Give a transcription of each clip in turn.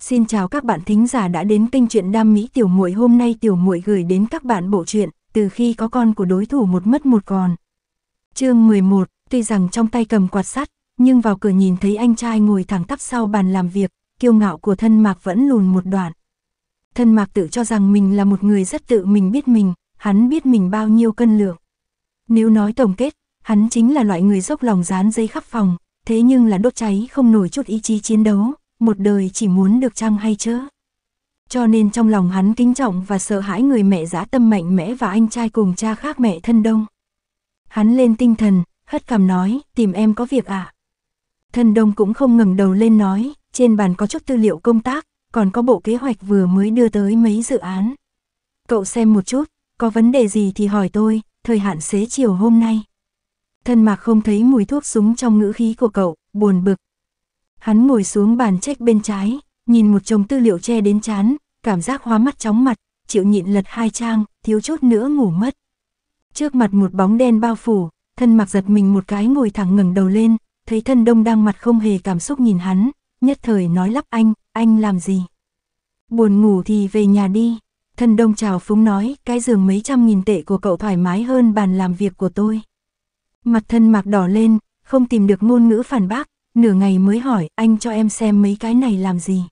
Xin chào các bạn thính giả đã đến kênh truyện đam mỹ tiểu muội hôm nay tiểu muội gửi đến các bạn bộ truyện Từ khi có con của đối thủ một mất một còn. Chương 11, tuy rằng trong tay cầm quạt sắt, nhưng vào cửa nhìn thấy anh trai ngồi thẳng tắp sau bàn làm việc, kiêu ngạo của thân mạc vẫn lùn một đoạn. Thân mạc tự cho rằng mình là một người rất tự mình biết mình, hắn biết mình bao nhiêu cân lượng. Nếu nói tổng kết, hắn chính là loại người dốc lòng dán dây khắp phòng, thế nhưng là đốt cháy không nổi chút ý chí chiến đấu, một đời chỉ muốn được chăm hay chữa. Cho nên trong lòng hắn kính trọng và sợ hãi người mẹ giã tâm mạnh mẽ và anh trai cùng cha khác mẹ thân đông. Hắn lên tinh thần, hất cằm nói, tìm em có việc à? Thân đông cũng không ngẩng đầu lên nói, trên bàn có chút tư liệu công tác, còn có bộ kế hoạch vừa mới đưa tới mấy dự án. Cậu xem một chút, có vấn đề gì thì hỏi tôi, thời hạn xế chiều hôm nay. Thân mạc không thấy mùi thuốc súng trong ngữ khí của cậu, buồn bực, Hắn ngồi xuống bàn trách bên trái, nhìn một chồng tư liệu che đến chán, cảm giác hoa mắt chóng mặt, chịu nhịn lật hai trang, thiếu chút nữa ngủ mất. Trước mặt một bóng đen bao phủ, thân mặc giật mình một cái ngồi thẳng ngẩng đầu lên, thấy thân đông đang mặt không hề cảm xúc nhìn hắn, nhất thời nói lắp anh, anh làm gì? Buồn ngủ thì về nhà đi. Thân đông chào phúng nói, cái giường mấy trăm nghìn tệ của cậu thoải mái hơn bàn làm việc của tôi. Mặt thân mặc đỏ lên, không tìm được ngôn ngữ phản bác, nửa ngày mới hỏi anh cho em xem mấy cái này làm gì.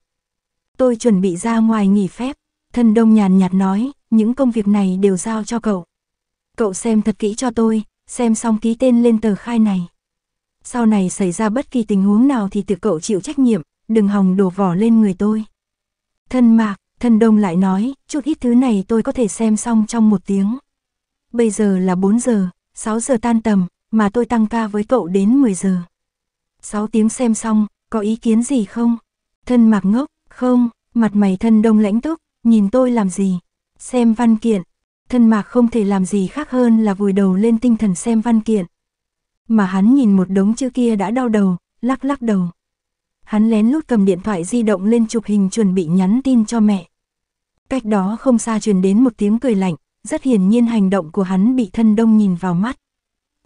Tôi chuẩn bị ra ngoài nghỉ phép, thân đông nhàn nhạt nói, những công việc này đều giao cho cậu. Cậu xem thật kỹ cho tôi, xem xong ký tên lên tờ khai này. Sau này xảy ra bất kỳ tình huống nào thì tự cậu chịu trách nhiệm, đừng hòng đổ vỏ lên người tôi. Thân mạc, thân đông lại nói, chút ít thứ này tôi có thể xem xong trong một tiếng. Bây giờ là 4 giờ, 6 giờ tan tầm, mà tôi tăng ca với cậu đến 10 giờ. 6 tiếng xem xong, có ý kiến gì không? Thân mạc ngốc, không, mặt mày thân đông lãnh túc, nhìn tôi làm gì? Xem văn kiện. Thân mạc không thể làm gì khác hơn là vùi đầu lên tinh thần xem văn kiện. Mà hắn nhìn một đống chữ kia đã đau đầu, lắc lắc đầu. Hắn lén lút cầm điện thoại di động lên chụp hình chuẩn bị nhắn tin cho mẹ. Cách đó không xa truyền đến một tiếng cười lạnh, rất hiển nhiên hành động của hắn bị thân đông nhìn vào mắt.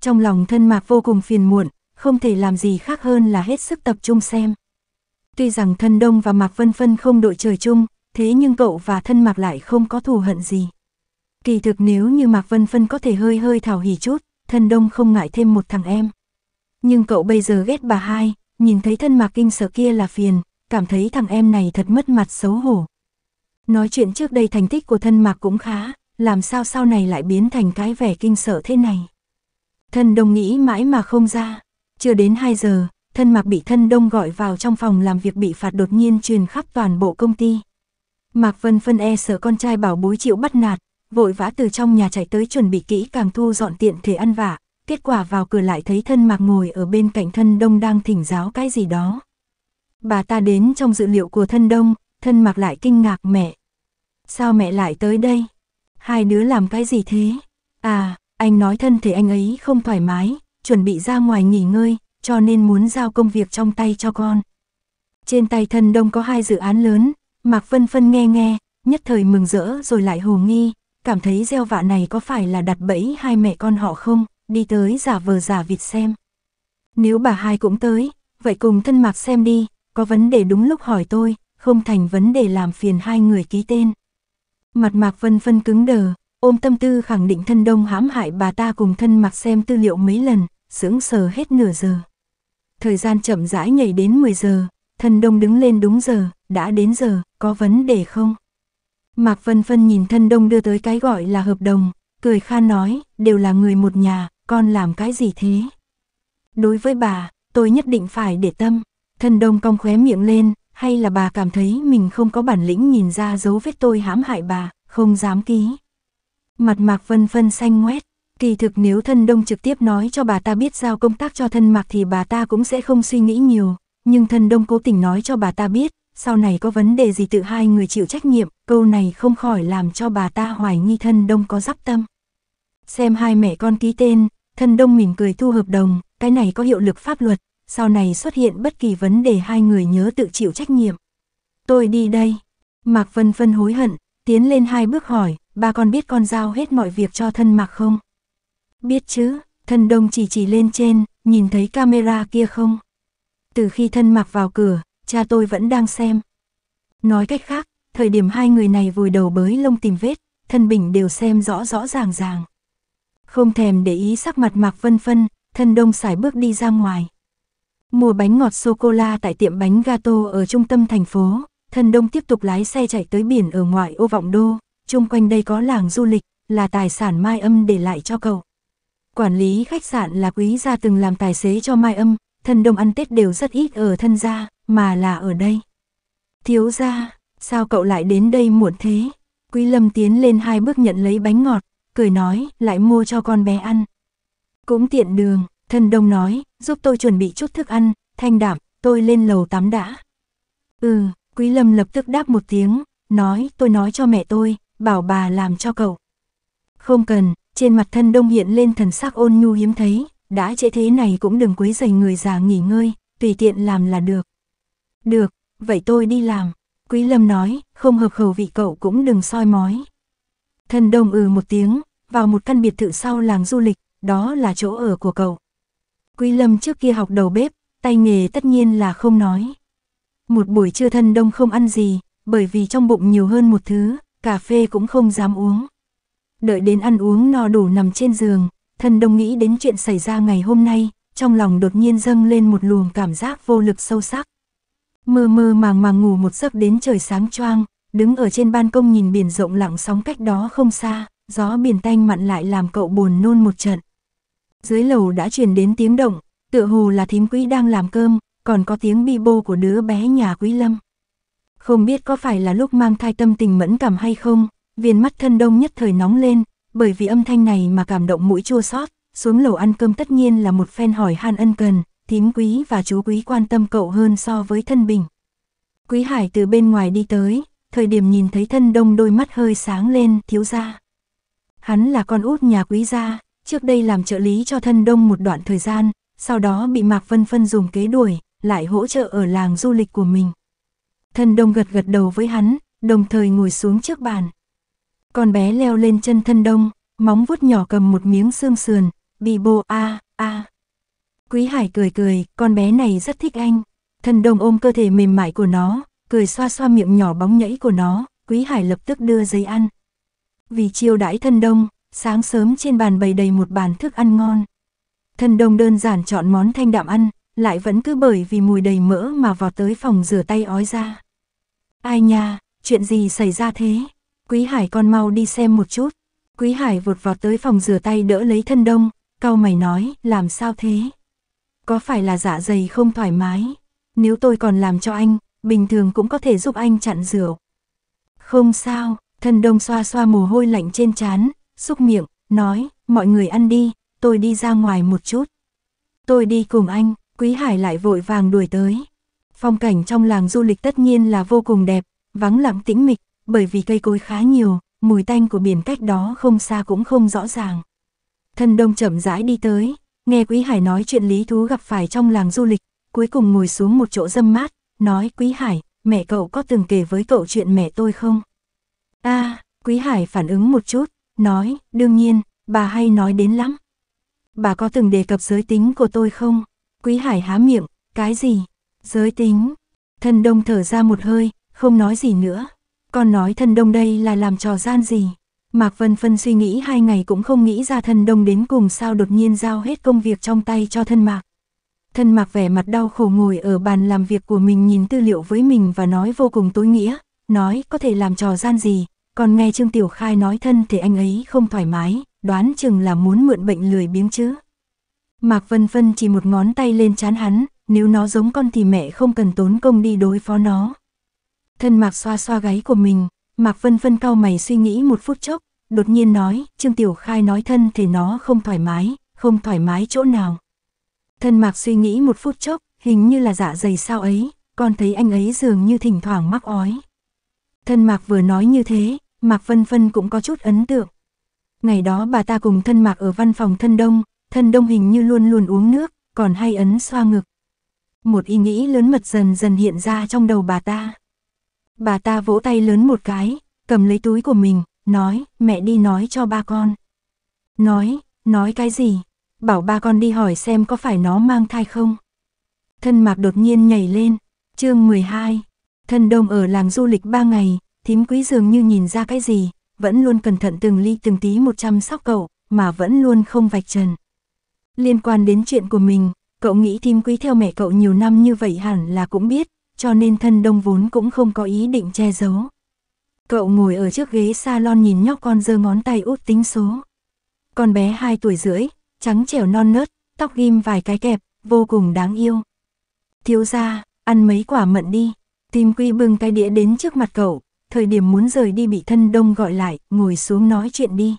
Trong lòng thân mạc vô cùng phiền muộn, không thể làm gì khác hơn là hết sức tập trung xem. Tuy rằng thân đông và Mạc Vân Phân không đội trời chung, thế nhưng cậu và thân Mạc lại không có thù hận gì. Kỳ thực nếu như Mạc Vân Phân có thể hơi hơi thảo hỉ chút, thân đông không ngại thêm một thằng em. Nhưng cậu bây giờ ghét bà hai, nhìn thấy thân Mạc Kinh sợ kia là phiền, cảm thấy thằng em này thật mất mặt xấu hổ. Nói chuyện trước đây thành tích của thân Mạc cũng khá, làm sao sau này lại biến thành cái vẻ kinh sợ thế này. Thân đông nghĩ mãi mà không ra. Chưa đến 2 giờ, thân mạc bị thân đông gọi vào trong phòng làm việc bị phạt đột nhiên truyền khắp toàn bộ công ty. Mạc Vân phân e sợ con trai bảo bối chịu bắt nạt, vội vã từ trong nhà chạy tới chuẩn bị kỹ càng thu dọn tiện thể ăn vạ, kết quả vào cửa lại thấy thân mạc ngồi ở bên cạnh thân đông đang thỉnh giáo cái gì đó. Bà ta đến trong dự liệu của thân đông, thân mạc lại kinh ngạc mẹ. Sao mẹ lại tới đây? Hai đứa làm cái gì thế? À, anh nói thân thể anh ấy không thoải mái, chuẩn bị ra ngoài nghỉ ngơi, cho nên muốn giao công việc trong tay cho con. Trên tay thân đông có hai dự án lớn, Mạc Vân Phân nghe nghe, nhất thời mừng rỡ rồi lại hồ nghi, cảm thấy gieo vạ này có phải là đặt bẫy hai mẹ con họ không, đi tới giả vờ giả vịt xem. Nếu bà hai cũng tới, vậy cùng thân Mạc xem đi, có vấn đề đúng lúc hỏi tôi, không thành vấn đề làm phiền hai người ký tên. Mặt Mạc Vân Phân cứng đờ, ôm tâm tư khẳng định thân đông hãm hại bà ta cùng thân mặc xem tư liệu mấy lần, sững sờ hết nửa giờ. Thời gian chậm rãi nhảy đến 10 giờ, thân đông đứng lên đúng giờ, đã đến giờ, có vấn đề không? Mạc Vân Vân nhìn thân đông đưa tới cái gọi là hợp đồng, cười kha nói, đều là người một nhà, con làm cái gì thế? Đối với bà, tôi nhất định phải để tâm, thân đông cong khóe miệng lên, hay là bà cảm thấy mình không có bản lĩnh nhìn ra dấu vết tôi hãm hại bà, không dám ký mặt Mạc Vân Vân xanh ngoét. Kỳ thực nếu thân đông trực tiếp nói cho bà ta biết giao công tác cho thân Mạc thì bà ta cũng sẽ không suy nghĩ nhiều, nhưng thân đông cố tình nói cho bà ta biết, sau này có vấn đề gì tự hai người chịu trách nhiệm, câu này không khỏi làm cho bà ta hoài nghi thân đông có giáp tâm. Xem hai mẹ con ký tên, thân đông mỉm cười thu hợp đồng, cái này có hiệu lực pháp luật, sau này xuất hiện bất kỳ vấn đề hai người nhớ tự chịu trách nhiệm. Tôi đi đây. Mạc Vân Vân hối hận, tiến lên hai bước hỏi, ba con biết con giao hết mọi việc cho thân mặc không? Biết chứ, thân đông chỉ chỉ lên trên, nhìn thấy camera kia không? Từ khi thân mặc vào cửa, cha tôi vẫn đang xem. Nói cách khác, thời điểm hai người này vùi đầu bới lông tìm vết, thân bình đều xem rõ rõ ràng ràng. Không thèm để ý sắc mặt mặc Vân Phân, thân đông xài bước đi ra ngoài. Mua bánh ngọt sô-cô-la tại tiệm bánh gato ở trung tâm thành phố, thân đông tiếp tục lái xe chạy tới biển ở ngoại ô vọng đô chung quanh đây có làng du lịch, là tài sản Mai Âm để lại cho cậu. Quản lý khách sạn là quý gia từng làm tài xế cho Mai Âm, thân đông ăn Tết đều rất ít ở thân gia, mà là ở đây. Thiếu gia, sao cậu lại đến đây muộn thế? Quý Lâm tiến lên hai bước nhận lấy bánh ngọt, cười nói, lại mua cho con bé ăn. Cũng tiện đường, thân đông nói, giúp tôi chuẩn bị chút thức ăn, thanh đảm, tôi lên lầu tắm đã. Ừ, Quý Lâm lập tức đáp một tiếng, nói, tôi nói cho mẹ tôi, bảo bà làm cho cậu. Không cần, trên mặt thân đông hiện lên thần sắc ôn nhu hiếm thấy, đã trễ thế này cũng đừng quấy dày người già nghỉ ngơi, tùy tiện làm là được. Được, vậy tôi đi làm. Quý Lâm nói, không hợp khẩu vị cậu cũng đừng soi mói. Thân đông ừ một tiếng, vào một căn biệt thự sau làng du lịch, đó là chỗ ở của cậu. Quý Lâm trước kia học đầu bếp, tay nghề tất nhiên là không nói. Một buổi trưa thân đông không ăn gì, bởi vì trong bụng nhiều hơn một thứ, cà phê cũng không dám uống. Đợi đến ăn uống no đủ nằm trên giường, thân đông nghĩ đến chuyện xảy ra ngày hôm nay, trong lòng đột nhiên dâng lên một luồng cảm giác vô lực sâu sắc. Mơ mơ màng màng ngủ một giấc đến trời sáng choang, đứng ở trên ban công nhìn biển rộng lặng sóng cách đó không xa, gió biển tanh mặn lại làm cậu buồn nôn một trận. Dưới lầu đã truyền đến tiếng động, tựa hồ là thím quý đang làm cơm, còn có tiếng bi bô của đứa bé nhà quý lâm. Không biết có phải là lúc mang thai tâm tình mẫn cảm hay không, viên mắt thân đông nhất thời nóng lên, bởi vì âm thanh này mà cảm động mũi chua xót xuống lầu ăn cơm tất nhiên là một phen hỏi han ân cần, thím quý và chú quý quan tâm cậu hơn so với thân bình. Quý hải từ bên ngoài đi tới, thời điểm nhìn thấy thân đông đôi mắt hơi sáng lên, thiếu gia. Hắn là con út nhà quý gia, trước đây làm trợ lý cho thân đông một đoạn thời gian, sau đó bị Mạc Vân Phân dùng kế đuổi, lại hỗ trợ ở làng du lịch của mình. Thân đông gật gật đầu với hắn, đồng thời ngồi xuống trước bàn. Con bé leo lên chân thân đông, móng vuốt nhỏ cầm một miếng xương sườn, bị bô a a. Quý Hải cười cười, con bé này rất thích anh. Thân đông ôm cơ thể mềm mại của nó, cười xoa xoa miệng nhỏ bóng nhẫy của nó, Quý Hải lập tức đưa giấy ăn. Vì chiêu đãi thân đông, sáng sớm trên bàn bày đầy một bàn thức ăn ngon. Thân đông đơn giản chọn món thanh đạm ăn, lại vẫn cứ bởi vì mùi đầy mỡ mà vọt tới phòng rửa tay ói ra. Ai nha, chuyện gì xảy ra thế? Quý Hải con mau đi xem một chút. Quý Hải vụt vọt tới phòng rửa tay đỡ lấy thân đông, cau mày nói, làm sao thế? Có phải là dạ dày không thoải mái? Nếu tôi còn làm cho anh, bình thường cũng có thể giúp anh chặn rượu. Không sao, thân đông xoa xoa mồ hôi lạnh trên trán, xúc miệng, nói, mọi người ăn đi, tôi đi ra ngoài một chút. Tôi đi cùng anh, Quý Hải lại vội vàng đuổi tới. Phong cảnh trong làng du lịch tất nhiên là vô cùng đẹp, vắng lặng tĩnh mịch, bởi vì cây cối khá nhiều, mùi tanh của biển cách đó không xa cũng không rõ ràng. Thân đông chậm rãi đi tới, nghe Quý Hải nói chuyện lý thú gặp phải trong làng du lịch, cuối cùng ngồi xuống một chỗ dâm mát, nói Quý Hải, mẹ cậu có từng kể với cậu chuyện mẹ tôi không? a à, Quý Hải phản ứng một chút, nói, đương nhiên, bà hay nói đến lắm. Bà có từng đề cập giới tính của tôi không? Quý Hải há miệng, cái gì? Giới tính. Thân đông thở ra một hơi, không nói gì nữa. Còn nói thân đông đây là làm trò gian gì? Mạc Vân Phân suy nghĩ hai ngày cũng không nghĩ ra thân đông đến cùng sao đột nhiên giao hết công việc trong tay cho thân mạc. Thân mạc vẻ mặt đau khổ ngồi ở bàn làm việc của mình nhìn tư liệu với mình và nói vô cùng tối nghĩa, nói có thể làm trò gian gì, còn nghe Trương Tiểu Khai nói thân thể anh ấy không thoải mái, đoán chừng là muốn mượn bệnh lười biếng chứ. Mạc Vân Vân chỉ một ngón tay lên chán hắn, nếu nó giống con thì mẹ không cần tốn công đi đối phó nó. Thân Mạc xoa xoa gáy của mình, Mạc Vân Vân cau mày suy nghĩ một phút chốc, đột nhiên nói, Trương Tiểu Khai nói thân thể nó không thoải mái, không thoải mái chỗ nào. Thân Mạc suy nghĩ một phút chốc, hình như là dạ dày sao ấy, con thấy anh ấy dường như thỉnh thoảng mắc ói. Thân Mạc vừa nói như thế, Mạc Vân Vân cũng có chút ấn tượng. Ngày đó bà ta cùng thân Mạc ở văn phòng thân đông, thân đông hình như luôn luôn uống nước, còn hay ấn xoa ngực. Một ý nghĩ lớn mật dần dần hiện ra trong đầu bà ta. Bà ta vỗ tay lớn một cái, cầm lấy túi của mình, nói, mẹ đi nói cho ba con. Nói, nói cái gì? Bảo ba con đi hỏi xem có phải nó mang thai không? Thân mạc đột nhiên nhảy lên, chương 12. Thân đông ở làng du lịch ba ngày, thím quý dường như nhìn ra cái gì, vẫn luôn cẩn thận từng ly từng tí một chăm sóc cậu, mà vẫn luôn không vạch trần. Liên quan đến chuyện của mình, cậu nghĩ thím quý theo mẹ cậu nhiều năm như vậy hẳn là cũng biết, cho nên thân đông vốn cũng không có ý định che giấu. Cậu ngồi ở trước ghế salon nhìn nhóc con giơ ngón tay út tính số. Con bé 2 tuổi rưỡi, trắng trẻo non nớt, tóc ghim vài cái kẹp, vô cùng đáng yêu. Thiếu ra, ăn mấy quả mận đi. Tim quy bưng cái đĩa đến trước mặt cậu, thời điểm muốn rời đi bị thân đông gọi lại, ngồi xuống nói chuyện đi.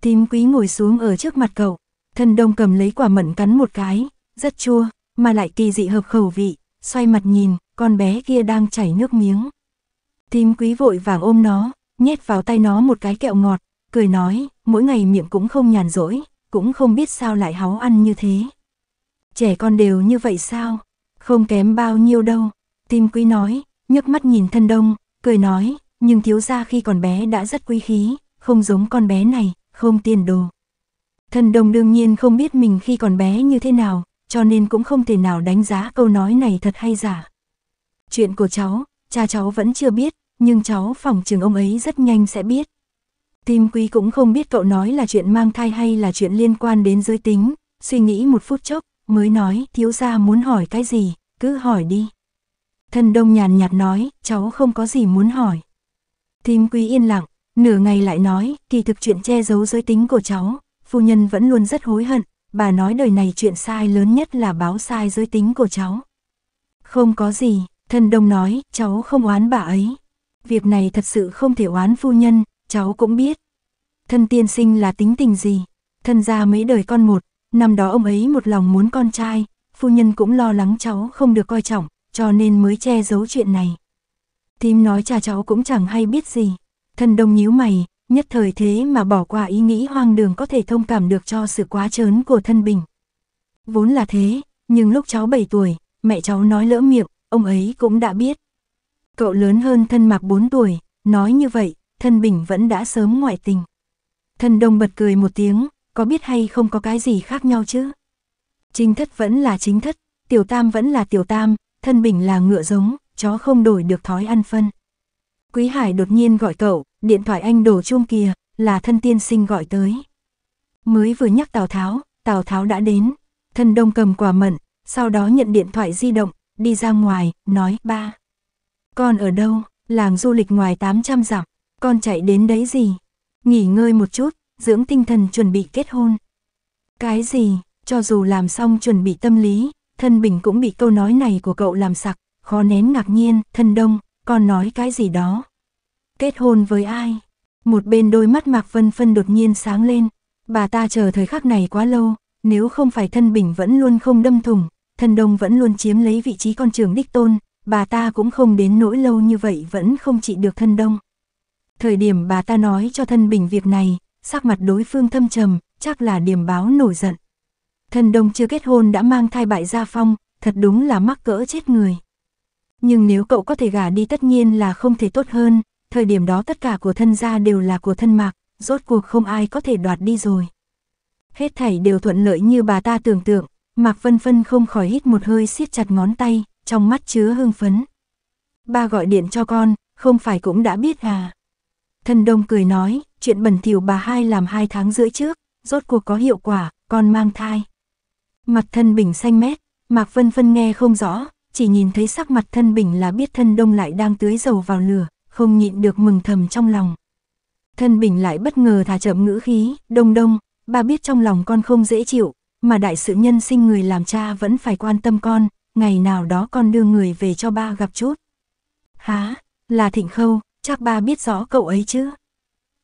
Tim quý ngồi xuống ở trước mặt cậu, Thân đông cầm lấy quả mận cắn một cái, rất chua, mà lại kỳ dị hợp khẩu vị, xoay mặt nhìn, con bé kia đang chảy nước miếng. Tím quý vội vàng ôm nó, nhét vào tay nó một cái kẹo ngọt, cười nói, mỗi ngày miệng cũng không nhàn rỗi, cũng không biết sao lại háu ăn như thế. Trẻ con đều như vậy sao? Không kém bao nhiêu đâu. Tim quý nói, nhấc mắt nhìn thân đông, cười nói, nhưng thiếu gia khi còn bé đã rất quý khí, không giống con bé này, không tiền đồ. Thần đồng đương nhiên không biết mình khi còn bé như thế nào, cho nên cũng không thể nào đánh giá câu nói này thật hay giả. Chuyện của cháu, cha cháu vẫn chưa biết, nhưng cháu phòng trường ông ấy rất nhanh sẽ biết. Tim quý cũng không biết cậu nói là chuyện mang thai hay là chuyện liên quan đến giới tính, suy nghĩ một phút chốc, mới nói thiếu gia muốn hỏi cái gì, cứ hỏi đi. Thần đông nhàn nhạt nói, cháu không có gì muốn hỏi. Tim quý yên lặng, nửa ngày lại nói, kỳ thực chuyện che giấu giới tính của cháu, phu nhân vẫn luôn rất hối hận, bà nói đời này chuyện sai lớn nhất là báo sai giới tính của cháu. Không có gì, thân đông nói, cháu không oán bà ấy. Việc này thật sự không thể oán phu nhân, cháu cũng biết. Thân tiên sinh là tính tình gì, thân ra mấy đời con một, năm đó ông ấy một lòng muốn con trai, phu nhân cũng lo lắng cháu không được coi trọng, cho nên mới che giấu chuyện này. tim nói cha cháu cũng chẳng hay biết gì. Thân đông nhíu mày, nhất thời thế mà bỏ qua ý nghĩ hoang đường có thể thông cảm được cho sự quá trớn của thân bình. Vốn là thế, nhưng lúc cháu 7 tuổi, mẹ cháu nói lỡ miệng, ông ấy cũng đã biết. Cậu lớn hơn thân mạc 4 tuổi, nói như vậy, thân bình vẫn đã sớm ngoại tình. Thân đông bật cười một tiếng, có biết hay không có cái gì khác nhau chứ? Chính thất vẫn là chính thất, tiểu tam vẫn là tiểu tam, thân bình là ngựa giống, chó không đổi được thói ăn phân. Quý Hải đột nhiên gọi cậu, điện thoại anh đổ chuông kìa, là thân tiên sinh gọi tới. Mới vừa nhắc Tào Tháo, Tào Tháo đã đến, thân đông cầm quả mận, sau đó nhận điện thoại di động, đi ra ngoài, nói ba. Con ở đâu, làng du lịch ngoài 800 dặm, con chạy đến đấy gì? Nghỉ ngơi một chút, dưỡng tinh thần chuẩn bị kết hôn. Cái gì, cho dù làm xong chuẩn bị tâm lý, thân bình cũng bị câu nói này của cậu làm sặc, khó nén ngạc nhiên, thân đông, con nói cái gì đó. Kết hôn với ai? Một bên đôi mắt Mạc Vân Phân đột nhiên sáng lên, bà ta chờ thời khắc này quá lâu, nếu không phải thân bình vẫn luôn không đâm thủng, thân đông vẫn luôn chiếm lấy vị trí con trưởng đích tôn, bà ta cũng không đến nỗi lâu như vậy vẫn không trị được thân đông. Thời điểm bà ta nói cho thân bình việc này, sắc mặt đối phương thâm trầm, chắc là điểm báo nổi giận. Thân đông chưa kết hôn đã mang thai bại gia phong, thật đúng là mắc cỡ chết người. Nhưng nếu cậu có thể gả đi tất nhiên là không thể tốt hơn, thời điểm đó tất cả của thân gia đều là của thân mạc, rốt cuộc không ai có thể đoạt đi rồi. Hết thảy đều thuận lợi như bà ta tưởng tượng, Mạc Vân Vân không khỏi hít một hơi siết chặt ngón tay, trong mắt chứa hưng phấn. Ba gọi điện cho con, không phải cũng đã biết à. Thân đông cười nói, chuyện bẩn thỉu bà hai làm hai tháng rưỡi trước, rốt cuộc có hiệu quả, con mang thai. Mặt thân bình xanh mét, Mạc Vân Vân nghe không rõ, chỉ nhìn thấy sắc mặt thân bình là biết thân đông lại đang tưới dầu vào lửa, không nhịn được mừng thầm trong lòng. Thân bình lại bất ngờ thả chậm ngữ khí, đông đông, ba biết trong lòng con không dễ chịu, mà đại sự nhân sinh người làm cha vẫn phải quan tâm con, ngày nào đó con đưa người về cho ba gặp chút. Há, là thịnh khâu, chắc ba biết rõ cậu ấy chứ.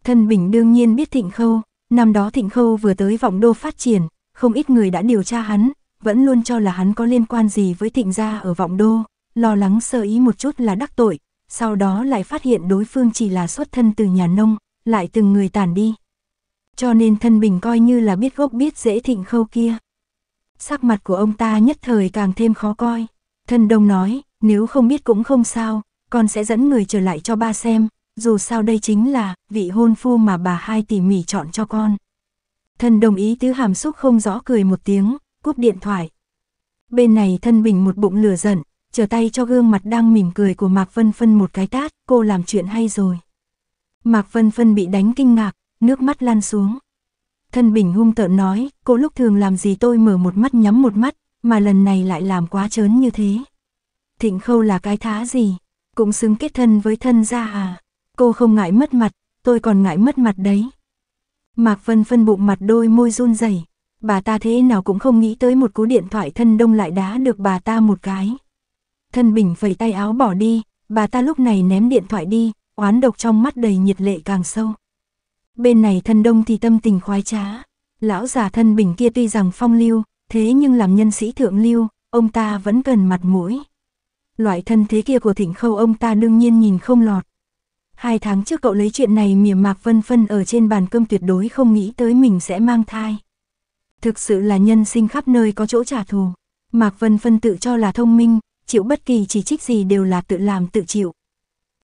Thân bình đương nhiên biết thịnh khâu, năm đó thịnh khâu vừa tới vọng đô phát triển, không ít người đã điều tra hắn, vẫn luôn cho là hắn có liên quan gì với thịnh gia ở vọng đô, lo lắng sơ ý một chút là đắc tội, sau đó lại phát hiện đối phương chỉ là xuất thân từ nhà nông, lại từng người tản đi. Cho nên thân bình coi như là biết gốc biết dễ thịnh khâu kia. Sắc mặt của ông ta nhất thời càng thêm khó coi. Thân đông nói, nếu không biết cũng không sao, con sẽ dẫn người trở lại cho ba xem, dù sao đây chính là vị hôn phu mà bà hai tỉ mỉ chọn cho con. Thân đồng ý tứ hàm xúc không rõ cười một tiếng, cúp điện thoại. Bên này thân bình một bụng lửa giận, trở tay cho gương mặt đang mỉm cười của Mạc Vân Phân một cái tát, cô làm chuyện hay rồi. Mạc Vân Phân bị đánh kinh ngạc, nước mắt lan xuống. Thân Bình hung tợn nói, cô lúc thường làm gì tôi mở một mắt nhắm một mắt, mà lần này lại làm quá trớn như thế. Thịnh Khâu là cái thá gì, cũng xứng kết thân với thân gia à. Cô không ngại mất mặt, tôi còn ngại mất mặt đấy. Mạc Vân Phân bụng mặt đôi môi run rẩy bà ta thế nào cũng không nghĩ tới một cú điện thoại thân đông lại đá được bà ta một cái thân bình phẩy tay áo bỏ đi, bà ta lúc này ném điện thoại đi, oán độc trong mắt đầy nhiệt lệ càng sâu. Bên này thân đông thì tâm tình khoái trá, lão già thân bình kia tuy rằng phong lưu, thế nhưng làm nhân sĩ thượng lưu, ông ta vẫn cần mặt mũi. Loại thân thế kia của thỉnh khâu ông ta đương nhiên nhìn không lọt. Hai tháng trước cậu lấy chuyện này mỉa mạc vân phân ở trên bàn cơm tuyệt đối không nghĩ tới mình sẽ mang thai. Thực sự là nhân sinh khắp nơi có chỗ trả thù. Mạc Vân Phân tự cho là thông minh, chịu bất kỳ chỉ trích gì đều là tự làm tự chịu.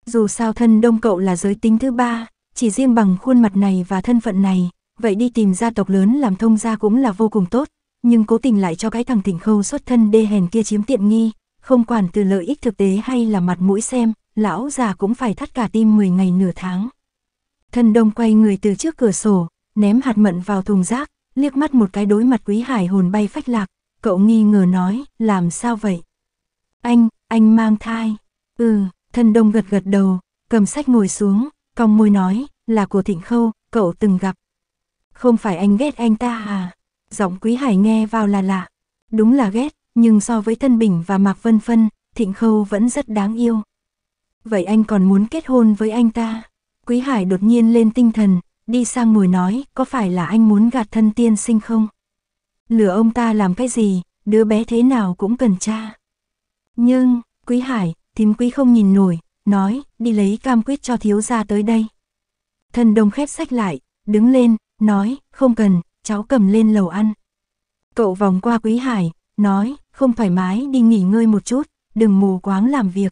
Dù sao thân đông cậu là giới tính thứ ba, chỉ riêng bằng khuôn mặt này và thân phận này, vậy đi tìm gia tộc lớn làm thông gia cũng là vô cùng tốt, nhưng cố tình lại cho cái thằng tỉnh khâu xuất thân đê hèn kia chiếm tiện nghi, không quản từ lợi ích thực tế hay là mặt mũi xem, lão già cũng phải thắt cả tim 10 ngày nửa tháng. Thân đông quay người từ trước cửa sổ, ném hạt mận vào thùng rác, liếc mắt một cái đối mặt quý hải hồn bay phách lạc, cậu nghi ngờ nói, làm sao vậy? Anh, anh mang thai. Ừ, thân đông gật gật đầu, cầm sách ngồi xuống, cong môi nói, là của Thịnh Khâu, cậu từng gặp. Không phải anh ghét anh ta à? Giọng Quý Hải nghe vào là lạ. Đúng là ghét, nhưng so với Thân Bình và Mạc Vân Phân, Thịnh Khâu vẫn rất đáng yêu. Vậy anh còn muốn kết hôn với anh ta? Quý Hải đột nhiên lên tinh thần, đi sang ngồi nói, có phải là anh muốn gạt thân tiên sinh không? Lừa ông ta làm cái gì, đứa bé thế nào cũng cần cha. Nhưng, Quý Hải, thím quý không nhìn nổi, nói, đi lấy cam quyết cho thiếu gia tới đây. Thần đồng khép sách lại, đứng lên, nói, không cần, cháu cầm lên lầu ăn. Cậu vòng qua Quý Hải, nói, không thoải mái đi nghỉ ngơi một chút, đừng mù quáng làm việc.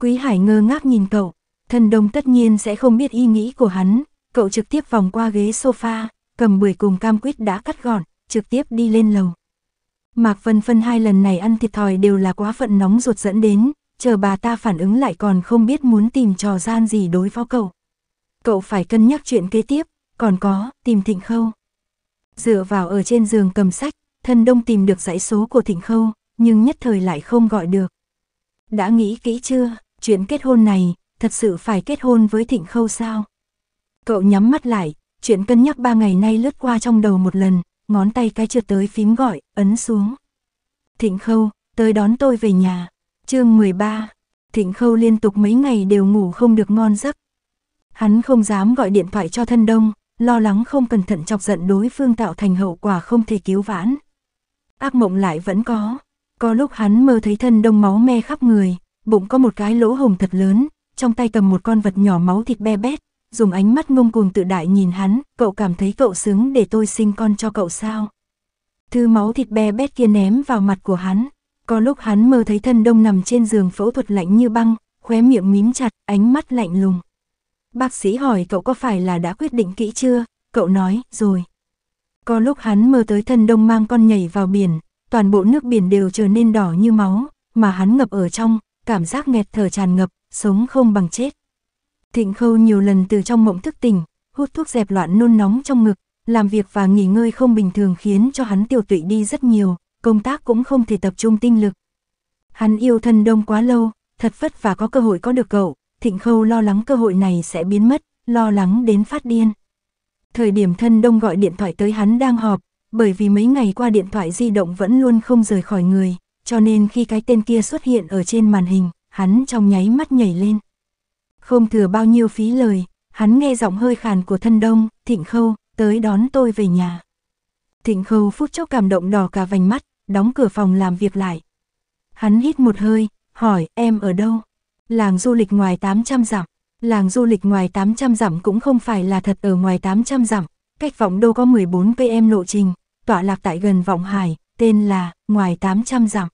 Quý Hải ngơ ngác nhìn cậu, thần đồng tất nhiên sẽ không biết ý nghĩ của hắn, cậu trực tiếp vòng qua ghế sofa, cầm bưởi cùng cam quýt đã cắt gọn, trực tiếp đi lên lầu. Mạc Vân Phân hai lần này ăn thịt thòi đều là quá phận nóng ruột dẫn đến, chờ bà ta phản ứng lại còn không biết muốn tìm trò gian gì đối phó cậu. Cậu phải cân nhắc chuyện kế tiếp, còn có, tìm Thịnh Khâu. Dựa vào ở trên giường cầm sách, thân đông tìm được dãy số của Thịnh Khâu, nhưng nhất thời lại không gọi được. Đã nghĩ kỹ chưa, chuyện kết hôn này, thật sự phải kết hôn với Thịnh Khâu sao? Cậu nhắm mắt lại, chuyện cân nhắc ba ngày nay lướt qua trong đầu một lần, ngón tay cái trượt tới phím gọi, ấn xuống. Thịnh Khâu, tới đón tôi về nhà. chương 13, Thịnh Khâu liên tục mấy ngày đều ngủ không được ngon giấc. Hắn không dám gọi điện thoại cho thân đông, lo lắng không cẩn thận chọc giận đối phương tạo thành hậu quả không thể cứu vãn. Ác mộng lại vẫn có. Có lúc hắn mơ thấy thân đông máu me khắp người, bụng có một cái lỗ hồng thật lớn, trong tay cầm một con vật nhỏ máu thịt be bét, dùng ánh mắt ngông cuồng tự đại nhìn hắn, cậu cảm thấy cậu xứng để tôi sinh con cho cậu sao. Thứ máu thịt be bét kia ném vào mặt của hắn, có lúc hắn mơ thấy thân đông nằm trên giường phẫu thuật lạnh như băng, khóe miệng mím chặt, ánh mắt lạnh lùng. Bác sĩ hỏi cậu có phải là đã quyết định kỹ chưa, cậu nói, rồi. Có lúc hắn mơ tới thân đông mang con nhảy vào biển, toàn bộ nước biển đều trở nên đỏ như máu, mà hắn ngập ở trong, cảm giác nghẹt thở tràn ngập, sống không bằng chết. Thịnh Khâu nhiều lần từ trong mộng thức tỉnh, hút thuốc dẹp loạn nôn nóng trong ngực, làm việc và nghỉ ngơi không bình thường khiến cho hắn tiểu tụy đi rất nhiều, công tác cũng không thể tập trung tinh lực. Hắn yêu thân đông quá lâu, thật vất và có cơ hội có được cậu, Thịnh Khâu lo lắng cơ hội này sẽ biến mất, lo lắng đến phát điên. Thời điểm thân đông gọi điện thoại tới hắn đang họp, bởi vì mấy ngày qua điện thoại di động vẫn luôn không rời khỏi người, cho nên khi cái tên kia xuất hiện ở trên màn hình, hắn trong nháy mắt nhảy lên không thừa bao nhiêu phí lời, hắn nghe giọng hơi khàn của thân đông, thịnh khâu, tới đón tôi về nhà. Thịnh khâu phút chốc cảm động đỏ cả vành mắt, đóng cửa phòng làm việc lại. Hắn hít một hơi, hỏi em ở đâu? Làng du lịch ngoài 800 dặm. Làng du lịch ngoài 800 dặm cũng không phải là thật ở ngoài 800 dặm, cách vọng đô có 14 km lộ trình, tọa lạc tại gần vọng hải, tên là ngoài 800 dặm.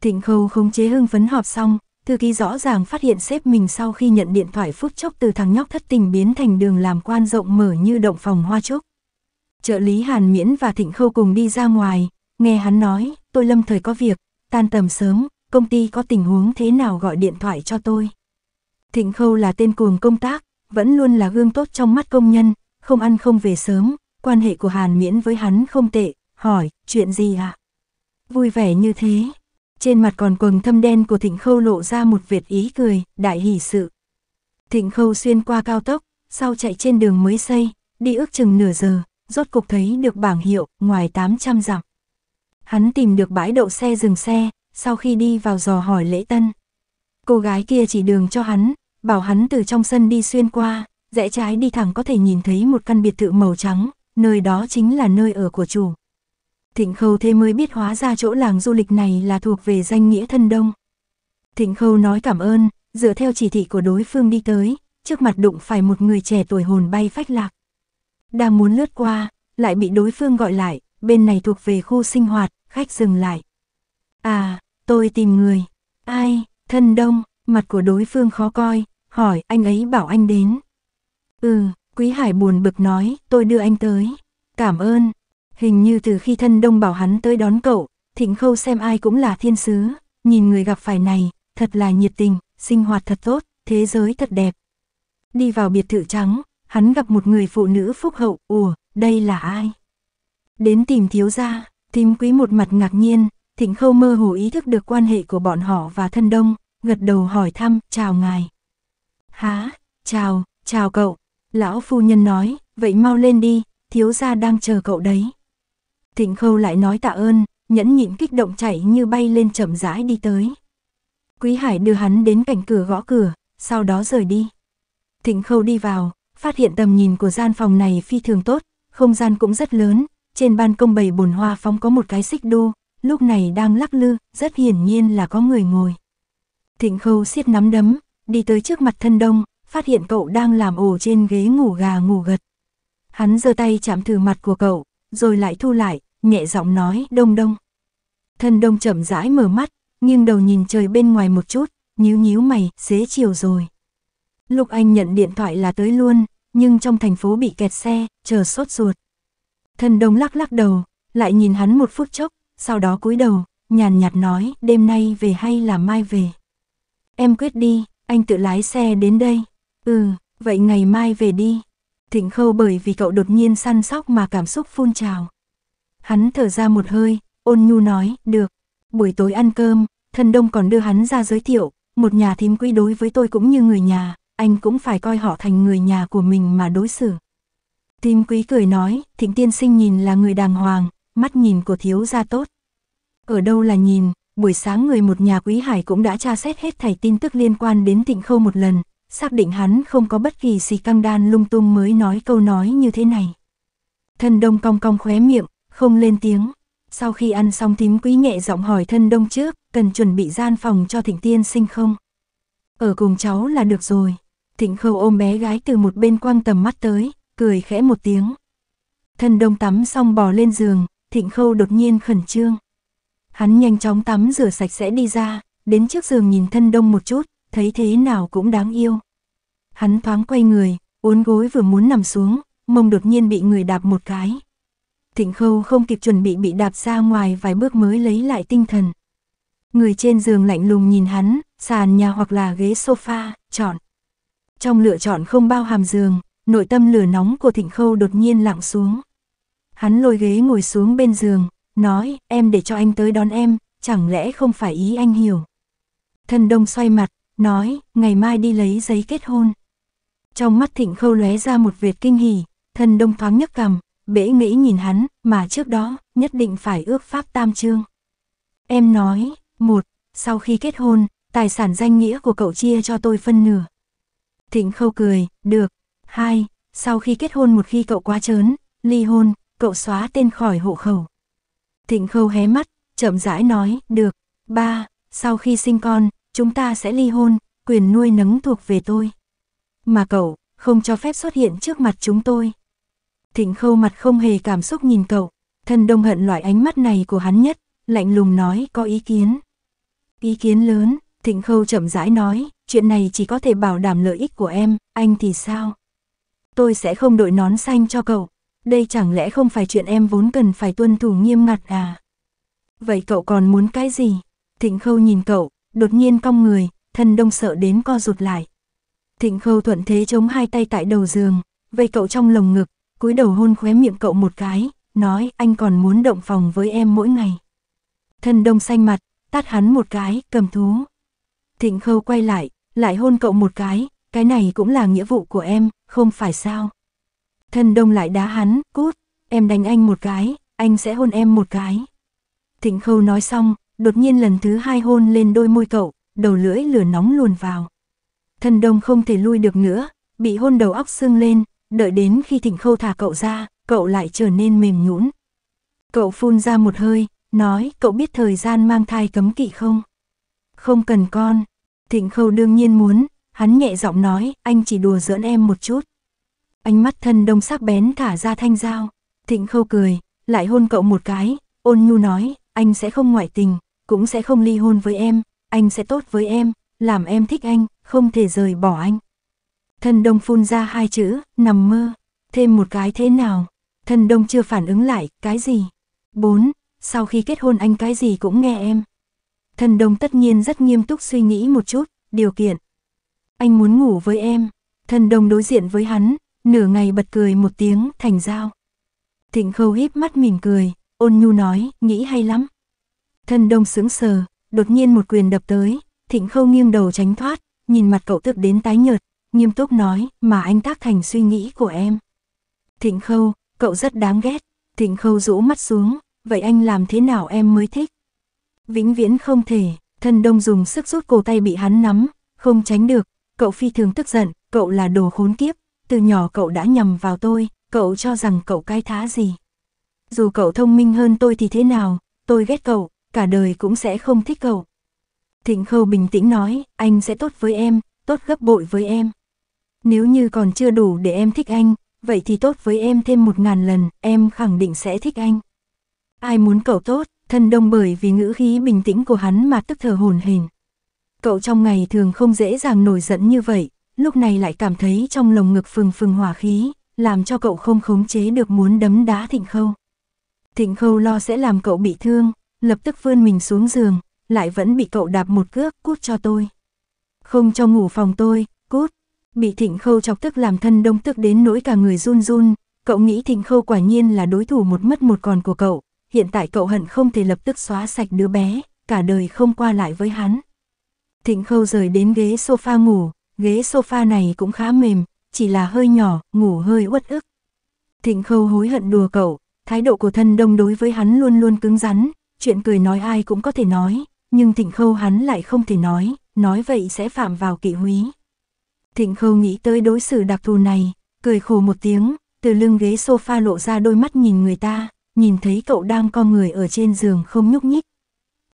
Thịnh khâu khống chế hưng phấn họp xong, thư ký rõ ràng phát hiện sếp mình sau khi nhận điện thoại phút chốc từ thằng nhóc thất tình biến thành đường làm quan rộng mở như động phòng hoa trúc. Trợ lý Hàn Miễn và Thịnh Khâu cùng đi ra ngoài, nghe hắn nói, tôi lâm thời có việc, tan tầm sớm, công ty có tình huống thế nào gọi điện thoại cho tôi. Thịnh Khâu là tên cuồng công tác, vẫn luôn là gương tốt trong mắt công nhân, không ăn không về sớm, quan hệ của Hàn Miễn với hắn không tệ, hỏi, chuyện gì ạ? À? Vui vẻ như thế, trên mặt còn quầng thâm đen của Thịnh Khâu lộ ra một việt ý cười, đại hỷ sự. Thịnh Khâu xuyên qua cao tốc, sau chạy trên đường mới xây, đi ước chừng nửa giờ, rốt cục thấy được bảng hiệu, ngoài 800 dặm. Hắn tìm được bãi đậu xe dừng xe, sau khi đi vào dò hỏi lễ tân. Cô gái kia chỉ đường cho hắn, bảo hắn từ trong sân đi xuyên qua, rẽ trái đi thẳng có thể nhìn thấy một căn biệt thự màu trắng, nơi đó chính là nơi ở của chủ. Thịnh Khâu thế mới biết hóa ra chỗ làng du lịch này là thuộc về danh nghĩa thân đông. Thịnh Khâu nói cảm ơn, dựa theo chỉ thị của đối phương đi tới, trước mặt đụng phải một người trẻ tuổi hồn bay phách lạc. Đang muốn lướt qua, lại bị đối phương gọi lại, bên này thuộc về khu sinh hoạt, khách dừng lại. À, tôi tìm người. Ai, thân đông, mặt của đối phương khó coi, hỏi anh ấy bảo anh đến. Ừ, Quý Hải buồn bực nói, tôi đưa anh tới. Cảm ơn, Hình như từ khi thân đông bảo hắn tới đón cậu, thịnh khâu xem ai cũng là thiên sứ, nhìn người gặp phải này, thật là nhiệt tình, sinh hoạt thật tốt, thế giới thật đẹp. Đi vào biệt thự trắng, hắn gặp một người phụ nữ phúc hậu, ủa, đây là ai? Đến tìm thiếu gia, tím quý một mặt ngạc nhiên, thịnh khâu mơ hồ ý thức được quan hệ của bọn họ và thân đông, gật đầu hỏi thăm, chào ngài. Há, chào, chào cậu, lão phu nhân nói, vậy mau lên đi, thiếu gia đang chờ cậu đấy. Thịnh khâu lại nói tạ ơn, nhẫn nhịn kích động chảy như bay lên chậm rãi đi tới. Quý Hải đưa hắn đến cạnh cửa gõ cửa, sau đó rời đi. Thịnh khâu đi vào, phát hiện tầm nhìn của gian phòng này phi thường tốt, không gian cũng rất lớn, trên ban công bày bồn hoa phong có một cái xích đu, lúc này đang lắc lư, rất hiển nhiên là có người ngồi. Thịnh khâu siết nắm đấm, đi tới trước mặt thân đông, phát hiện cậu đang làm ổ trên ghế ngủ gà ngủ gật. Hắn giơ tay chạm thử mặt của cậu, rồi lại thu lại, nhẹ giọng nói đông đông. Thân đông chậm rãi mở mắt, nghiêng đầu nhìn trời bên ngoài một chút, nhíu nhíu mày, xế chiều rồi. Lục Anh nhận điện thoại là tới luôn, nhưng trong thành phố bị kẹt xe, chờ sốt ruột. Thân đông lắc lắc đầu, lại nhìn hắn một phút chốc, sau đó cúi đầu, nhàn nhạt nói đêm nay về hay là mai về. Em quyết đi, anh tự lái xe đến đây. Ừ, vậy ngày mai về đi. Thịnh Khâu bởi vì cậu đột nhiên săn sóc mà cảm xúc phun trào. Hắn thở ra một hơi, ôn nhu nói, được. Buổi tối ăn cơm, thần đông còn đưa hắn ra giới thiệu, một nhà thím quý đối với tôi cũng như người nhà, anh cũng phải coi họ thành người nhà của mình mà đối xử. Thím quý cười nói, thịnh tiên sinh nhìn là người đàng hoàng, mắt nhìn của thiếu gia tốt. Ở đâu là nhìn, buổi sáng người một nhà quý hải cũng đã tra xét hết thảy tin tức liên quan đến Thịnh khâu một lần, xác định hắn không có bất kỳ gì căng đan lung tung mới nói câu nói như thế này. Thân đông cong cong khóe miệng, không lên tiếng. Sau khi ăn xong tím quý nhẹ giọng hỏi thân đông trước, cần chuẩn bị gian phòng cho thịnh tiên sinh không? Ở cùng cháu là được rồi. Thịnh khâu ôm bé gái từ một bên quang tầm mắt tới, cười khẽ một tiếng. Thân đông tắm xong bò lên giường, thịnh khâu đột nhiên khẩn trương. Hắn nhanh chóng tắm rửa sạch sẽ đi ra, đến trước giường nhìn thân đông một chút, thấy thế nào cũng đáng yêu. Hắn thoáng quay người, uốn gối vừa muốn nằm xuống, mông đột nhiên bị người đạp một cái. Thịnh khâu không kịp chuẩn bị bị đạp ra ngoài vài bước mới lấy lại tinh thần. Người trên giường lạnh lùng nhìn hắn, sàn nhà hoặc là ghế sofa, chọn. Trong lựa chọn không bao hàm giường, nội tâm lửa nóng của thịnh khâu đột nhiên lặng xuống. Hắn lôi ghế ngồi xuống bên giường, nói, em để cho anh tới đón em, chẳng lẽ không phải ý anh hiểu. Thân đông xoay mặt, nói, ngày mai đi lấy giấy kết hôn. Trong mắt Thịnh Khâu lóe ra một vệt kinh hỉ, thân đông thoáng nhấc cằm, bể nghĩ nhìn hắn, mà trước đó, nhất định phải ước pháp tam chương. Em nói, một, sau khi kết hôn, tài sản danh nghĩa của cậu chia cho tôi phân nửa. Thịnh Khâu cười, được. Hai, sau khi kết hôn một khi cậu quá trớn, ly hôn, cậu xóa tên khỏi hộ khẩu. Thịnh Khâu hé mắt, chậm rãi nói, được. Ba, sau khi sinh con, chúng ta sẽ ly hôn, quyền nuôi nấng thuộc về tôi. Mà cậu, không cho phép xuất hiện trước mặt chúng tôi. Thịnh khâu mặt không hề cảm xúc nhìn cậu, thân đông hận loại ánh mắt này của hắn nhất, lạnh lùng nói có ý kiến. Ý kiến lớn, thịnh khâu chậm rãi nói, chuyện này chỉ có thể bảo đảm lợi ích của em, anh thì sao? Tôi sẽ không đội nón xanh cho cậu, đây chẳng lẽ không phải chuyện em vốn cần phải tuân thủ nghiêm ngặt à? Vậy cậu còn muốn cái gì? Thịnh khâu nhìn cậu, đột nhiên cong người, thân đông sợ đến co rụt lại. Thịnh khâu thuận thế chống hai tay tại đầu giường, vây cậu trong lồng ngực, cúi đầu hôn khóe miệng cậu một cái, nói anh còn muốn động phòng với em mỗi ngày. Thân đông xanh mặt, tát hắn một cái, cầm thú. Thịnh khâu quay lại, lại hôn cậu một cái, cái này cũng là nghĩa vụ của em, không phải sao. Thân đông lại đá hắn, cút, em đánh anh một cái, anh sẽ hôn em một cái. Thịnh khâu nói xong, đột nhiên lần thứ hai hôn lên đôi môi cậu, đầu lưỡi lửa nóng luồn vào. Thần đông không thể lui được nữa, bị hôn đầu óc sưng lên, đợi đến khi thịnh khâu thả cậu ra, cậu lại trở nên mềm nhũn. Cậu phun ra một hơi, nói cậu biết thời gian mang thai cấm kỵ không? Không cần con, thịnh khâu đương nhiên muốn, hắn nhẹ giọng nói anh chỉ đùa giỡn em một chút. Ánh mắt thân đông sắc bén thả ra thanh dao, thịnh khâu cười, lại hôn cậu một cái, ôn nhu nói anh sẽ không ngoại tình, cũng sẽ không ly hôn với em, anh sẽ tốt với em, làm em thích anh, không thể rời bỏ anh. Thần đông phun ra hai chữ, nằm mơ, thêm một cái thế nào. Thần đông chưa phản ứng lại, cái gì? 4. Sau khi kết hôn anh cái gì cũng nghe em. Thần đông tất nhiên rất nghiêm túc suy nghĩ một chút, điều kiện. Anh muốn ngủ với em. Thần đông đối diện với hắn, nửa ngày bật cười một tiếng thành giao Thịnh khâu híp mắt mỉm cười, ôn nhu nói, nghĩ hay lắm. Thân đông sững sờ, đột nhiên một quyền đập tới, thịnh khâu nghiêng đầu tránh thoát, nhìn mặt cậu tức đến tái nhợt, nghiêm túc nói, mà anh tác thành suy nghĩ của em. Thịnh khâu, cậu rất đáng ghét, thịnh khâu rũ mắt xuống, vậy anh làm thế nào em mới thích? Vĩnh viễn không thể, thân đông dùng sức rút cổ tay bị hắn nắm, không tránh được, cậu phi thường tức giận, cậu là đồ khốn kiếp, từ nhỏ cậu đã nhầm vào tôi, cậu cho rằng cậu cái thá gì dù cậu thông minh hơn tôi thì thế nào, tôi ghét cậu, cả đời cũng sẽ không thích cậu. Thịnh Khâu bình tĩnh nói, anh sẽ tốt với em, tốt gấp bội với em. Nếu như còn chưa đủ để em thích anh, vậy thì tốt với em thêm một ngàn lần, em khẳng định sẽ thích anh. Ai muốn cậu tốt, thân đông bởi vì ngữ khí bình tĩnh của hắn mà tức thở hồn hển. Cậu trong ngày thường không dễ dàng nổi giận như vậy, lúc này lại cảm thấy trong lồng ngực phừng phừng hỏa khí, làm cho cậu không khống chế được muốn đấm đá thịnh khâu. Thịnh khâu lo sẽ làm cậu bị thương, lập tức vươn mình xuống giường, lại vẫn bị cậu đạp một cước cút cho tôi. Không cho ngủ phòng tôi, cút. Bị thịnh khâu chọc tức làm thân đông tức đến nỗi cả người run run, cậu nghĩ thịnh khâu quả nhiên là đối thủ một mất một còn của cậu, hiện tại cậu hận không thể lập tức xóa sạch đứa bé, cả đời không qua lại với hắn. Thịnh khâu rời đến ghế sofa ngủ, ghế sofa này cũng khá mềm, chỉ là hơi nhỏ, ngủ hơi uất ức. Thịnh khâu hối hận đùa cậu, Thái độ của thân đông đối với hắn luôn luôn cứng rắn, chuyện cười nói ai cũng có thể nói, nhưng thịnh khâu hắn lại không thể nói, nói vậy sẽ phạm vào kỵ húy. Thịnh khâu nghĩ tới đối xử đặc thù này, cười khổ một tiếng, từ lưng ghế sofa lộ ra đôi mắt nhìn người ta, nhìn thấy cậu đang co người ở trên giường không nhúc nhích.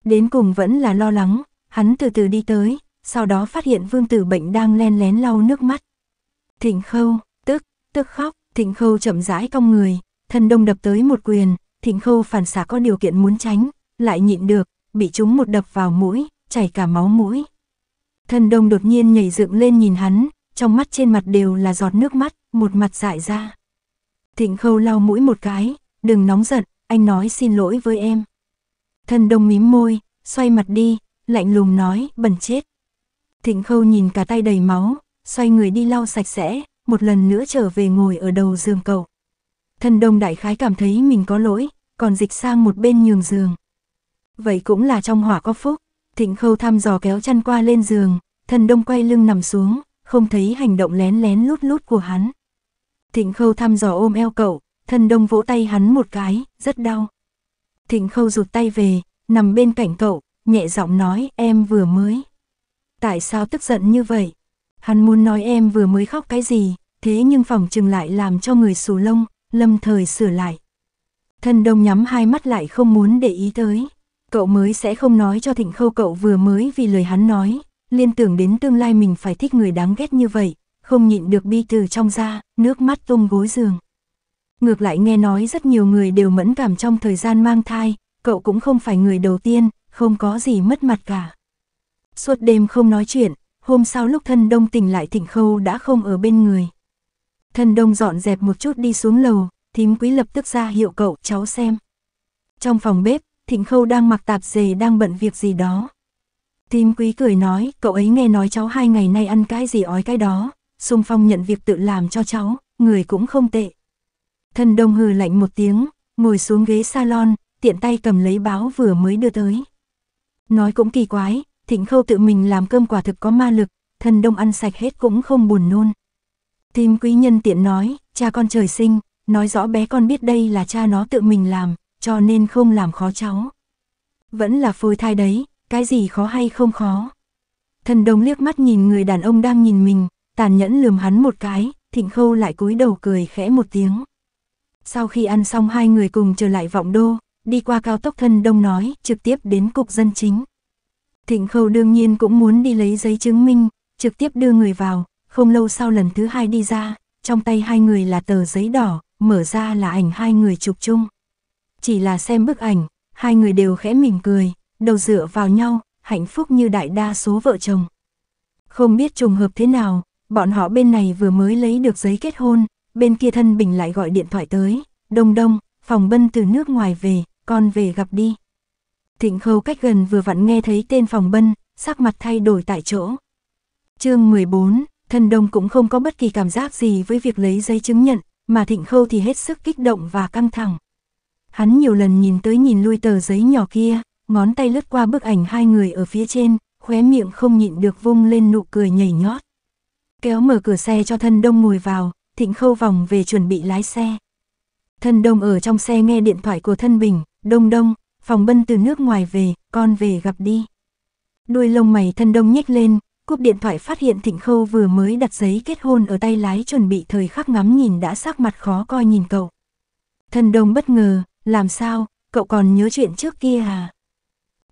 Đến cùng vẫn là lo lắng, hắn từ từ đi tới, sau đó phát hiện vương tử bệnh đang len lén lau nước mắt. Thịnh khâu, tức, tức khóc, thịnh khâu chậm rãi cong người, Thân đông đập tới một quyền, thịnh khâu phản xạ có điều kiện muốn tránh, lại nhịn được, bị chúng một đập vào mũi, chảy cả máu mũi. Thân đông đột nhiên nhảy dựng lên nhìn hắn, trong mắt trên mặt đều là giọt nước mắt, một mặt dại ra. Thịnh khâu lau mũi một cái, đừng nóng giận, anh nói xin lỗi với em. Thân đông mím môi, xoay mặt đi, lạnh lùng nói, bẩn chết. Thịnh khâu nhìn cả tay đầy máu, xoay người đi lau sạch sẽ, một lần nữa trở về ngồi ở đầu giường cậu. Thân đông đại khái cảm thấy mình có lỗi, còn dịch sang một bên nhường giường. Vậy cũng là trong hỏa có phúc, thịnh khâu thăm dò kéo chăn qua lên giường, thân đông quay lưng nằm xuống, không thấy hành động lén lén lút lút của hắn. Thịnh khâu thăm dò ôm eo cậu, thân đông vỗ tay hắn một cái, rất đau. Thịnh khâu rụt tay về, nằm bên cạnh cậu, nhẹ giọng nói em vừa mới. Tại sao tức giận như vậy? Hắn muốn nói em vừa mới khóc cái gì, thế nhưng phòng trừng lại làm cho người xù lông, lâm thời sửa lại. Thân đông nhắm hai mắt lại không muốn để ý tới, cậu mới sẽ không nói cho thịnh khâu cậu vừa mới vì lời hắn nói, liên tưởng đến tương lai mình phải thích người đáng ghét như vậy, không nhịn được bi từ trong da, nước mắt tung gối giường. Ngược lại nghe nói rất nhiều người đều mẫn cảm trong thời gian mang thai, cậu cũng không phải người đầu tiên, không có gì mất mặt cả. Suốt đêm không nói chuyện, hôm sau lúc thân đông tỉnh lại thịnh khâu đã không ở bên người. Thân đông dọn dẹp một chút đi xuống lầu, thím quý lập tức ra hiệu cậu cháu xem. Trong phòng bếp, thịnh khâu đang mặc tạp dề đang bận việc gì đó. Thím quý cười nói, cậu ấy nghe nói cháu hai ngày nay ăn cái gì ói cái đó, xung phong nhận việc tự làm cho cháu, người cũng không tệ. Thân đông hừ lạnh một tiếng, ngồi xuống ghế salon, tiện tay cầm lấy báo vừa mới đưa tới. Nói cũng kỳ quái, thịnh khâu tự mình làm cơm quả thực có ma lực, thân đông ăn sạch hết cũng không buồn nôn. Tim quý nhân tiện nói, cha con trời sinh, nói rõ bé con biết đây là cha nó tự mình làm, cho nên không làm khó cháu. Vẫn là phôi thai đấy, cái gì khó hay không khó. Thần đồng liếc mắt nhìn người đàn ông đang nhìn mình, tàn nhẫn lườm hắn một cái, thịnh khâu lại cúi đầu cười khẽ một tiếng. Sau khi ăn xong hai người cùng trở lại vọng đô, đi qua cao tốc thân đông nói, trực tiếp đến cục dân chính. Thịnh khâu đương nhiên cũng muốn đi lấy giấy chứng minh, trực tiếp đưa người vào, không lâu sau lần thứ hai đi ra, trong tay hai người là tờ giấy đỏ, mở ra là ảnh hai người chụp chung. Chỉ là xem bức ảnh, hai người đều khẽ mỉm cười, đầu dựa vào nhau, hạnh phúc như đại đa số vợ chồng. Không biết trùng hợp thế nào, bọn họ bên này vừa mới lấy được giấy kết hôn, bên kia thân Bình lại gọi điện thoại tới, đông đông, phòng bân từ nước ngoài về, con về gặp đi. Thịnh khâu cách gần vừa vặn nghe thấy tên phòng bân, sắc mặt thay đổi tại chỗ. chương 14, Thân đông cũng không có bất kỳ cảm giác gì với việc lấy giấy chứng nhận, mà thịnh khâu thì hết sức kích động và căng thẳng. Hắn nhiều lần nhìn tới nhìn lui tờ giấy nhỏ kia, ngón tay lướt qua bức ảnh hai người ở phía trên, khóe miệng không nhịn được vung lên nụ cười nhảy nhót. Kéo mở cửa xe cho thân đông ngồi vào, thịnh khâu vòng về chuẩn bị lái xe. Thân đông ở trong xe nghe điện thoại của thân bình, đông đông, phòng bân từ nước ngoài về, con về gặp đi. Đuôi lông mày thân đông nhếch lên, cúp điện thoại phát hiện Thịnh Khâu vừa mới đặt giấy kết hôn ở tay lái chuẩn bị thời khắc ngắm nhìn đã sắc mặt khó coi nhìn cậu. Thần đông bất ngờ, làm sao, cậu còn nhớ chuyện trước kia à?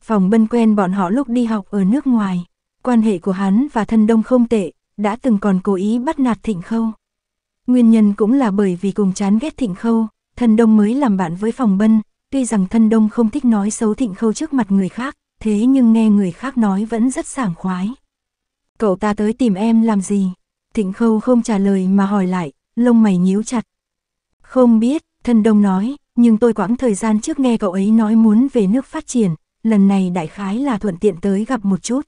Phòng bân quen bọn họ lúc đi học ở nước ngoài, quan hệ của hắn và thân đông không tệ, đã từng còn cố ý bắt nạt Thịnh Khâu. Nguyên nhân cũng là bởi vì cùng chán ghét Thịnh Khâu, thân đông mới làm bạn với phòng bân, tuy rằng thân đông không thích nói xấu Thịnh Khâu trước mặt người khác, thế nhưng nghe người khác nói vẫn rất sảng khoái. Cậu ta tới tìm em làm gì? Thịnh Khâu không trả lời mà hỏi lại, lông mày nhíu chặt. Không biết, thân đông nói, nhưng tôi quãng thời gian trước nghe cậu ấy nói muốn về nước phát triển, lần này đại khái là thuận tiện tới gặp một chút.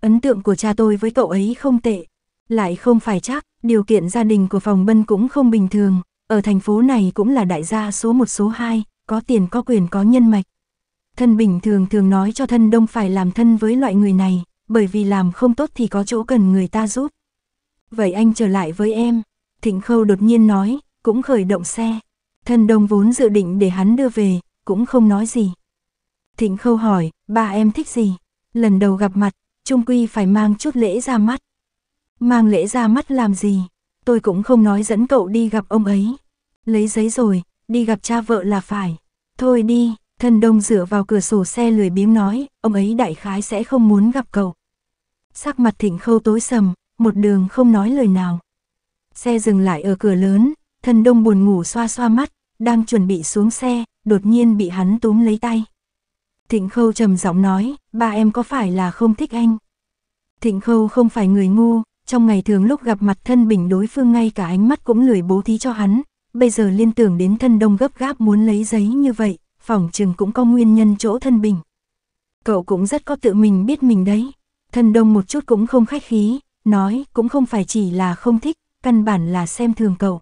Ấn tượng của cha tôi với cậu ấy không tệ, lại không phải chắc, điều kiện gia đình của phòng bân cũng không bình thường, ở thành phố này cũng là đại gia số một số 2, có tiền có quyền có nhân mạch. Thân bình thường thường nói cho thân đông phải làm thân với loại người này, bởi vì làm không tốt thì có chỗ cần người ta giúp. Vậy anh trở lại với em, Thịnh Khâu đột nhiên nói, cũng khởi động xe. Thân đồng vốn dự định để hắn đưa về, cũng không nói gì. Thịnh Khâu hỏi, ba em thích gì? Lần đầu gặp mặt, Trung Quy phải mang chút lễ ra mắt. Mang lễ ra mắt làm gì? Tôi cũng không nói dẫn cậu đi gặp ông ấy. Lấy giấy rồi, đi gặp cha vợ là phải. Thôi đi, thân đông dựa vào cửa sổ xe lười biếng nói, ông ấy đại khái sẽ không muốn gặp cậu sắc mặt thịnh khâu tối sầm, một đường không nói lời nào. Xe dừng lại ở cửa lớn, thần đông buồn ngủ xoa xoa mắt, đang chuẩn bị xuống xe, đột nhiên bị hắn túm lấy tay. Thịnh khâu trầm giọng nói, ba em có phải là không thích anh? Thịnh khâu không phải người ngu, trong ngày thường lúc gặp mặt thân bình đối phương ngay cả ánh mắt cũng lười bố thí cho hắn, bây giờ liên tưởng đến thân đông gấp gáp muốn lấy giấy như vậy, phòng chừng cũng có nguyên nhân chỗ thân bình. Cậu cũng rất có tự mình biết mình đấy. Thân đông một chút cũng không khách khí, nói cũng không phải chỉ là không thích, căn bản là xem thường cậu.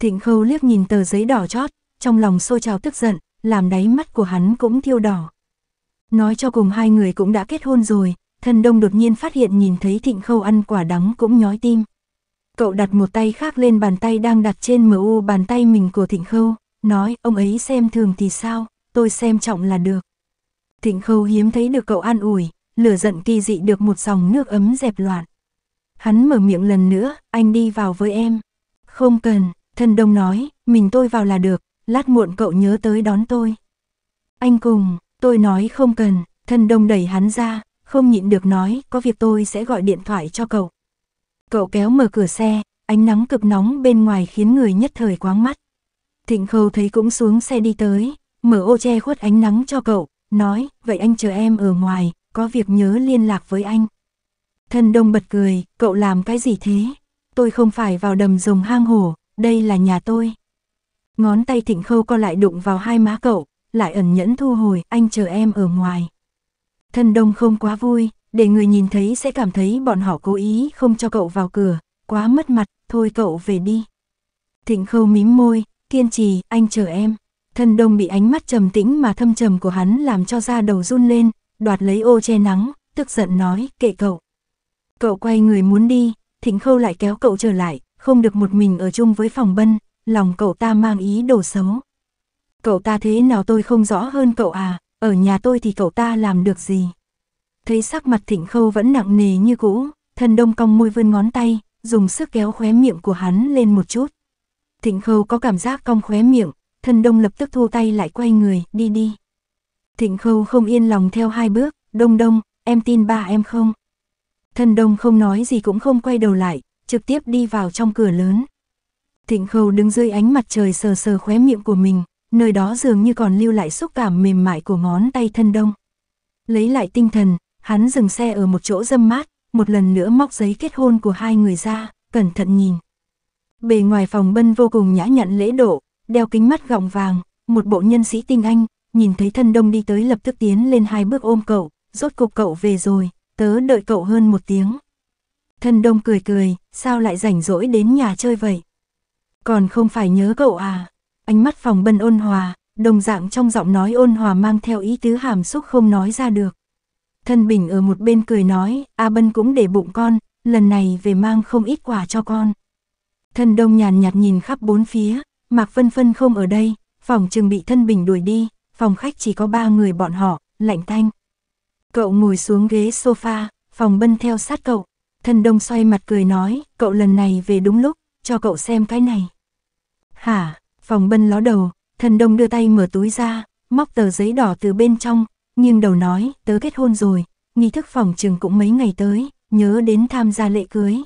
Thịnh khâu liếc nhìn tờ giấy đỏ chót, trong lòng sôi trào tức giận, làm đáy mắt của hắn cũng thiêu đỏ. Nói cho cùng hai người cũng đã kết hôn rồi, Thân đông đột nhiên phát hiện nhìn thấy thịnh khâu ăn quả đắng cũng nhói tim. Cậu đặt một tay khác lên bàn tay đang đặt trên mu bàn tay mình của thịnh khâu, nói ông ấy xem thường thì sao, tôi xem trọng là được. Thịnh khâu hiếm thấy được cậu an ủi, lửa giận kỳ dị được một dòng nước ấm dẹp loạn. Hắn mở miệng lần nữa, anh đi vào với em. Không cần, thân đông nói, mình tôi vào là được, lát muộn cậu nhớ tới đón tôi. Anh cùng, tôi nói không cần, thân đông đẩy hắn ra, không nhịn được nói, có việc tôi sẽ gọi điện thoại cho cậu. Cậu kéo mở cửa xe, ánh nắng cực nóng bên ngoài khiến người nhất thời quáng mắt. Thịnh khâu thấy cũng xuống xe đi tới, mở ô che khuất ánh nắng cho cậu, nói, vậy anh chờ em ở ngoài, có việc nhớ liên lạc với anh. Thân đông bật cười, cậu làm cái gì thế? Tôi không phải vào đầm rồng hang hổ, đây là nhà tôi. Ngón tay thịnh khâu co lại đụng vào hai má cậu, lại ẩn nhẫn thu hồi, anh chờ em ở ngoài. Thân đông không quá vui, để người nhìn thấy sẽ cảm thấy bọn họ cố ý không cho cậu vào cửa, quá mất mặt, thôi cậu về đi. Thịnh khâu mím môi, kiên trì, anh chờ em. Thân đông bị ánh mắt trầm tĩnh mà thâm trầm của hắn làm cho da đầu run lên, đoạt lấy ô che nắng, tức giận nói, kệ cậu. Cậu quay người muốn đi, Thịnh Khâu lại kéo cậu trở lại, không được một mình ở chung với phòng bân, lòng cậu ta mang ý đồ xấu. Cậu ta thế nào tôi không rõ hơn cậu à, ở nhà tôi thì cậu ta làm được gì? Thấy sắc mặt Thịnh Khâu vẫn nặng nề như cũ, thần đông cong môi vươn ngón tay, dùng sức kéo khóe miệng của hắn lên một chút. Thịnh Khâu có cảm giác cong khóe miệng, thần đông lập tức thu tay lại quay người, đi đi. Thịnh Khâu không yên lòng theo hai bước, đông đông, em tin ba em không? Thân đông không nói gì cũng không quay đầu lại, trực tiếp đi vào trong cửa lớn. Thịnh Khâu đứng dưới ánh mặt trời sờ sờ khóe miệng của mình, nơi đó dường như còn lưu lại xúc cảm mềm mại của ngón tay thân đông. Lấy lại tinh thần, hắn dừng xe ở một chỗ dâm mát, một lần nữa móc giấy kết hôn của hai người ra, cẩn thận nhìn. Bề ngoài phòng bân vô cùng nhã nhặn lễ độ, đeo kính mắt gọng vàng, một bộ nhân sĩ tinh anh, nhìn thấy thân đông đi tới lập tức tiến lên hai bước ôm cậu, rốt cục cậu về rồi, tớ đợi cậu hơn một tiếng. Thân đông cười cười, sao lại rảnh rỗi đến nhà chơi vậy? Còn không phải nhớ cậu à? Ánh mắt phòng bân ôn hòa, đồng dạng trong giọng nói ôn hòa mang theo ý tứ hàm xúc không nói ra được. Thân bình ở một bên cười nói, A Bân cũng để bụng con, lần này về mang không ít quà cho con. Thân đông nhàn nhạt nhìn khắp bốn phía, Mạc phân Phân không ở đây, phòng chừng bị thân bình đuổi đi, phòng khách chỉ có ba người bọn họ, lạnh thanh. Cậu ngồi xuống ghế sofa, phòng bân theo sát cậu. Thân đông xoay mặt cười nói, cậu lần này về đúng lúc, cho cậu xem cái này. Hả, phòng bân ló đầu, thân đông đưa tay mở túi ra, móc tờ giấy đỏ từ bên trong, nhưng đầu nói, tớ kết hôn rồi, nghi thức phòng trường cũng mấy ngày tới, nhớ đến tham gia lễ cưới.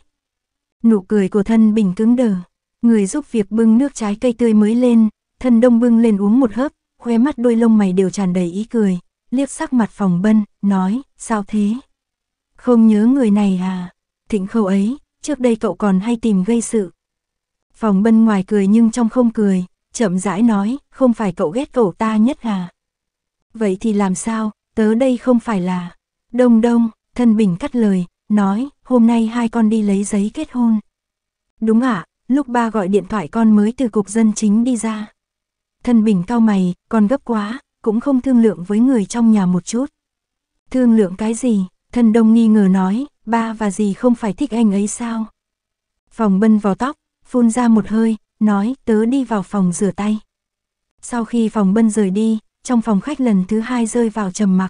Nụ cười của thân bình cứng đờ, người giúp việc bưng nước trái cây tươi mới lên, thân đông bưng lên uống một hớp, khóe mắt đôi lông mày đều tràn đầy ý cười, liếc sắc mặt phòng bân, nói, sao thế? Không nhớ người này à? Thịnh khâu ấy, trước đây cậu còn hay tìm gây sự. Phòng bân ngoài cười nhưng trong không cười, chậm rãi nói, không phải cậu ghét cậu ta nhất à? Vậy thì làm sao, tớ đây không phải là... Đông đông, thân bình cắt lời, nói, hôm nay hai con đi lấy giấy kết hôn. Đúng ạ, à, lúc ba gọi điện thoại con mới từ cục dân chính đi ra. Thân bình cao mày, còn gấp quá, cũng không thương lượng với người trong nhà một chút. Thương lượng cái gì? Thân đông nghi ngờ nói, ba và dì không phải thích anh ấy sao? Phòng bân vào tóc, phun ra một hơi, nói tớ đi vào phòng rửa tay. Sau khi phòng bân rời đi, trong phòng khách lần thứ hai rơi vào trầm mặc.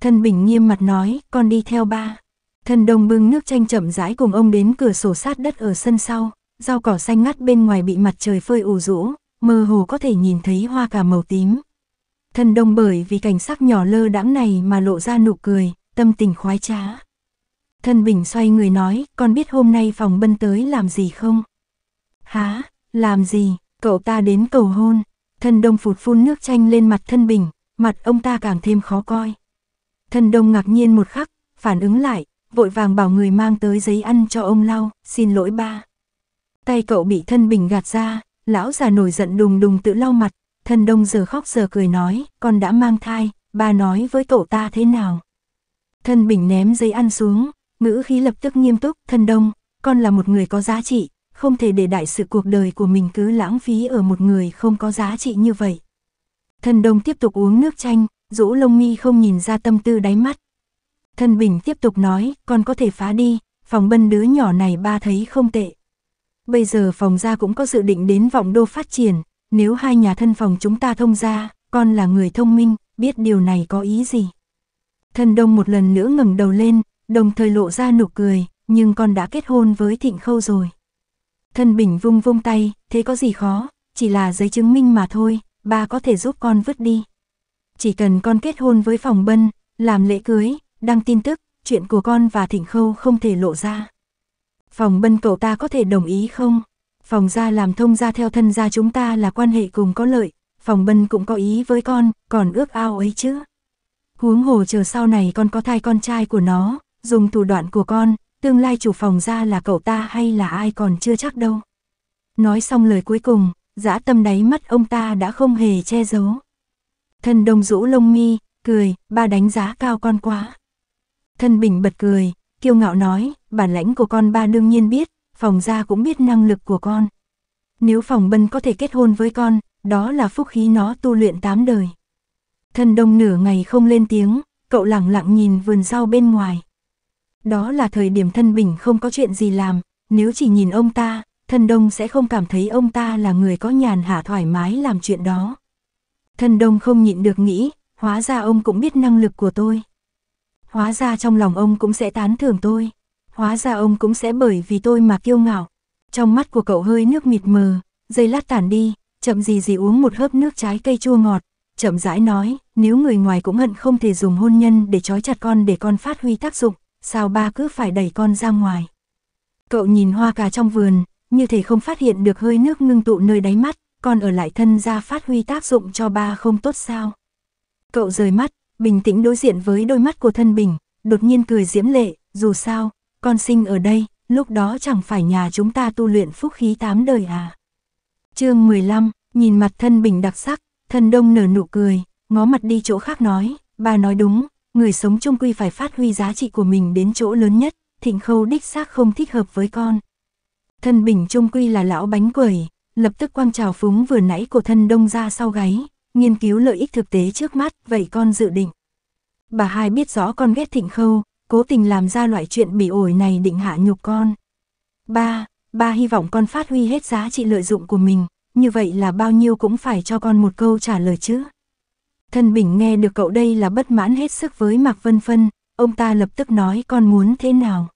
Thân bình nghiêm mặt nói, con đi theo ba. Thân đông bưng nước chanh chậm rãi cùng ông đến cửa sổ sát đất ở sân sau, rau cỏ xanh ngắt bên ngoài bị mặt trời phơi ủ rũ, mơ hồ có thể nhìn thấy hoa cà màu tím. Thần đông bởi vì cảnh sắc nhỏ lơ đãng này mà lộ ra nụ cười, tâm tình khoái trá. Thân bình xoay người nói, con biết hôm nay phòng bân tới làm gì không? Há, làm gì, cậu ta đến cầu hôn. Thân đông phụt phun nước chanh lên mặt thân bình, mặt ông ta càng thêm khó coi. Thân đông ngạc nhiên một khắc, phản ứng lại, vội vàng bảo người mang tới giấy ăn cho ông lau, xin lỗi ba. Tay cậu bị thân bình gạt ra, Lão già nổi giận đùng đùng tự lau mặt, thần đông giờ khóc giờ cười nói, con đã mang thai, bà nói với tổ ta thế nào. Thần bình ném giấy ăn xuống, ngữ khí lập tức nghiêm túc, thần đông, con là một người có giá trị, không thể để đại sự cuộc đời của mình cứ lãng phí ở một người không có giá trị như vậy. Thần đông tiếp tục uống nước chanh, rũ lông mi không nhìn ra tâm tư đáy mắt. Thần bình tiếp tục nói, con có thể phá đi, phòng bân đứa nhỏ này ba thấy không tệ bây giờ phòng gia cũng có dự định đến vọng đô phát triển, nếu hai nhà thân phòng chúng ta thông gia, con là người thông minh, biết điều này có ý gì. Thân đông một lần nữa ngẩng đầu lên, đồng thời lộ ra nụ cười, nhưng con đã kết hôn với thịnh khâu rồi. Thân bình vung vung tay, thế có gì khó, chỉ là giấy chứng minh mà thôi, ba có thể giúp con vứt đi. Chỉ cần con kết hôn với phòng bân, làm lễ cưới, đăng tin tức, chuyện của con và thịnh khâu không thể lộ ra. Phòng bân cậu ta có thể đồng ý không? Phòng gia làm thông gia theo thân gia chúng ta là quan hệ cùng có lợi, phòng bân cũng có ý với con, còn ước ao ấy chứ. Huống hồ chờ sau này con có thai con trai của nó, dùng thủ đoạn của con, tương lai chủ phòng gia là cậu ta hay là ai còn chưa chắc đâu. Nói xong lời cuối cùng, dã tâm đáy mắt ông ta đã không hề che giấu. Thân đông rũ lông mi, cười, ba đánh giá cao con quá. Thân bình bật cười, kiêu ngạo nói, bản lãnh của con ba đương nhiên biết, phòng gia cũng biết năng lực của con. Nếu phòng bân có thể kết hôn với con, đó là phúc khí nó tu luyện tám đời. Thân đông nửa ngày không lên tiếng, cậu lặng lặng nhìn vườn rau bên ngoài. Đó là thời điểm thân bình không có chuyện gì làm, nếu chỉ nhìn ông ta, thân đông sẽ không cảm thấy ông ta là người có nhàn hạ thoải mái làm chuyện đó. Thân đông không nhịn được nghĩ, hóa ra ông cũng biết năng lực của tôi hóa ra trong lòng ông cũng sẽ tán thưởng tôi, hóa ra ông cũng sẽ bởi vì tôi mà kiêu ngạo. Trong mắt của cậu hơi nước mịt mờ, dây lát tản đi, chậm gì gì uống một hớp nước trái cây chua ngọt, chậm rãi nói, nếu người ngoài cũng hận không thể dùng hôn nhân để trói chặt con để con phát huy tác dụng, sao ba cứ phải đẩy con ra ngoài. Cậu nhìn hoa cà trong vườn, như thể không phát hiện được hơi nước ngưng tụ nơi đáy mắt, con ở lại thân ra phát huy tác dụng cho ba không tốt sao. Cậu rời mắt, bình tĩnh đối diện với đôi mắt của thân bình, đột nhiên cười diễm lệ, dù sao, con sinh ở đây, lúc đó chẳng phải nhà chúng ta tu luyện phúc khí tám đời à. chương 15, nhìn mặt thân bình đặc sắc, thân đông nở nụ cười, ngó mặt đi chỗ khác nói, bà nói đúng, người sống chung quy phải phát huy giá trị của mình đến chỗ lớn nhất, thịnh khâu đích xác không thích hợp với con. Thân bình trung quy là lão bánh quẩy, lập tức quang trào phúng vừa nãy của thân đông ra sau gáy, nghiên cứu lợi ích thực tế trước mắt, vậy con dự định. Bà hai biết rõ con ghét thịnh khâu, cố tình làm ra loại chuyện bỉ ổi này định hạ nhục con. Ba, ba hy vọng con phát huy hết giá trị lợi dụng của mình, như vậy là bao nhiêu cũng phải cho con một câu trả lời chứ. Thân Bình nghe được cậu đây là bất mãn hết sức với Mạc Vân Phân, ông ta lập tức nói con muốn thế nào.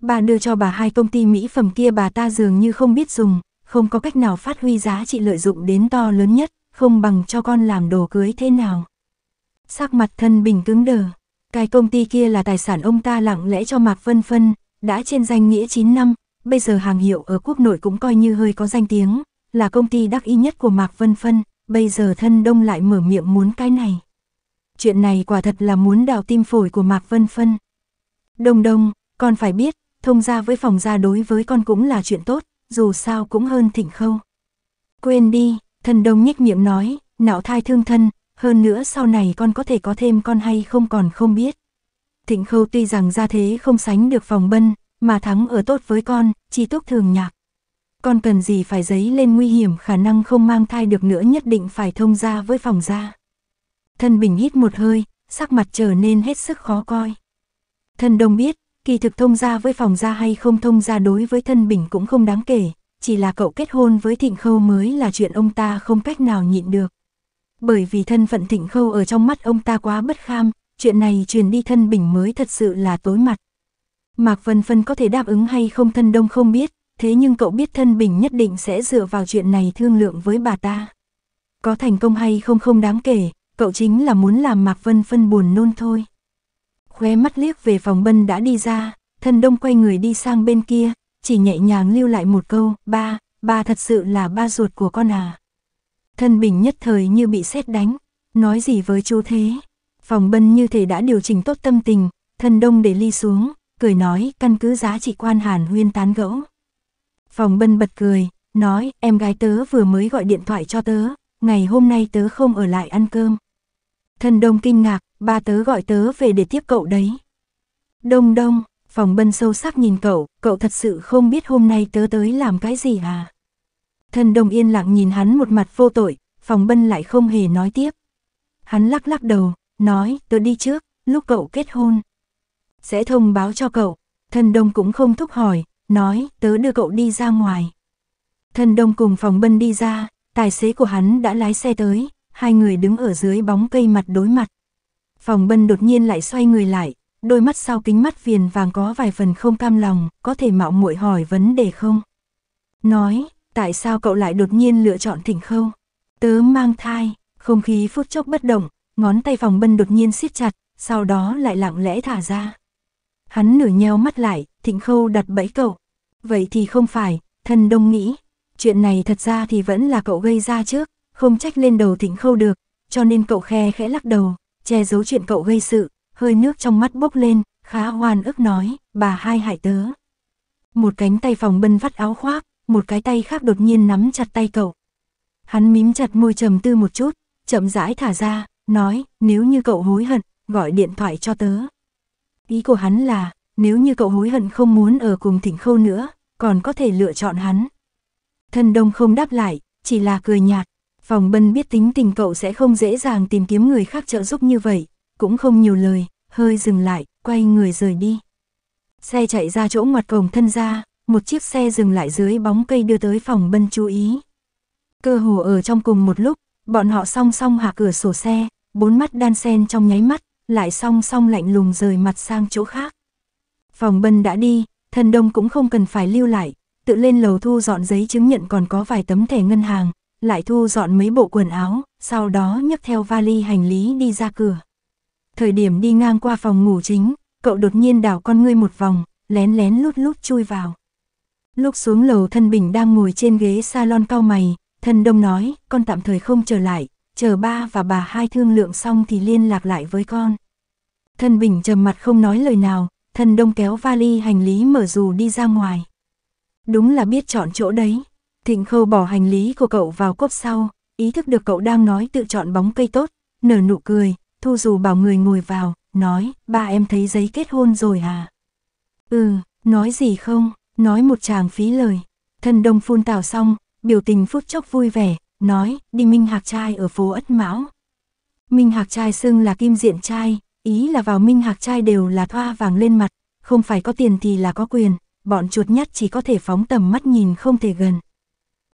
Bà đưa cho bà hai công ty mỹ phẩm kia bà ta dường như không biết dùng, không có cách nào phát huy giá trị lợi dụng đến to lớn nhất không bằng cho con làm đồ cưới thế nào. Sắc mặt thân bình cứng đờ, cái công ty kia là tài sản ông ta lặng lẽ cho Mạc Vân vân đã trên danh nghĩa 9 năm, bây giờ hàng hiệu ở quốc nội cũng coi như hơi có danh tiếng, là công ty đắc ý nhất của Mạc Vân vân. bây giờ thân đông lại mở miệng muốn cái này. Chuyện này quả thật là muốn đào tim phổi của Mạc Vân vân. Đông đông, con phải biết, thông gia với phòng gia đối với con cũng là chuyện tốt, dù sao cũng hơn thỉnh khâu. Quên đi, Thần đông nhếch miệng nói, não thai thương thân, hơn nữa sau này con có thể có thêm con hay không còn không biết. Thịnh khâu tuy rằng ra thế không sánh được phòng bân, mà thắng ở tốt với con, chi túc thường nhạc. Con cần gì phải giấy lên nguy hiểm khả năng không mang thai được nữa nhất định phải thông ra với phòng gia Thân bình hít một hơi, sắc mặt trở nên hết sức khó coi. Thân đông biết, kỳ thực thông ra với phòng gia hay không thông ra đối với thân bình cũng không đáng kể, chỉ là cậu kết hôn với Thịnh Khâu mới là chuyện ông ta không cách nào nhịn được. Bởi vì thân phận Thịnh Khâu ở trong mắt ông ta quá bất kham, chuyện này truyền đi thân bình mới thật sự là tối mặt. Mạc Vân Phân có thể đáp ứng hay không thân đông không biết, thế nhưng cậu biết thân bình nhất định sẽ dựa vào chuyện này thương lượng với bà ta. Có thành công hay không không đáng kể, cậu chính là muốn làm Mạc Vân Phân buồn nôn thôi. Khóe mắt liếc về phòng bân đã đi ra, thân đông quay người đi sang bên kia, chỉ nhẹ nhàng lưu lại một câu, ba, ba thật sự là ba ruột của con à. Thân bình nhất thời như bị xét đánh, nói gì với chú thế. Phòng bân như thể đã điều chỉnh tốt tâm tình, thân đông để ly xuống, cười nói căn cứ giá trị quan hàn huyên tán gẫu. Phòng bân bật cười, nói em gái tớ vừa mới gọi điện thoại cho tớ, ngày hôm nay tớ không ở lại ăn cơm. Thân đông kinh ngạc, ba tớ gọi tớ về để tiếp cậu đấy. Đông đông, Phòng bân sâu sắc nhìn cậu, cậu thật sự không biết hôm nay tớ tới làm cái gì à? Thân đồng yên lặng nhìn hắn một mặt vô tội, phòng bân lại không hề nói tiếp. Hắn lắc lắc đầu, nói tớ đi trước, lúc cậu kết hôn. Sẽ thông báo cho cậu, Thân đồng cũng không thúc hỏi, nói tớ đưa cậu đi ra ngoài. Thân đồng cùng phòng bân đi ra, tài xế của hắn đã lái xe tới, hai người đứng ở dưới bóng cây mặt đối mặt. Phòng bân đột nhiên lại xoay người lại, đôi mắt sau kính mắt viền vàng có vài phần không cam lòng, có thể mạo muội hỏi vấn đề không? Nói, tại sao cậu lại đột nhiên lựa chọn thỉnh khâu? Tớ mang thai, không khí phút chốc bất động, ngón tay phòng bân đột nhiên siết chặt, sau đó lại lặng lẽ thả ra. Hắn nửa nheo mắt lại, thịnh khâu đặt bẫy cậu. Vậy thì không phải, thân đông nghĩ, chuyện này thật ra thì vẫn là cậu gây ra trước, không trách lên đầu thịnh khâu được, cho nên cậu khe khẽ lắc đầu, che giấu chuyện cậu gây sự, hơi nước trong mắt bốc lên, khá hoan ức nói, bà hai hại tớ. Một cánh tay phòng bân vắt áo khoác, một cái tay khác đột nhiên nắm chặt tay cậu. Hắn mím chặt môi trầm tư một chút, chậm rãi thả ra, nói, nếu như cậu hối hận, gọi điện thoại cho tớ. Ý của hắn là, nếu như cậu hối hận không muốn ở cùng thỉnh khâu nữa, còn có thể lựa chọn hắn. Thân đông không đáp lại, chỉ là cười nhạt. Phòng bân biết tính tình cậu sẽ không dễ dàng tìm kiếm người khác trợ giúp như vậy, cũng không nhiều lời, hơi dừng lại, quay người rời đi. Xe chạy ra chỗ ngoặt cổng thân ra, một chiếc xe dừng lại dưới bóng cây đưa tới phòng bân chú ý. Cơ hồ ở trong cùng một lúc, bọn họ song song hạ cửa sổ xe, bốn mắt đan sen trong nháy mắt, lại song song lạnh lùng rời mặt sang chỗ khác. Phòng bân đã đi, thần đông cũng không cần phải lưu lại, tự lên lầu thu dọn giấy chứng nhận còn có vài tấm thẻ ngân hàng, lại thu dọn mấy bộ quần áo, sau đó nhấc theo vali hành lý đi ra cửa. Thời điểm đi ngang qua phòng ngủ chính, cậu đột nhiên đảo con ngươi một vòng, lén lén lút lút chui vào. Lúc xuống lầu thân bình đang ngồi trên ghế salon cao mày, thân đông nói, con tạm thời không trở lại, chờ ba và bà hai thương lượng xong thì liên lạc lại với con. Thân bình trầm mặt không nói lời nào, thân đông kéo vali hành lý mở dù đi ra ngoài. Đúng là biết chọn chỗ đấy. Thịnh khâu bỏ hành lý của cậu vào cốp sau, ý thức được cậu đang nói tự chọn bóng cây tốt, nở nụ cười, Thu dù bảo người ngồi vào, nói, ba em thấy giấy kết hôn rồi à? Ừ, nói gì không, nói một chàng phí lời. Thần đông phun tào xong, biểu tình phút chốc vui vẻ, nói, đi Minh Hạc Trai ở phố Ất Mão. Minh Hạc Trai xưng là kim diện trai, ý là vào Minh Hạc Trai đều là thoa vàng lên mặt, không phải có tiền thì là có quyền, bọn chuột nhắt chỉ có thể phóng tầm mắt nhìn không thể gần.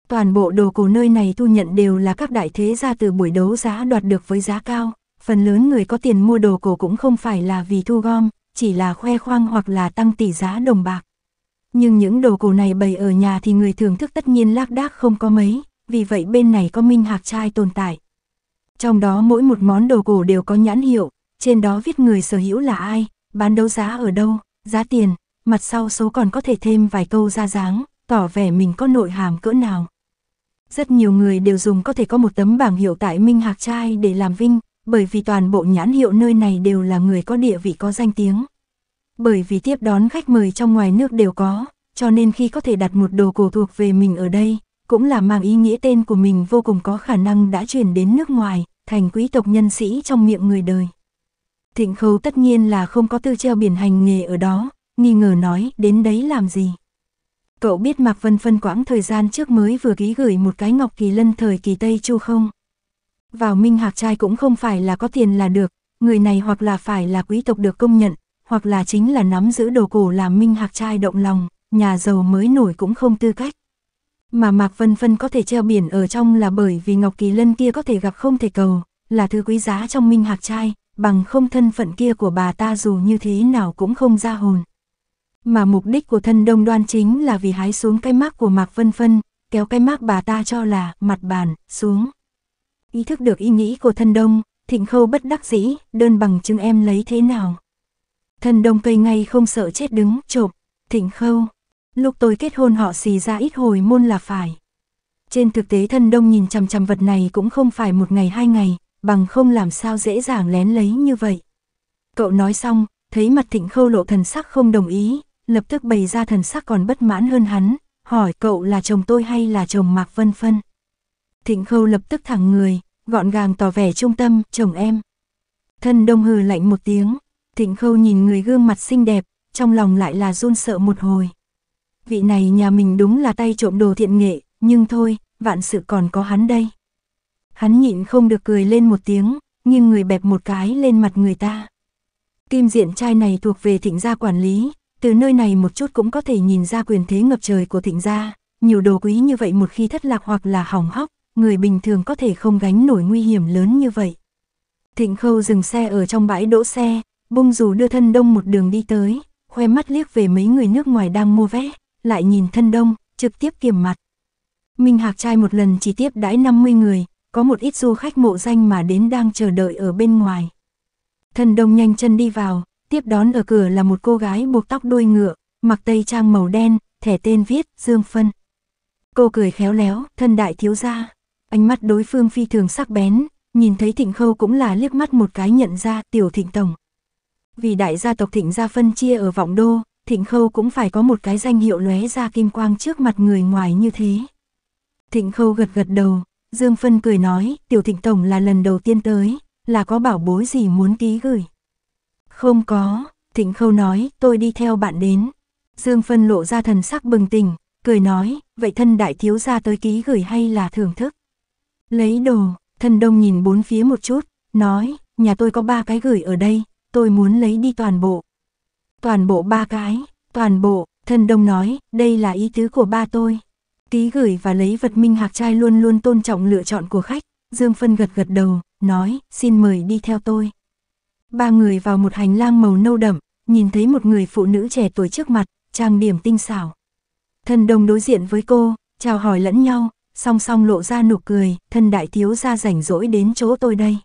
Toàn bộ đồ cổ nơi này thu nhận đều là các đại thế gia từ buổi đấu giá đoạt được với giá cao phần lớn người có tiền mua đồ cổ cũng không phải là vì thu gom, chỉ là khoe khoang hoặc là tăng tỷ giá đồng bạc. Nhưng những đồ cổ này bày ở nhà thì người thưởng thức tất nhiên lác đác không có mấy, vì vậy bên này có minh hạc trai tồn tại. Trong đó mỗi một món đồ cổ đều có nhãn hiệu, trên đó viết người sở hữu là ai, bán đấu giá ở đâu, giá tiền, mặt sau số còn có thể thêm vài câu ra dáng, tỏ vẻ mình có nội hàm cỡ nào. Rất nhiều người đều dùng có thể có một tấm bảng hiệu tại Minh Hạc Trai để làm vinh, bởi vì toàn bộ nhãn hiệu nơi này đều là người có địa vị có danh tiếng. Bởi vì tiếp đón khách mời trong ngoài nước đều có, cho nên khi có thể đặt một đồ cổ thuộc về mình ở đây, cũng là mang ý nghĩa tên của mình vô cùng có khả năng đã chuyển đến nước ngoài, thành quý tộc nhân sĩ trong miệng người đời. Thịnh Khâu tất nhiên là không có tư treo biển hành nghề ở đó, nghi ngờ nói đến đấy làm gì. Cậu biết Mạc Vân phân quãng thời gian trước mới vừa ký gửi một cái ngọc kỳ lân thời kỳ Tây Chu không? vào Minh Hạc trai cũng không phải là có tiền là được, người này hoặc là phải là quý tộc được công nhận, hoặc là chính là nắm giữ đồ cổ làm Minh Hạc trai động lòng, nhà giàu mới nổi cũng không tư cách. Mà Mạc Vân vân có thể treo biển ở trong là bởi vì Ngọc Kỳ Lân kia có thể gặp không thể cầu, là thứ quý giá trong Minh Hạc trai, bằng không thân phận kia của bà ta dù như thế nào cũng không ra hồn. Mà mục đích của thân đông đoan chính là vì hái xuống cái mác của Mạc Vân vân kéo cái mác bà ta cho là mặt bàn xuống. Ý thức được ý nghĩ của thân đông, thịnh khâu bất đắc dĩ, đơn bằng chứng em lấy thế nào. Thân đông cây ngay không sợ chết đứng, chộp, thịnh khâu. Lúc tôi kết hôn họ xì ra ít hồi môn là phải. Trên thực tế thân đông nhìn chằm chằm vật này cũng không phải một ngày hai ngày, bằng không làm sao dễ dàng lén lấy như vậy. Cậu nói xong, thấy mặt thịnh khâu lộ thần sắc không đồng ý, lập tức bày ra thần sắc còn bất mãn hơn hắn, hỏi cậu là chồng tôi hay là chồng Mạc Vân Phân. Thịnh Khâu lập tức thẳng người, gọn gàng tỏ vẻ trung tâm, chồng em. Thân đông hừ lạnh một tiếng, Thịnh Khâu nhìn người gương mặt xinh đẹp, trong lòng lại là run sợ một hồi. Vị này nhà mình đúng là tay trộm đồ thiện nghệ, nhưng thôi, vạn sự còn có hắn đây. Hắn nhịn không được cười lên một tiếng, nhưng người bẹp một cái lên mặt người ta. Kim diện trai này thuộc về thịnh gia quản lý, từ nơi này một chút cũng có thể nhìn ra quyền thế ngập trời của thịnh gia, nhiều đồ quý như vậy một khi thất lạc hoặc là hỏng hóc, người bình thường có thể không gánh nổi nguy hiểm lớn như vậy. Thịnh Khâu dừng xe ở trong bãi đỗ xe, bung dù đưa thân đông một đường đi tới, khoe mắt liếc về mấy người nước ngoài đang mua vé, lại nhìn thân đông, trực tiếp kiềm mặt. Minh Hạc trai một lần chỉ tiếp đãi 50 người, có một ít du khách mộ danh mà đến đang chờ đợi ở bên ngoài. Thân đông nhanh chân đi vào, tiếp đón ở cửa là một cô gái buộc tóc đuôi ngựa, mặc tây trang màu đen, thẻ tên viết Dương Phân. Cô cười khéo léo, thân đại thiếu gia. Ánh mắt đối phương phi thường sắc bén, nhìn thấy thịnh khâu cũng là liếc mắt một cái nhận ra tiểu thịnh tổng. Vì đại gia tộc thịnh gia phân chia ở vọng đô, thịnh khâu cũng phải có một cái danh hiệu lóe ra kim quang trước mặt người ngoài như thế. Thịnh khâu gật gật đầu, Dương Phân cười nói, tiểu thịnh tổng là lần đầu tiên tới, là có bảo bối gì muốn ký gửi. Không có, thịnh khâu nói, tôi đi theo bạn đến. Dương Phân lộ ra thần sắc bừng tỉnh, cười nói, vậy thân đại thiếu gia tới ký gửi hay là thưởng thức? Lấy đồ, thần đông nhìn bốn phía một chút, nói, nhà tôi có ba cái gửi ở đây, tôi muốn lấy đi toàn bộ. Toàn bộ ba cái, toàn bộ, thần đông nói, đây là ý tứ của ba tôi. ký gửi và lấy vật minh hạc trai luôn luôn tôn trọng lựa chọn của khách, Dương Phân gật gật đầu, nói, xin mời đi theo tôi. Ba người vào một hành lang màu nâu đậm, nhìn thấy một người phụ nữ trẻ tuổi trước mặt, trang điểm tinh xảo. Thần đồng đối diện với cô, chào hỏi lẫn nhau, song song lộ ra nụ cười, thân đại thiếu gia rảnh rỗi đến chỗ tôi đây.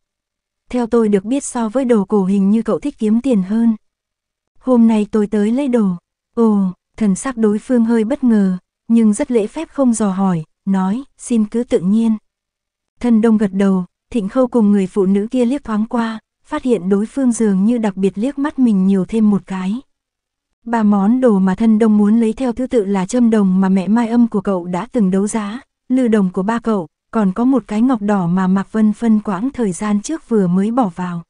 Theo tôi được biết so với đồ cổ hình như cậu thích kiếm tiền hơn. Hôm nay tôi tới lấy đồ. Ồ, thần sắc đối phương hơi bất ngờ, nhưng rất lễ phép không dò hỏi, nói, xin cứ tự nhiên. Thân đông gật đầu, thịnh khâu cùng người phụ nữ kia liếc thoáng qua, phát hiện đối phương dường như đặc biệt liếc mắt mình nhiều thêm một cái. Ba món đồ mà thân đông muốn lấy theo thứ tự là châm đồng mà mẹ mai âm của cậu đã từng đấu giá, lư đồng của ba cậu, còn có một cái ngọc đỏ mà Mạc Vân phân quãng thời gian trước vừa mới bỏ vào.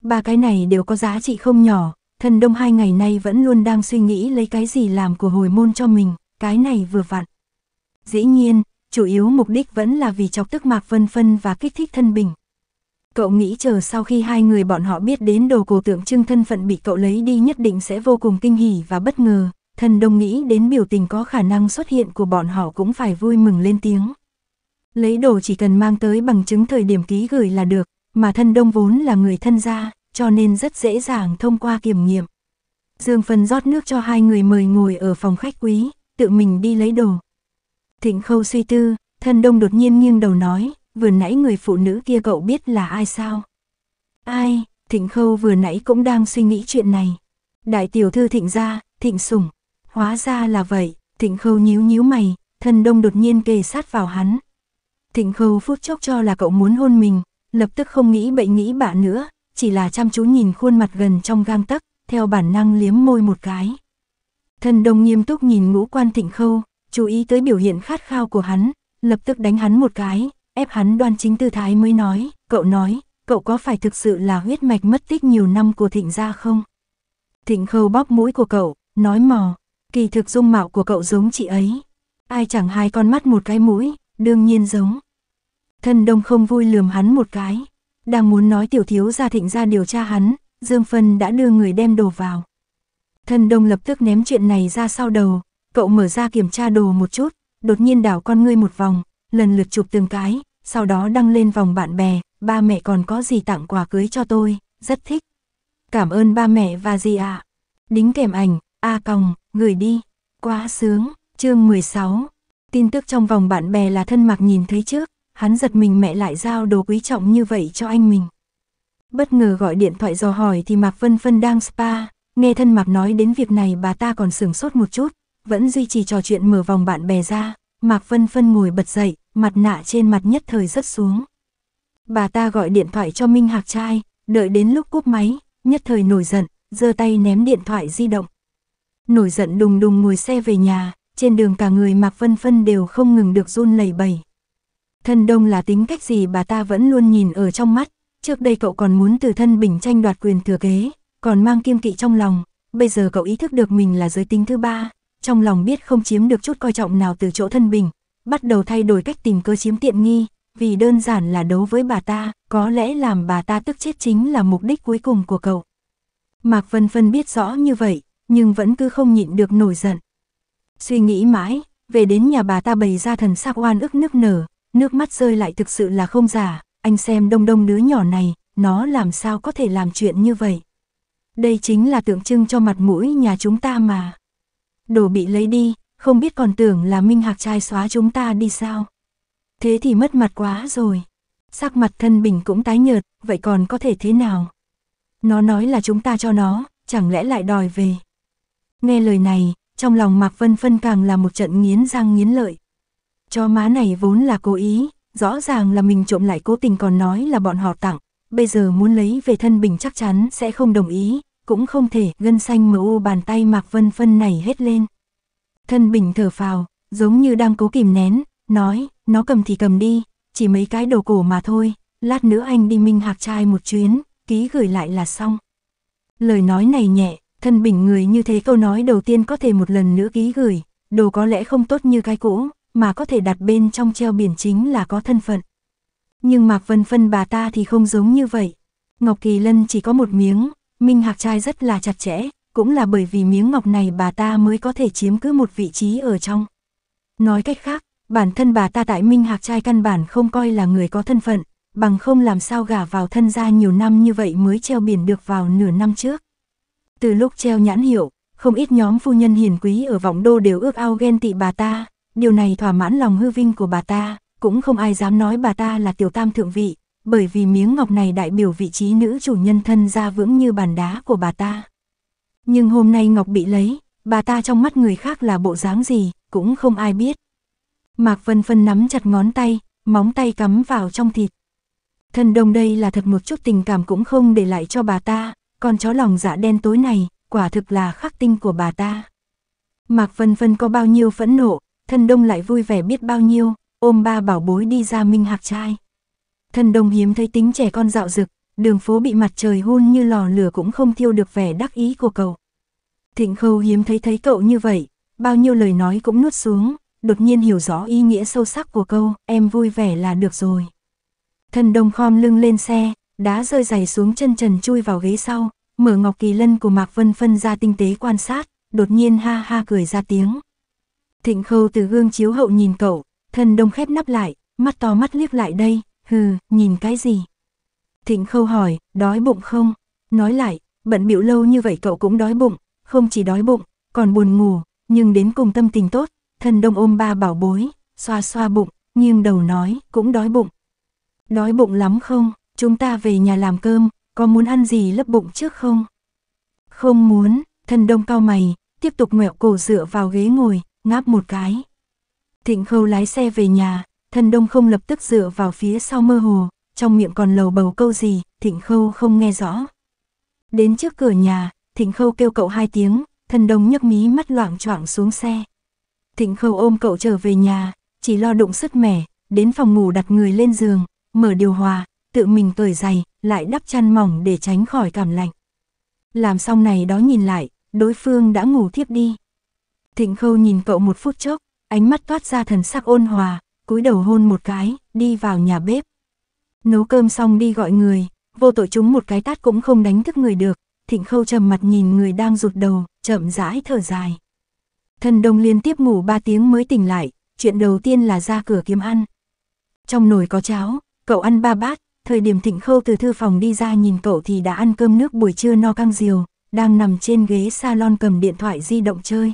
Ba cái này đều có giá trị không nhỏ, thần đông hai ngày nay vẫn luôn đang suy nghĩ lấy cái gì làm của hồi môn cho mình, cái này vừa vặn. Dĩ nhiên, chủ yếu mục đích vẫn là vì chọc tức Mạc Vân Phân và kích thích thân bình. Cậu nghĩ chờ sau khi hai người bọn họ biết đến đồ cổ tượng trưng thân phận bị cậu lấy đi nhất định sẽ vô cùng kinh hỉ và bất ngờ, Thần đồng nghĩ đến biểu tình có khả năng xuất hiện của bọn họ cũng phải vui mừng lên tiếng. Lấy đồ chỉ cần mang tới bằng chứng thời điểm ký gửi là được, mà thân đông vốn là người thân gia, cho nên rất dễ dàng thông qua kiểm nghiệm. Dương Phân rót nước cho hai người mời ngồi ở phòng khách quý, tự mình đi lấy đồ. Thịnh khâu suy tư, thân đông đột nhiên nghiêng đầu nói, vừa nãy người phụ nữ kia cậu biết là ai sao? Ai, thịnh khâu vừa nãy cũng đang suy nghĩ chuyện này. Đại tiểu thư thịnh gia, thịnh sủng, Hóa ra là vậy, Thịnh Khâu nhíu nhíu mày, Thân đông đột nhiên kề sát vào hắn. Thịnh Khâu phút chốc cho là cậu muốn hôn mình, lập tức không nghĩ bậy nghĩ bạ nữa, chỉ là chăm chú nhìn khuôn mặt gần trong gang tấc, theo bản năng liếm môi một cái. Thân đông nghiêm túc nhìn ngũ quan Thịnh Khâu, chú ý tới biểu hiện khát khao của hắn, lập tức đánh hắn một cái, ép hắn đoan chính tư thái mới nói, cậu nói, cậu có phải thực sự là huyết mạch mất tích nhiều năm của Thịnh gia không? Thịnh Khâu bóp mũi của cậu, nói mò, Kỳ thực dung mạo của cậu giống chị ấy. Ai chẳng hai con mắt một cái mũi, đương nhiên giống. Thân đông không vui lườm hắn một cái. Đang muốn nói tiểu thiếu gia thịnh ra điều tra hắn, Dương Phân đã đưa người đem đồ vào. Thân đông lập tức ném chuyện này ra sau đầu, cậu mở ra kiểm tra đồ một chút, đột nhiên đảo con ngươi một vòng, lần lượt chụp từng cái, sau đó đăng lên vòng bạn bè, ba mẹ còn có gì tặng quà cưới cho tôi, rất thích. Cảm ơn ba mẹ và gì ạ. À. Đính kèm ảnh, A còng, Gửi đi. Quá sướng. Chương 16. Tin tức trong vòng bạn bè là thân mặc nhìn thấy trước, hắn giật mình mẹ lại giao đồ quý trọng như vậy cho anh mình. Bất ngờ gọi điện thoại dò hỏi thì Mạc Vân vân đang spa, nghe thân Mạc nói đến việc này bà ta còn sửng sốt một chút, vẫn duy trì trò chuyện mở vòng bạn bè ra, Mạc Vân vân ngồi bật dậy, mặt nạ trên mặt nhất thời rất xuống. Bà ta gọi điện thoại cho Minh Hạc trai, đợi đến lúc cúp máy, nhất thời nổi giận, giơ tay ném điện thoại di động, nổi giận đùng đùng ngồi xe về nhà, trên đường cả người Mạc Vân Phân đều không ngừng được run lẩy bẩy. Thân đông là tính cách gì bà ta vẫn luôn nhìn ở trong mắt, trước đây cậu còn muốn từ thân bình tranh đoạt quyền thừa kế, còn mang kiêm kỵ trong lòng, bây giờ cậu ý thức được mình là giới tính thứ ba, trong lòng biết không chiếm được chút coi trọng nào từ chỗ thân bình, bắt đầu thay đổi cách tìm cơ chiếm tiện nghi, vì đơn giản là đấu với bà ta, có lẽ làm bà ta tức chết chính là mục đích cuối cùng của cậu. Mạc Vân Phân biết rõ như vậy, nhưng vẫn cứ không nhịn được nổi giận. Suy nghĩ mãi, về đến nhà bà ta bày ra thần sắc oan ức nước nở, nước mắt rơi lại thực sự là không giả, anh xem đông đông đứa nhỏ này, nó làm sao có thể làm chuyện như vậy. Đây chính là tượng trưng cho mặt mũi nhà chúng ta mà. Đồ bị lấy đi, không biết còn tưởng là Minh Hạc trai xóa chúng ta đi sao. Thế thì mất mặt quá rồi. Sắc mặt thân bình cũng tái nhợt, vậy còn có thể thế nào? Nó nói là chúng ta cho nó, chẳng lẽ lại đòi về. Nghe lời này, trong lòng Mạc Vân Phân càng là một trận nghiến răng nghiến lợi. Cho má này vốn là cố ý, rõ ràng là mình trộm lại cố tình còn nói là bọn họ tặng, bây giờ muốn lấy về thân bình chắc chắn sẽ không đồng ý, cũng không thể gân xanh mờ u bàn tay Mạc Vân Phân này hết lên. Thân bình thở phào, giống như đang cố kìm nén, nói, nó cầm thì cầm đi, chỉ mấy cái đồ cổ mà thôi, lát nữa anh đi minh hạc trai một chuyến, ký gửi lại là xong. Lời nói này nhẹ, Thân bình người như thế câu nói đầu tiên có thể một lần nữa ký gửi, đồ có lẽ không tốt như cái cũ, mà có thể đặt bên trong treo biển chính là có thân phận. Nhưng Mạc Vân Phân bà ta thì không giống như vậy. Ngọc Kỳ Lân chỉ có một miếng, Minh Hạc trai rất là chặt chẽ, cũng là bởi vì miếng ngọc này bà ta mới có thể chiếm cứ một vị trí ở trong. Nói cách khác, bản thân bà ta tại Minh Hạc trai căn bản không coi là người có thân phận, bằng không làm sao gả vào thân gia nhiều năm như vậy mới treo biển được vào nửa năm trước. Từ lúc treo nhãn hiệu, không ít nhóm phu nhân hiền quý ở vọng đô đều ước ao ghen tị bà ta, điều này thỏa mãn lòng hư vinh của bà ta, cũng không ai dám nói bà ta là tiểu tam thượng vị, bởi vì miếng ngọc này đại biểu vị trí nữ chủ nhân thân ra vững như bàn đá của bà ta. Nhưng hôm nay ngọc bị lấy, bà ta trong mắt người khác là bộ dáng gì, cũng không ai biết. Mạc Vân Phân nắm chặt ngón tay, móng tay cắm vào trong thịt. Thân đồng đây là thật một chút tình cảm cũng không để lại cho bà ta, con chó lòng dạ đen tối này, quả thực là khắc tinh của bà ta. Mạc Vân Vân có bao nhiêu phẫn nộ, thân đông lại vui vẻ biết bao nhiêu, ôm ba bảo bối đi ra minh hạc trai. Thân đông hiếm thấy tính trẻ con dạo dực, đường phố bị mặt trời hun như lò lửa cũng không thiêu được vẻ đắc ý của cậu. Thịnh khâu hiếm thấy thấy cậu như vậy, bao nhiêu lời nói cũng nuốt xuống, đột nhiên hiểu rõ ý nghĩa sâu sắc của câu, em vui vẻ là được rồi. Thân đông khom lưng lên xe, Đá rơi dày xuống chân trần chui vào ghế sau, mở ngọc kỳ lân của Mạc Vân phân ra tinh tế quan sát, đột nhiên ha ha cười ra tiếng. Thịnh khâu từ gương chiếu hậu nhìn cậu, thân đông khép nắp lại, mắt to mắt liếc lại đây, hừ, nhìn cái gì? Thịnh khâu hỏi, đói bụng không? Nói lại, bận biểu lâu như vậy cậu cũng đói bụng, không chỉ đói bụng, còn buồn ngủ, nhưng đến cùng tâm tình tốt, thân đông ôm ba bảo bối, xoa xoa bụng, nghiêng đầu nói, cũng đói bụng. Đói bụng lắm không? chúng ta về nhà làm cơm, có muốn ăn gì lấp bụng trước không? Không muốn, thần đông cao mày, tiếp tục ngoẹo cổ dựa vào ghế ngồi, ngáp một cái. Thịnh khâu lái xe về nhà, thần đông không lập tức dựa vào phía sau mơ hồ, trong miệng còn lầu bầu câu gì, thịnh khâu không nghe rõ. Đến trước cửa nhà, thịnh khâu kêu cậu hai tiếng, thần đông nhấc mí mắt loảng choảng xuống xe. Thịnh khâu ôm cậu trở về nhà, chỉ lo đụng sức mẻ, đến phòng ngủ đặt người lên giường, mở điều hòa, tự mình cởi giày, lại đắp chăn mỏng để tránh khỏi cảm lạnh. Làm xong này đó nhìn lại, đối phương đã ngủ thiếp đi. Thịnh khâu nhìn cậu một phút chốc, ánh mắt toát ra thần sắc ôn hòa, cúi đầu hôn một cái, đi vào nhà bếp. Nấu cơm xong đi gọi người, vô tội chúng một cái tát cũng không đánh thức người được, thịnh khâu trầm mặt nhìn người đang rụt đầu, chậm rãi thở dài. Thần đông liên tiếp ngủ 3 tiếng mới tỉnh lại, chuyện đầu tiên là ra cửa kiếm ăn. Trong nồi có cháo, cậu ăn ba bát, Thời điểm Thịnh Khâu từ thư phòng đi ra nhìn cậu thì đã ăn cơm nước buổi trưa no căng diều, đang nằm trên ghế salon cầm điện thoại di động chơi.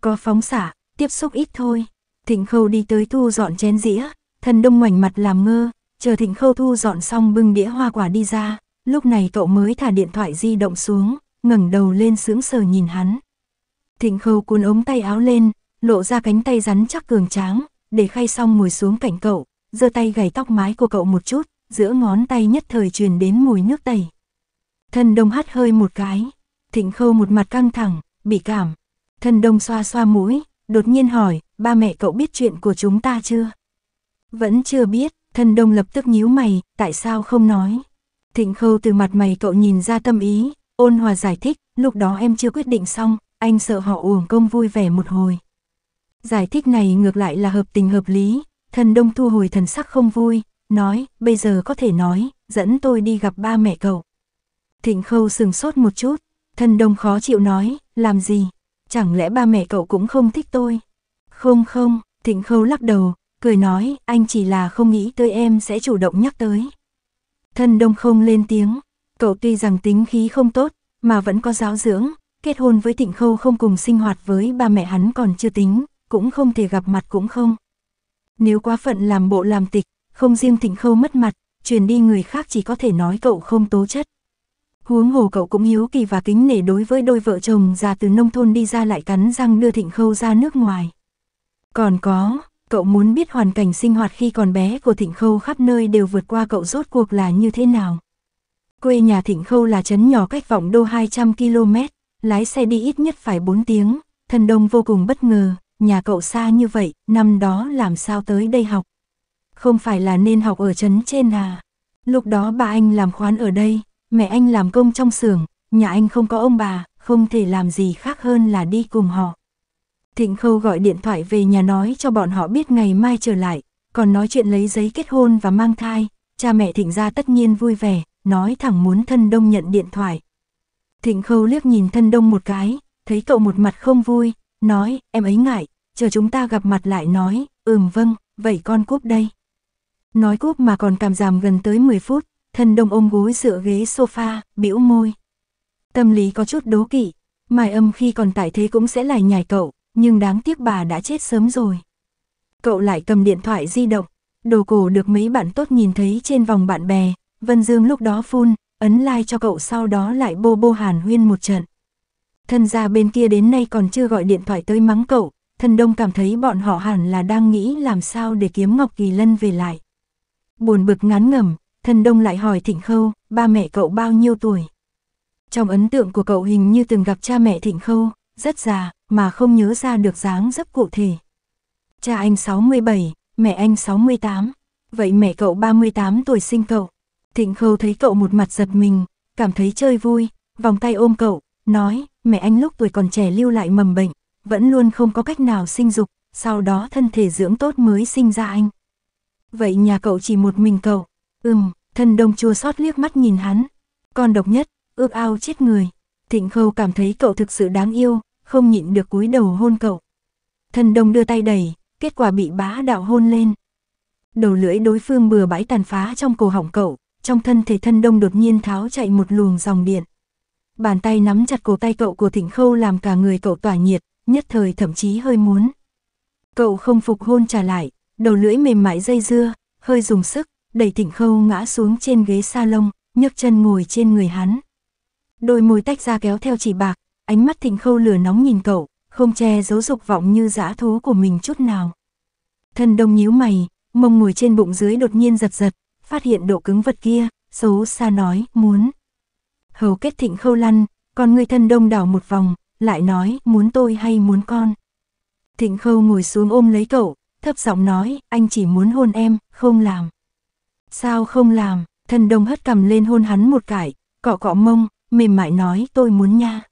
Có phóng xạ tiếp xúc ít thôi. Thịnh Khâu đi tới thu dọn chén dĩa, thần đông ngoảnh mặt làm ngơ, chờ Thịnh Khâu thu dọn xong bưng đĩa hoa quả đi ra, lúc này cậu mới thả điện thoại di động xuống, ngẩng đầu lên sướng sờ nhìn hắn. Thịnh Khâu cuốn ống tay áo lên, lộ ra cánh tay rắn chắc cường tráng, để khay xong ngồi xuống cạnh cậu, giơ tay gảy tóc mái của cậu một chút, giữa ngón tay nhất thời truyền đến mùi nước tẩy. Thân đông hắt hơi một cái, thịnh khâu một mặt căng thẳng, bị cảm. Thân đông xoa xoa mũi, đột nhiên hỏi, ba mẹ cậu biết chuyện của chúng ta chưa? Vẫn chưa biết, thân đông lập tức nhíu mày, tại sao không nói? Thịnh khâu từ mặt mày cậu nhìn ra tâm ý, ôn hòa giải thích, lúc đó em chưa quyết định xong, anh sợ họ uổng công vui vẻ một hồi. Giải thích này ngược lại là hợp tình hợp lý, thần đông thu hồi thần sắc không vui, nói, bây giờ có thể nói, dẫn tôi đi gặp ba mẹ cậu. Thịnh khâu sừng sốt một chút, thân đông khó chịu nói, làm gì, chẳng lẽ ba mẹ cậu cũng không thích tôi. Không không, thịnh khâu lắc đầu, cười nói, anh chỉ là không nghĩ tới em sẽ chủ động nhắc tới. Thân đông không lên tiếng, cậu tuy rằng tính khí không tốt, mà vẫn có giáo dưỡng, kết hôn với Thịnh Khâu không cùng sinh hoạt với ba mẹ hắn còn chưa tính, cũng không thể gặp mặt cũng không. Nếu quá phận làm bộ làm tịch, không riêng thịnh khâu mất mặt, truyền đi người khác chỉ có thể nói cậu không tố chất. Huống hồ cậu cũng hiếu kỳ và kính nể đối với đôi vợ chồng già từ nông thôn đi ra lại cắn răng đưa thịnh khâu ra nước ngoài. Còn có, cậu muốn biết hoàn cảnh sinh hoạt khi còn bé của Thịnh Khâu khắp nơi đều vượt qua cậu rốt cuộc là như thế nào. Quê nhà Thịnh Khâu là trấn nhỏ cách vọng đô 200 km, lái xe đi ít nhất phải 4 tiếng, thần đông vô cùng bất ngờ, nhà cậu xa như vậy, năm đó làm sao tới đây học. Không phải là nên học ở trấn trên à? Lúc đó ba anh làm khoán ở đây, mẹ anh làm công trong xưởng, nhà anh không có ông bà, không thể làm gì khác hơn là đi cùng họ. Thịnh Khâu gọi điện thoại về nhà nói cho bọn họ biết ngày mai trở lại, còn nói chuyện lấy giấy kết hôn và mang thai, cha mẹ Thịnh ra tất nhiên vui vẻ, nói thẳng muốn thân đông nhận điện thoại. Thịnh Khâu liếc nhìn thân đông một cái, thấy cậu một mặt không vui, nói, em ấy ngại, chờ chúng ta gặp mặt lại nói, ừm vâng, vậy con cúp đây. Nói cúp mà còn cảm giảm gần tới 10 phút, thân đông ôm gối dựa ghế sofa, bĩu môi. Tâm lý có chút đố kỵ, Mai âm khi còn tại thế cũng sẽ lại nhảy cậu, nhưng đáng tiếc bà đã chết sớm rồi. Cậu lại cầm điện thoại di động, đồ cổ được mấy bạn tốt nhìn thấy trên vòng bạn bè, Vân Dương lúc đó phun, ấn like cho cậu sau đó lại bô bô hàn huyên một trận. Thân gia bên kia đến nay còn chưa gọi điện thoại tới mắng cậu, thân đông cảm thấy bọn họ hẳn là đang nghĩ làm sao để kiếm Ngọc Kỳ Lân về lại. Buồn bực ngán ngẩm, thần đông lại hỏi Thịnh Khâu, ba mẹ cậu bao nhiêu tuổi? Trong ấn tượng của cậu hình như từng gặp cha mẹ Thịnh Khâu, rất già, mà không nhớ ra được dáng dấp cụ thể. Cha anh 67, mẹ anh 68, vậy mẹ cậu 38 tuổi sinh cậu. Thịnh Khâu thấy cậu một mặt giật mình, cảm thấy chơi vui, vòng tay ôm cậu, nói, mẹ anh lúc tuổi còn trẻ lưu lại mầm bệnh, vẫn luôn không có cách nào sinh dục, sau đó thân thể dưỡng tốt mới sinh ra anh. Vậy nhà cậu chỉ một mình cậu. Ừm, thân đông chua xót liếc mắt nhìn hắn. Con độc nhất, ước ao chết người. Thịnh khâu cảm thấy cậu thực sự đáng yêu, không nhịn được cúi đầu hôn cậu. Thân đông đưa tay đẩy, kết quả bị bá đạo hôn lên. Đầu lưỡi đối phương bừa bãi tàn phá trong cổ họng cậu, trong thân thể thân đông đột nhiên tháo chạy một luồng dòng điện. Bàn tay nắm chặt cổ tay cậu của thịnh khâu làm cả người cậu tỏa nhiệt, nhất thời thậm chí hơi muốn. Cậu không phục hôn trả lại, đầu lưỡi mềm mại dây dưa, hơi dùng sức, đẩy thịnh Khâu ngã xuống trên ghế salon, nhấc chân ngồi trên người hắn. Đôi môi tách ra kéo theo chỉ bạc, ánh mắt thịnh Khâu lửa nóng nhìn cậu, không che giấu dục vọng như dã thú của mình chút nào. Thân đông nhíu mày, mông ngồi trên bụng dưới đột nhiên giật giật, phát hiện độ cứng vật kia, xấu xa nói, muốn. Hầu kết Thịnh Khâu lăn, còn người thân đông đảo một vòng, lại nói, muốn tôi hay muốn con. Thịnh Khâu ngồi xuống ôm lấy cậu, thấp giọng nói, anh chỉ muốn hôn em, không làm. Sao không làm, thần đồng hất cầm lên hôn hắn một cái, cọ cọ mông, mềm mại nói tôi muốn nha.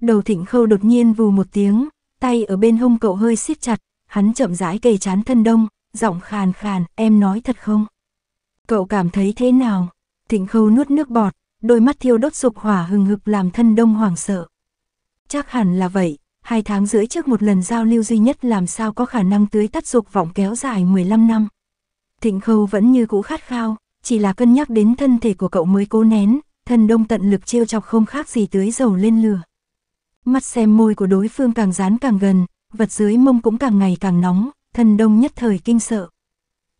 Đầu thịnh khâu đột nhiên vù một tiếng, tay ở bên hông cậu hơi siết chặt, hắn chậm rãi kề chán thân đông, giọng khàn khàn, em nói thật không? Cậu cảm thấy thế nào? Thịnh khâu nuốt nước bọt, đôi mắt thiêu đốt dục hỏa hừng hực làm thân đông hoảng sợ. Chắc hẳn là vậy, hai tháng rưỡi trước một lần giao lưu duy nhất làm sao có khả năng tưới tắt dục vọng kéo dài 15 năm. Thịnh Khâu vẫn như cũ khát khao, chỉ là cân nhắc đến thân thể của cậu mới cố nén, thân đông tận lực trêu chọc không khác gì tưới dầu lên lửa. Mắt xem môi của đối phương càng dán càng gần, vật dưới mông cũng càng ngày càng nóng, thân đông nhất thời kinh sợ.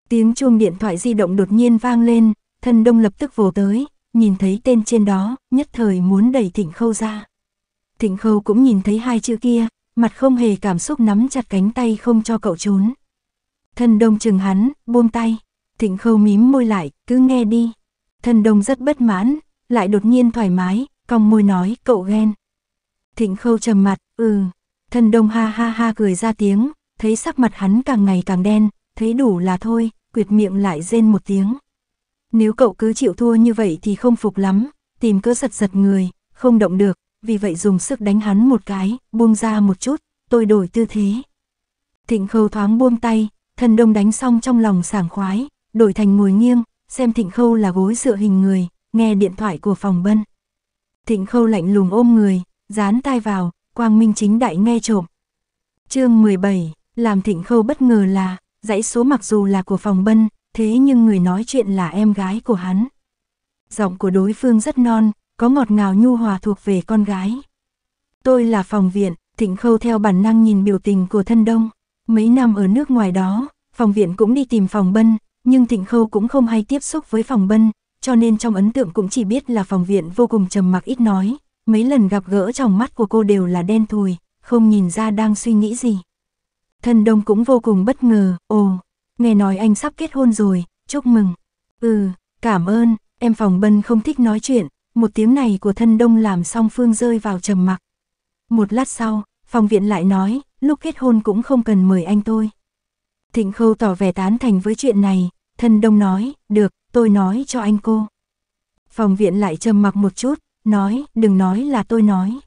Tiếng chuông điện thoại di động đột nhiên vang lên, thân đông lập tức vồ tới, nhìn thấy tên trên đó, nhất thời muốn đẩy thịnh khâu ra. Thịnh Khâu cũng nhìn thấy hai chữ kia, mặt không hề cảm xúc nắm chặt cánh tay không cho cậu trốn. Thân đông chừng hắn, buông tay. Thịnh Khâu mím môi lại, cứ nghe đi. Thân đông rất bất mãn, lại đột nhiên thoải mái, cong môi nói, cậu ghen. Thịnh Khâu trầm mặt, ừ. Thân đông ha ha ha cười ra tiếng, thấy sắc mặt hắn càng ngày càng đen, thấy đủ là thôi, quyệt miệng lại rên một tiếng. Nếu cậu cứ chịu thua như vậy thì không phục lắm, tìm cớ giật giật người, không động được, vì vậy dùng sức đánh hắn một cái, buông ra một chút, tôi đổi tư thế. Thịnh khâu thoáng buông tay, thần đông đánh xong trong lòng sảng khoái, đổi thành ngồi nghiêng, xem thịnh khâu là gối dựa hình người, nghe điện thoại của phòng bân. Thịnh khâu lạnh lùng ôm người, dán tai vào, quang minh chính đại nghe trộm. chương 17, làm thịnh khâu bất ngờ là, dãy số mặc dù là của phòng bân, thế nhưng người nói chuyện là em gái của hắn. Giọng của đối phương rất non, có ngọt ngào nhu hòa thuộc về con gái. Tôi là phòng viện, Thịnh Khâu theo bản năng nhìn biểu tình của thân đông. Mấy năm ở nước ngoài đó, phòng viện cũng đi tìm phòng bân, nhưng Thịnh Khâu cũng không hay tiếp xúc với phòng bân, cho nên trong ấn tượng cũng chỉ biết là phòng viện vô cùng trầm mặc ít nói. Mấy lần gặp gỡ trong mắt của cô đều là đen thùi, không nhìn ra đang suy nghĩ gì. Thân đông cũng vô cùng bất ngờ, ồ, nghe nói anh sắp kết hôn rồi, chúc mừng. Ừ, cảm ơn, em phòng bân không thích nói chuyện, một tiếng này của thân đông làm song phương rơi vào trầm mặc. Một lát sau, phòng viện lại nói, lúc kết hôn cũng không cần mời anh tôi. Thịnh khâu tỏ vẻ tán thành với chuyện này, thân đông nói, được, tôi nói cho anh cô. Phòng viện lại trầm mặc một chút, nói, đừng nói là tôi nói.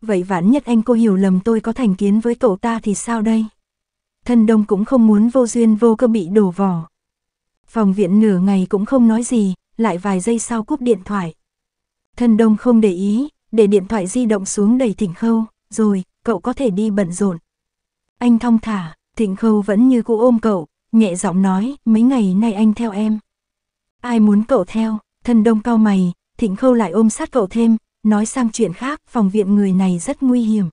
Vậy vãn nhất anh cô hiểu lầm tôi có thành kiến với cậu ta thì sao đây? Thân đông cũng không muốn vô duyên vô cơ bị đổ vỏ. Phòng viện nửa ngày cũng không nói gì, lại vài giây sau cúp điện thoại. Thân đông không để ý, để điện thoại di động xuống đầy thỉnh khâu, rồi, cậu có thể đi bận rộn. Anh thong thả, thỉnh khâu vẫn như cũ ôm cậu, nhẹ giọng nói, mấy ngày nay anh theo em. Ai muốn cậu theo, thân đông cao mày, thỉnh khâu lại ôm sát cậu thêm, nói sang chuyện khác, phòng viện người này rất nguy hiểm.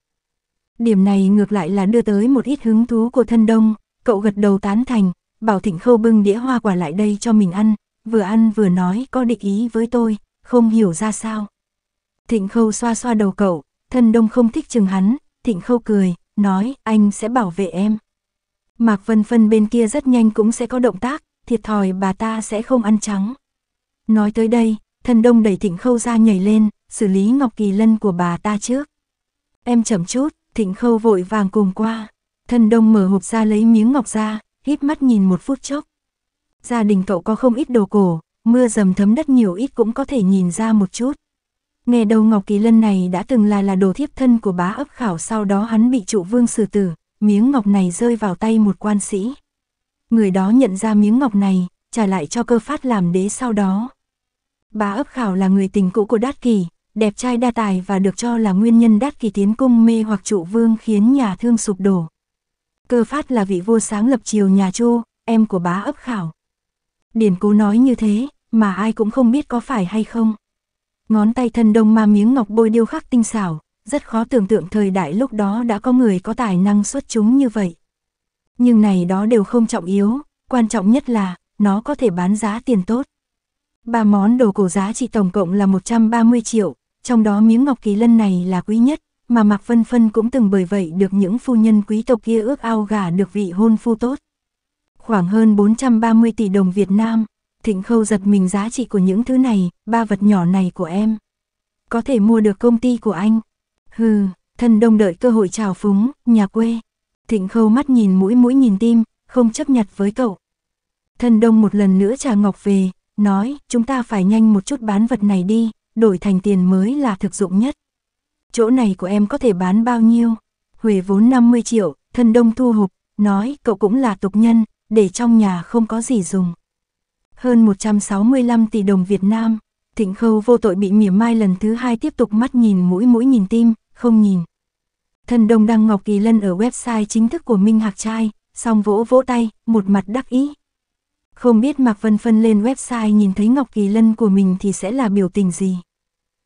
Điểm này ngược lại là đưa tới một ít hứng thú của thân đông, cậu gật đầu tán thành, bảo thỉnh khâu bưng đĩa hoa quả lại đây cho mình ăn, vừa ăn vừa nói có địch ý với tôi, không hiểu ra sao. Thịnh khâu xoa xoa đầu cậu, thân đông không thích chừng hắn, thịnh khâu cười, nói anh sẽ bảo vệ em. Mạc Vân Phân bên kia rất nhanh cũng sẽ có động tác, thiệt thòi bà ta sẽ không ăn trắng. Nói tới đây, thân đông đẩy thịnh khâu ra nhảy lên, xử lý Ngọc Kỳ Lân của bà ta trước. Em chậm chút, thịnh khâu vội vàng cùng qua. Thân đông mở hộp ra lấy miếng ngọc ra, híp mắt nhìn một phút chốc. Gia đình cậu có không ít đồ cổ, mưa dầm thấm đất nhiều ít cũng có thể nhìn ra một chút. Nghe đầu Ngọc Kỳ Lân này đã từng là là đồ thiếp thân của bá ấp khảo sau đó hắn bị trụ vương xử tử, miếng ngọc này rơi vào tay một quan sĩ. Người đó nhận ra miếng ngọc này, trả lại cho cơ phát làm đế sau đó. Bá ấp khảo là người tình cũ của Đát Kỳ, đẹp trai đa tài và được cho là nguyên nhân Đát Kỳ tiến cung mê hoặc trụ vương khiến nhà thương sụp đổ. Cơ phát là vị vua sáng lập triều nhà Chu, em của bá ấp khảo. Điển cố nói như thế, mà ai cũng không biết có phải hay không. Ngón tay thân đông ma miếng ngọc bôi điêu khắc tinh xảo, rất khó tưởng tượng thời đại lúc đó đã có người có tài năng xuất chúng như vậy. Nhưng này đó đều không trọng yếu, quan trọng nhất là, nó có thể bán giá tiền tốt. Ba món đồ cổ giá trị tổng cộng là 130 triệu, trong đó miếng ngọc kỳ lân này là quý nhất, mà Mạc Vân Phân cũng từng bởi vậy được những phu nhân quý tộc kia ước ao gả được vị hôn phu tốt. Khoảng hơn 430 tỷ đồng Việt Nam. Thịnh Khâu giật mình giá trị của những thứ này, ba vật nhỏ này của em. Có thể mua được công ty của anh. Hừ, thân đông đợi cơ hội trào phúng, nhà quê. Thịnh Khâu mắt nhìn mũi mũi nhìn tim, không chấp nhặt với cậu. Thân đông một lần nữa trà ngọc về, nói chúng ta phải nhanh một chút bán vật này đi, đổi thành tiền mới là thực dụng nhất. Chỗ này của em có thể bán bao nhiêu? Huề vốn 50 triệu, thân đông thu hụp, nói cậu cũng là tục nhân, để trong nhà không có gì dùng hơn 165 tỷ đồng Việt Nam. Thịnh Khâu vô tội bị mỉa mai lần thứ hai tiếp tục mắt nhìn mũi mũi nhìn tim, không nhìn. Thần Đông đăng Ngọc Kỳ Lân ở website chính thức của Minh Hạc Trai, song vỗ vỗ tay, một mặt đắc ý. Không biết Mạc Vân Phân lên website nhìn thấy Ngọc Kỳ Lân của mình thì sẽ là biểu tình gì.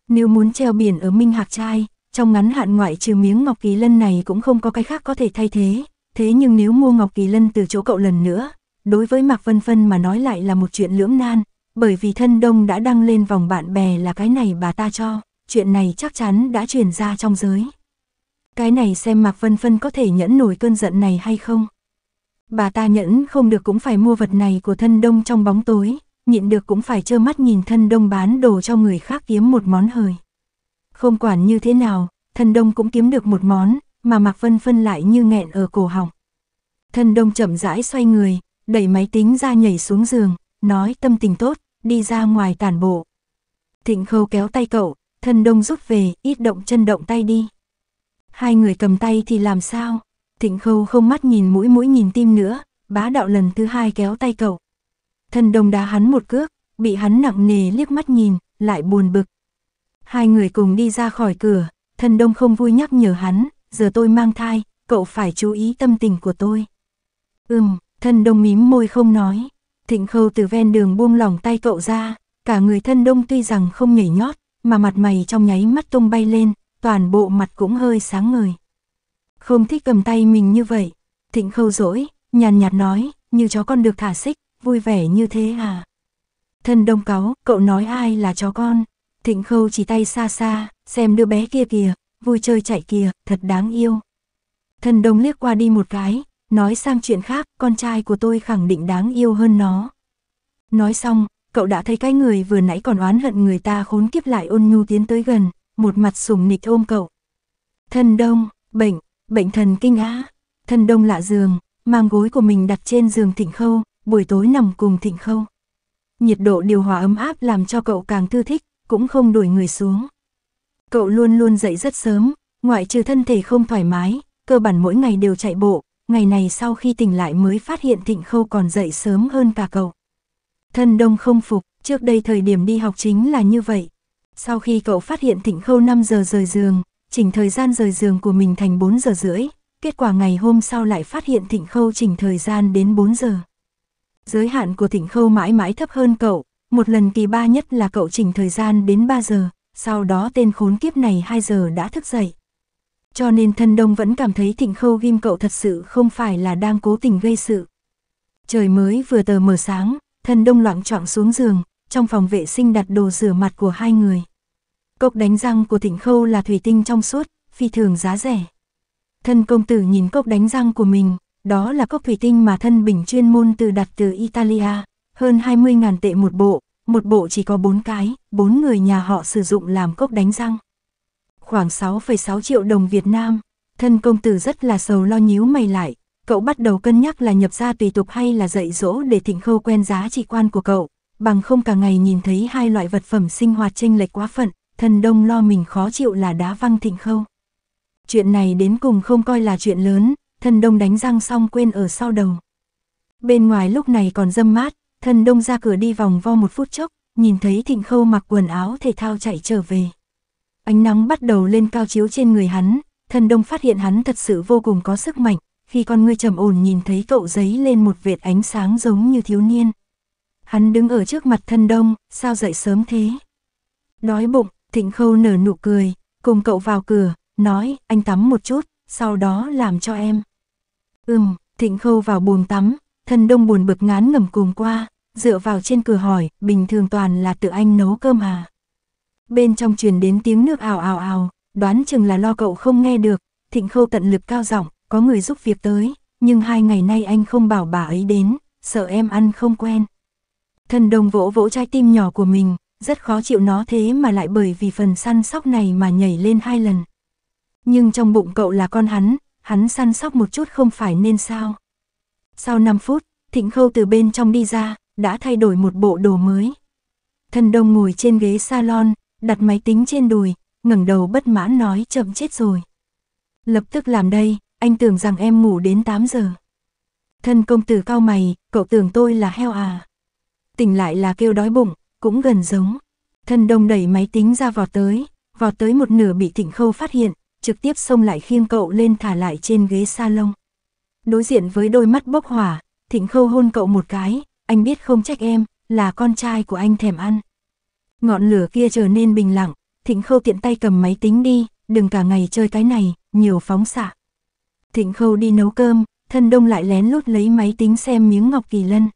Nếu muốn treo biển ở Minh Hạc Trai, trong ngắn hạn ngoại trừ miếng Ngọc Kỳ Lân này cũng không có cái khác có thể thay thế. Thế nhưng nếu mua Ngọc Kỳ Lân từ chỗ cậu lần nữa, đối với Mạc Vân Vân mà nói lại là một chuyện lưỡng nan, bởi vì thân đông đã đăng lên vòng bạn bè là cái này bà ta cho, chuyện này chắc chắn đã truyền ra trong giới. Cái này xem Mạc Vân Vân có thể nhẫn nổi cơn giận này hay không. Bà ta nhẫn không được cũng phải mua vật này của thân đông trong bóng tối, nhịn được cũng phải trơ mắt nhìn thân đông bán đồ cho người khác kiếm một món hời. Không quản như thế nào, thân đông cũng kiếm được một món, mà Mạc Vân Vân lại như nghẹn ở cổ họng. Thân đông chậm rãi xoay người, đẩy máy tính ra nhảy xuống giường, nói tâm tình tốt, đi ra ngoài tản bộ. Thịnh khâu kéo tay cậu, thân đông rút về, ít động chân động tay đi. Hai người cầm tay thì làm sao? Thịnh khâu không mắt nhìn mũi mũi nhìn tim nữa, bá đạo lần thứ hai kéo tay cậu. Thân đông đá hắn một cước, bị hắn nặng nề liếc mắt nhìn, lại buồn bực. Hai người cùng đi ra khỏi cửa, thân đông không vui nhắc nhở hắn, giờ tôi mang thai, cậu phải chú ý tâm tình của tôi. Ừm, Thân đông mím môi không nói. Thịnh khâu từ ven đường buông lỏng tay cậu ra, cả người thân đông tuy rằng không nhảy nhót, mà mặt mày trong nháy mắt tung bay lên, toàn bộ mặt cũng hơi sáng ngời. Không thích cầm tay mình như vậy, thịnh khâu rỗi nhàn nhạt nói, như chó con được thả xích, vui vẻ như thế à. Thân đông cáo, cậu nói ai là chó con, thịnh khâu chỉ tay xa xa, xem đứa bé kia kìa, vui chơi chạy kìa, thật đáng yêu. Thân đông liếc qua đi một cái, nói sang chuyện khác, con trai của tôi khẳng định đáng yêu hơn nó. Nói xong, cậu đã thấy cái người vừa nãy còn oán hận người ta khốn kiếp lại ôn nhu tiến tới gần, một mặt sùng nịch ôm cậu. thân đông, bệnh, bệnh thần kinh á. thân đông lạ giường, mang gối của mình đặt trên giường thịnh khâu, buổi tối nằm cùng thịnh khâu. Nhiệt độ điều hòa ấm áp làm cho cậu càng thư thích, cũng không đuổi người xuống. Cậu luôn luôn dậy rất sớm, ngoại trừ thân thể không thoải mái, cơ bản mỗi ngày đều chạy bộ, ngày này sau khi tỉnh lại mới phát hiện Thịnh Khâu còn dậy sớm hơn cả cậu. Thân đông không phục, trước đây thời điểm đi học chính là như vậy. Sau khi cậu phát hiện Thịnh Khâu 5 giờ rời giường, chỉnh thời gian rời giường của mình thành 4 giờ rưỡi, kết quả ngày hôm sau lại phát hiện Thịnh Khâu chỉnh thời gian đến 4 giờ. Giới hạn của Thịnh Khâu mãi mãi thấp hơn cậu, một lần kỳ ba nhất là cậu chỉnh thời gian đến 3 giờ, sau đó tên khốn kiếp này 2 giờ đã thức dậy. Cho nên thân đông vẫn cảm thấy thịnh khâu ghim cậu thật sự không phải là đang cố tình gây sự. Trời mới vừa tờ mờ sáng, thân đông loạn trọng xuống giường, trong phòng vệ sinh đặt đồ rửa mặt của hai người. Cốc đánh răng của thịnh khâu là thủy tinh trong suốt, phi thường giá rẻ. Thân công tử nhìn cốc đánh răng của mình, đó là cốc thủy tinh mà thân bình chuyên môn từ đặt từ Italia, hơn 20.000 tệ một bộ, một bộ chỉ có 4 cái, 4 người nhà họ sử dụng làm cốc đánh răng khoảng 6,6 triệu đồng Việt Nam. Thân công tử rất là sầu lo nhíu mày lại, cậu bắt đầu cân nhắc là nhập gia tùy tục hay là dạy dỗ để thịnh khâu quen giá trị quan của cậu, bằng không cả ngày nhìn thấy hai loại vật phẩm sinh hoạt chênh lệch quá phận, thân đông lo mình khó chịu là đá văng thịnh khâu. Chuyện này đến cùng không coi là chuyện lớn, thân đông đánh răng xong quên ở sau đầu. Bên ngoài lúc này còn dâm mát, thân đông ra cửa đi vòng vo một phút chốc, nhìn thấy thịnh khâu mặc quần áo thể thao chạy trở về. Ánh nắng bắt đầu lên cao chiếu trên người hắn, thần đông phát hiện hắn thật sự vô cùng có sức mạnh, khi con ngươi trầm ổn nhìn thấy cậu giấy lên một vệt ánh sáng giống như thiếu niên. Hắn đứng ở trước mặt thân đông, sao dậy sớm thế? Đói bụng, thịnh khâu nở nụ cười, cùng cậu vào cửa, nói, anh tắm một chút, sau đó làm cho em. Ừm, thịnh khâu vào buồng tắm, thân đông buồn bực ngán ngầm cùng qua, dựa vào trên cửa hỏi, bình thường toàn là tự anh nấu cơm à? bên trong truyền đến tiếng nước ào ào ào, đoán chừng là lo cậu không nghe được, thịnh khâu tận lực cao giọng, có người giúp việc tới, nhưng hai ngày nay anh không bảo bà ấy đến, sợ em ăn không quen. Thần đồng vỗ vỗ trái tim nhỏ của mình, rất khó chịu nó thế mà lại bởi vì phần săn sóc này mà nhảy lên hai lần. Nhưng trong bụng cậu là con hắn, hắn săn sóc một chút không phải nên sao. Sau 5 phút, thịnh khâu từ bên trong đi ra, đã thay đổi một bộ đồ mới. Thần đông ngồi trên ghế salon, đặt máy tính trên đùi, ngẩng đầu bất mãn nói chậm chết rồi. Lập tức làm đây, anh tưởng rằng em ngủ đến 8 giờ. Thân công tử cao mày, cậu tưởng tôi là heo à. Tỉnh lại là kêu đói bụng, cũng gần giống. Thân đông đẩy máy tính ra vọt tới, vọt tới một nửa bị thịnh khâu phát hiện, trực tiếp xông lại khiêng cậu lên thả lại trên ghế salon. Đối diện với đôi mắt bốc hỏa, thịnh khâu hôn cậu một cái, anh biết không trách em, là con trai của anh thèm ăn. Ngọn lửa kia trở nên bình lặng, Thịnh Khâu tiện tay cầm máy tính đi, đừng cả ngày chơi cái này, nhiều phóng xạ. Thịnh Khâu đi nấu cơm, thân đông lại lén lút lấy máy tính xem miếng ngọc kỳ lân.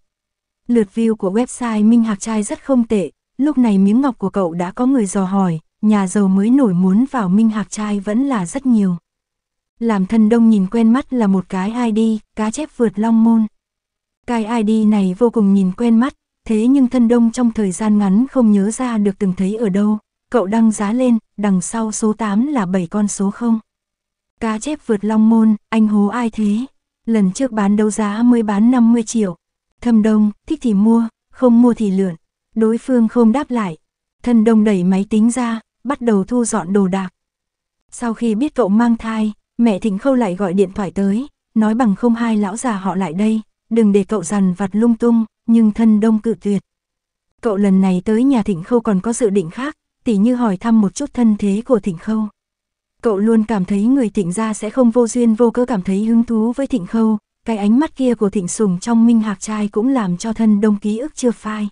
Lượt view của website Minh Hạc Trai rất không tệ, lúc này miếng ngọc của cậu đã có người dò hỏi, nhà giàu mới nổi muốn vào Minh Hạc Trai vẫn là rất nhiều. Làm thân đông nhìn quen mắt là một cái ID, cá chép vượt long môn. Cái ID này vô cùng nhìn quen mắt, thế nhưng thân đông trong thời gian ngắn không nhớ ra được từng thấy ở đâu, cậu đăng giá lên, đằng sau số 8 là 7 con số không. Cá chép vượt long môn, anh hố ai thế? Lần trước bán đấu giá mới bán 50 triệu. Thâm đông, thích thì mua, không mua thì lượn. Đối phương không đáp lại. Thân đông đẩy máy tính ra, bắt đầu thu dọn đồ đạc. Sau khi biết cậu mang thai, mẹ Thịnh Khâu lại gọi điện thoại tới, nói bằng không hai lão già họ lại đây, đừng để cậu dằn vặt lung tung, nhưng thân đông cự tuyệt. Cậu lần này tới nhà Thịnh Khâu còn có dự định khác, tỉ như hỏi thăm một chút thân thế của Thịnh Khâu. Cậu luôn cảm thấy người Thịnh gia sẽ không vô duyên vô cớ cảm thấy hứng thú với Thịnh Khâu, cái ánh mắt kia của Thịnh Sùng trong Minh Hạc trai cũng làm cho thân đông ký ức chưa phai.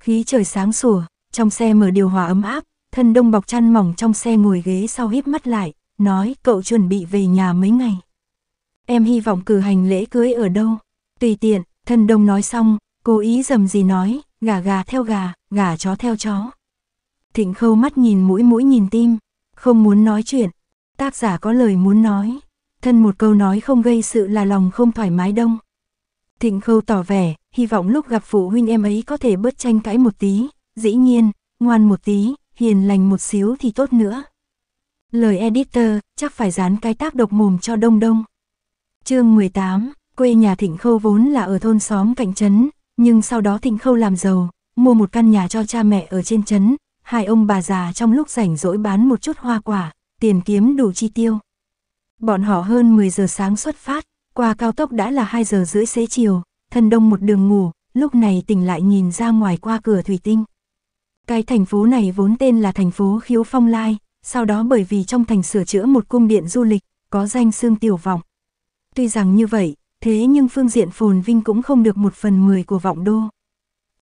Khí trời sáng sủa, trong xe mở điều hòa ấm áp, thân đông bọc chăn mỏng trong xe ngồi ghế sau híp mắt lại, nói cậu chuẩn bị về nhà mấy ngày. Em hy vọng cử hành lễ cưới ở đâu, tùy tiện, Thân đông nói xong, cố ý dầm gì nói, gà gà theo gà, gà chó theo chó. Thịnh khâu mắt nhìn mũi mũi nhìn tim, không muốn nói chuyện. Tác giả có lời muốn nói, thân một câu nói không gây sự là lòng không thoải mái đông. Thịnh khâu tỏ vẻ, hy vọng lúc gặp phụ huynh em ấy có thể bớt tranh cãi một tí, dĩ nhiên, ngoan một tí, hiền lành một xíu thì tốt nữa. Lời editor, chắc phải dán cái tác độc mồm cho đông đông. Chương 18 Quê nhà Thịnh Khâu vốn là ở thôn xóm cạnh trấn, nhưng sau đó Thịnh Khâu làm giàu, mua một căn nhà cho cha mẹ ở trên trấn, hai ông bà già trong lúc rảnh rỗi bán một chút hoa quả, tiền kiếm đủ chi tiêu. Bọn họ hơn 10 giờ sáng xuất phát, qua cao tốc đã là 2 giờ rưỡi xế chiều, thân đông một đường ngủ, lúc này tỉnh lại nhìn ra ngoài qua cửa thủy tinh. Cái thành phố này vốn tên là thành phố Khiếu Phong Lai, sau đó bởi vì trong thành sửa chữa một cung điện du lịch, có danh xương tiểu vọng. Tuy rằng như vậy, thế nhưng phương diện phồn vinh cũng không được một phần mười của vọng đô.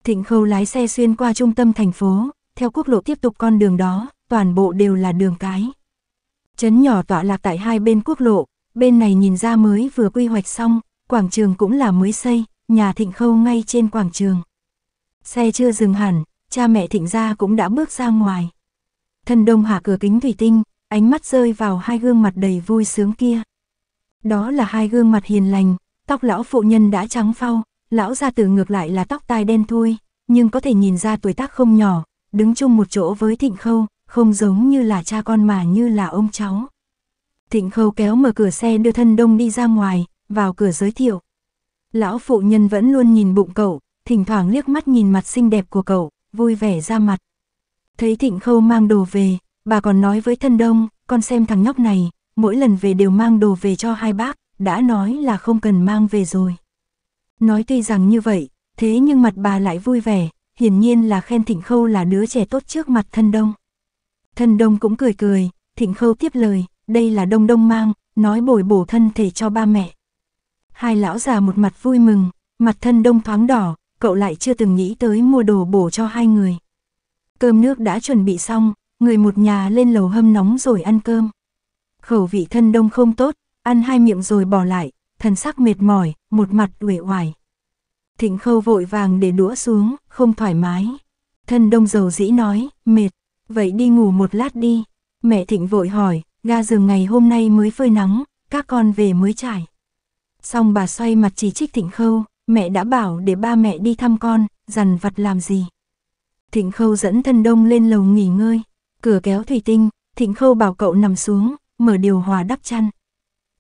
Thịnh khâu lái xe xuyên qua trung tâm thành phố, theo quốc lộ tiếp tục con đường đó, toàn bộ đều là đường cái. Chấn nhỏ tọa lạc tại hai bên quốc lộ, bên này nhìn ra mới vừa quy hoạch xong, quảng trường cũng là mới xây, nhà thịnh khâu ngay trên quảng trường. Xe chưa dừng hẳn, cha mẹ thịnh gia cũng đã bước ra ngoài. Thân đông hạ cửa kính thủy tinh, ánh mắt rơi vào hai gương mặt đầy vui sướng kia. Đó là hai gương mặt hiền lành, Tóc lão phụ nhân đã trắng phau, lão gia tử ngược lại là tóc tai đen thui, nhưng có thể nhìn ra tuổi tác không nhỏ, đứng chung một chỗ với Thịnh Khâu, không giống như là cha con mà như là ông cháu. Thịnh Khâu kéo mở cửa xe đưa thân đông đi ra ngoài, vào cửa giới thiệu. Lão phụ nhân vẫn luôn nhìn bụng cậu, thỉnh thoảng liếc mắt nhìn mặt xinh đẹp của cậu, vui vẻ ra mặt. Thấy Thịnh Khâu mang đồ về, bà còn nói với thân đông, con xem thằng nhóc này, mỗi lần về đều mang đồ về cho hai bác, đã nói là không cần mang về rồi. Nói tuy rằng như vậy, thế nhưng mặt bà lại vui vẻ, hiển nhiên là khen Thịnh Khâu là đứa trẻ tốt trước mặt thân đông. Thân đông cũng cười cười, Thịnh Khâu tiếp lời, đây là đông đông mang, nói bồi bổ thân thể cho ba mẹ. Hai lão già một mặt vui mừng, mặt thân đông thoáng đỏ, cậu lại chưa từng nghĩ tới mua đồ bổ cho hai người. Cơm nước đã chuẩn bị xong, người một nhà lên lầu hâm nóng rồi ăn cơm. Khẩu vị thân đông không tốt, Ăn hai miệng rồi bỏ lại, thần sắc mệt mỏi, một mặt uể oải. Thịnh khâu vội vàng để đũa xuống, không thoải mái. Thân đông dầu dĩ nói, mệt, vậy đi ngủ một lát đi. Mẹ thịnh vội hỏi, ga giường ngày hôm nay mới phơi nắng, các con về mới trải. Xong bà xoay mặt chỉ trích thịnh khâu, mẹ đã bảo để ba mẹ đi thăm con, dằn vặt làm gì. Thịnh khâu dẫn thân đông lên lầu nghỉ ngơi, cửa kéo thủy tinh, thịnh khâu bảo cậu nằm xuống, mở điều hòa đắp chăn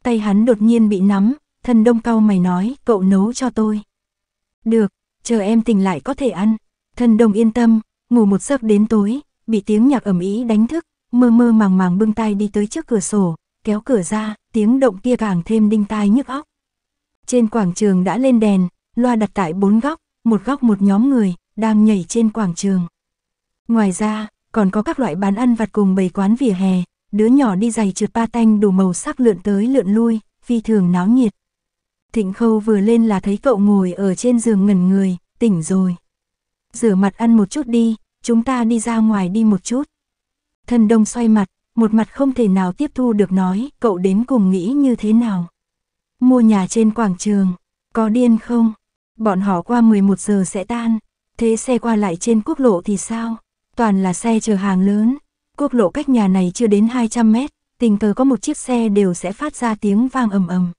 tay hắn đột nhiên bị nắm, thần đông cau mày nói, cậu nấu cho tôi. Được, chờ em tỉnh lại có thể ăn. Thần đông yên tâm, ngủ một giấc đến tối, bị tiếng nhạc ẩm ý đánh thức, mơ mơ màng màng bưng tay đi tới trước cửa sổ, kéo cửa ra, tiếng động kia càng thêm đinh tai nhức óc. Trên quảng trường đã lên đèn, loa đặt tại bốn góc, một góc một nhóm người, đang nhảy trên quảng trường. Ngoài ra, còn có các loại bán ăn vặt cùng bầy quán vỉa hè, đứa nhỏ đi giày trượt patin đủ màu sắc lượn tới lượn lui, phi thường náo nhiệt. Thịnh Khâu vừa lên là thấy cậu ngồi ở trên giường ngẩn người, tỉnh rồi. Rửa mặt ăn một chút đi, chúng ta đi ra ngoài đi một chút. Thần đông xoay mặt, một mặt không thể nào tiếp thu được nói, cậu đến cùng nghĩ như thế nào. Mua nhà trên quảng trường, có điên không? Bọn họ qua 11 giờ sẽ tan, thế xe qua lại trên quốc lộ thì sao? Toàn là xe chở hàng lớn, quốc lộ cách nhà này chưa đến 200 mét, tình cờ có một chiếc xe đều sẽ phát ra tiếng vang ầm ầm.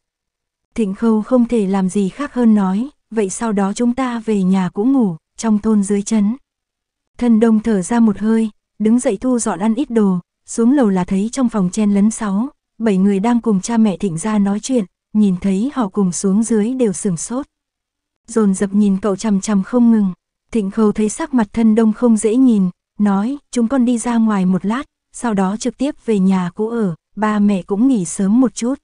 Thịnh Khâu không thể làm gì khác hơn nói, vậy sau đó chúng ta về nhà cũng ngủ, trong thôn dưới chấn. Thân đông thở ra một hơi, đứng dậy thu dọn ăn ít đồ, xuống lầu là thấy trong phòng chen lấn sáu, bảy người đang cùng cha mẹ thịnh ra nói chuyện, nhìn thấy họ cùng xuống dưới đều sửng sốt. Dồn dập nhìn cậu chằm chằm không ngừng, thịnh khâu thấy sắc mặt thân đông không dễ nhìn, Nói, chúng con đi ra ngoài một lát, sau đó trực tiếp về nhà cũ ở, ba mẹ cũng nghỉ sớm một chút.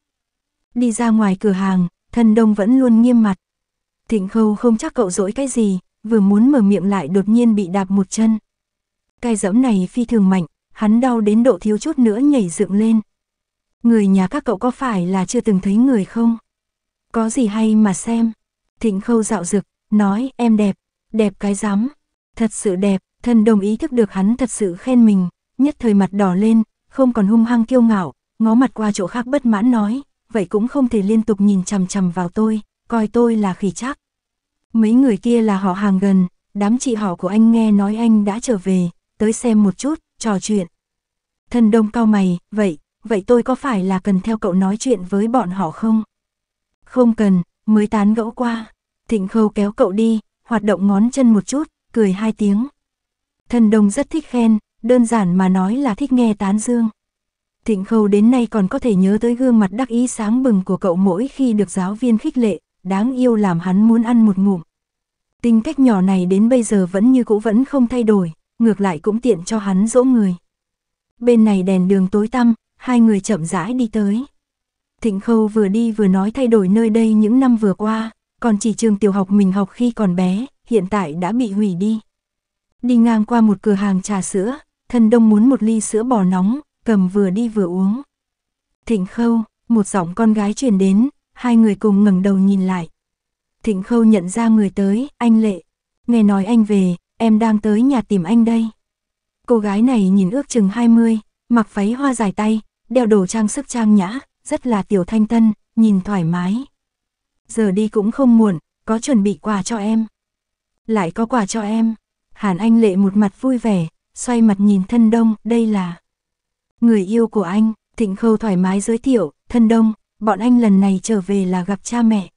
Đi ra ngoài cửa hàng, thân đông vẫn luôn nghiêm mặt. Thịnh khâu không chắc cậu dỗi cái gì, vừa muốn mở miệng lại đột nhiên bị đạp một chân. Cái dẫm này phi thường mạnh, hắn đau đến độ thiếu chút nữa nhảy dựng lên. Người nhà các cậu có phải là chưa từng thấy người không? Có gì hay mà xem. Thịnh khâu dạo dực nói em đẹp, đẹp cái rắm, thật sự đẹp, thân đồng ý thức được hắn thật sự khen mình, nhất thời mặt đỏ lên, không còn hung hăng kiêu ngạo, ngó mặt qua chỗ khác bất mãn nói, vậy cũng không thể liên tục nhìn chằm chằm vào tôi, coi tôi là khỉ chắc. Mấy người kia là họ hàng gần, đám chị họ của anh nghe nói anh đã trở về, tới xem một chút, trò chuyện. thân đông cao mày, vậy, vậy tôi có phải là cần theo cậu nói chuyện với bọn họ không? Không cần, mới tán gẫu qua. Thịnh khâu kéo cậu đi, hoạt động ngón chân một chút, cười hai tiếng, Thân đông rất thích khen, đơn giản mà nói là thích nghe tán dương. Thịnh Khâu đến nay còn có thể nhớ tới gương mặt đắc ý sáng bừng của cậu mỗi khi được giáo viên khích lệ, đáng yêu làm hắn muốn ăn một ngụm. Tính cách nhỏ này đến bây giờ vẫn như cũ vẫn không thay đổi, ngược lại cũng tiện cho hắn dỗ người. Bên này đèn đường tối tăm, hai người chậm rãi đi tới. Thịnh Khâu vừa đi vừa nói thay đổi nơi đây những năm vừa qua, còn chỉ trường tiểu học mình học khi còn bé, hiện tại đã bị hủy đi. Đi ngang qua một cửa hàng trà sữa, thần đông muốn một ly sữa bò nóng, cầm vừa đi vừa uống. Thịnh khâu, một giọng con gái truyền đến, hai người cùng ngẩng đầu nhìn lại. Thịnh khâu nhận ra người tới, anh lệ. Nghe nói anh về, em đang tới nhà tìm anh đây. Cô gái này nhìn ước chừng 20, mặc váy hoa dài tay, đeo đồ trang sức trang nhã, rất là tiểu thanh tân, nhìn thoải mái. Giờ đi cũng không muộn, có chuẩn bị quà cho em. Lại có quà cho em. Hàn Anh Lệ một mặt vui vẻ, xoay mặt nhìn thân đông, đây là người yêu của anh, Thịnh Khâu thoải mái giới thiệu, thân đông, bọn anh lần này trở về là gặp cha mẹ.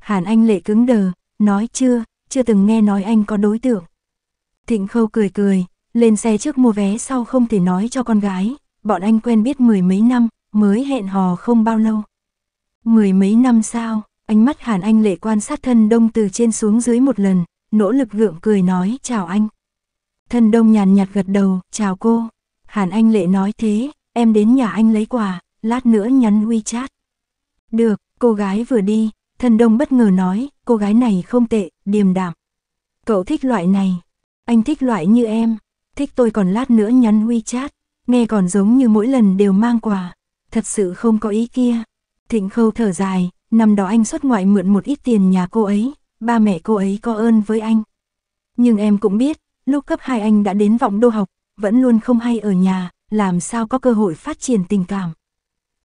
Hàn Anh Lệ cứng đờ, nói chưa, chưa từng nghe nói anh có đối tượng. Thịnh Khâu cười cười, lên xe trước mua vé sau không thể nói cho con gái, bọn anh quen biết mười mấy năm, mới hẹn hò không bao lâu. Mười mấy năm sao, ánh mắt Hàn Anh Lệ quan sát thân đông từ trên xuống dưới một lần, nỗ lực gượng cười nói chào anh. Thân đông nhàn nhạt gật đầu, chào cô. Hàn Anh Lệ nói thế, em đến nhà anh lấy quà, lát nữa nhắn WeChat. Được, cô gái vừa đi, thân đông bất ngờ nói, cô gái này không tệ, điềm đạm. Cậu thích loại này, anh thích loại như em, thích tôi còn lát nữa nhắn WeChat, nghe còn giống như mỗi lần đều mang quà, thật sự không có ý kia. Thịnh khâu thở dài, năm đó anh xuất ngoại mượn một ít tiền nhà cô ấy, ba mẹ cô ấy có ơn với anh. Nhưng em cũng biết, lúc cấp 2 anh đã đến vọng đô học, vẫn luôn không hay ở nhà, làm sao có cơ hội phát triển tình cảm.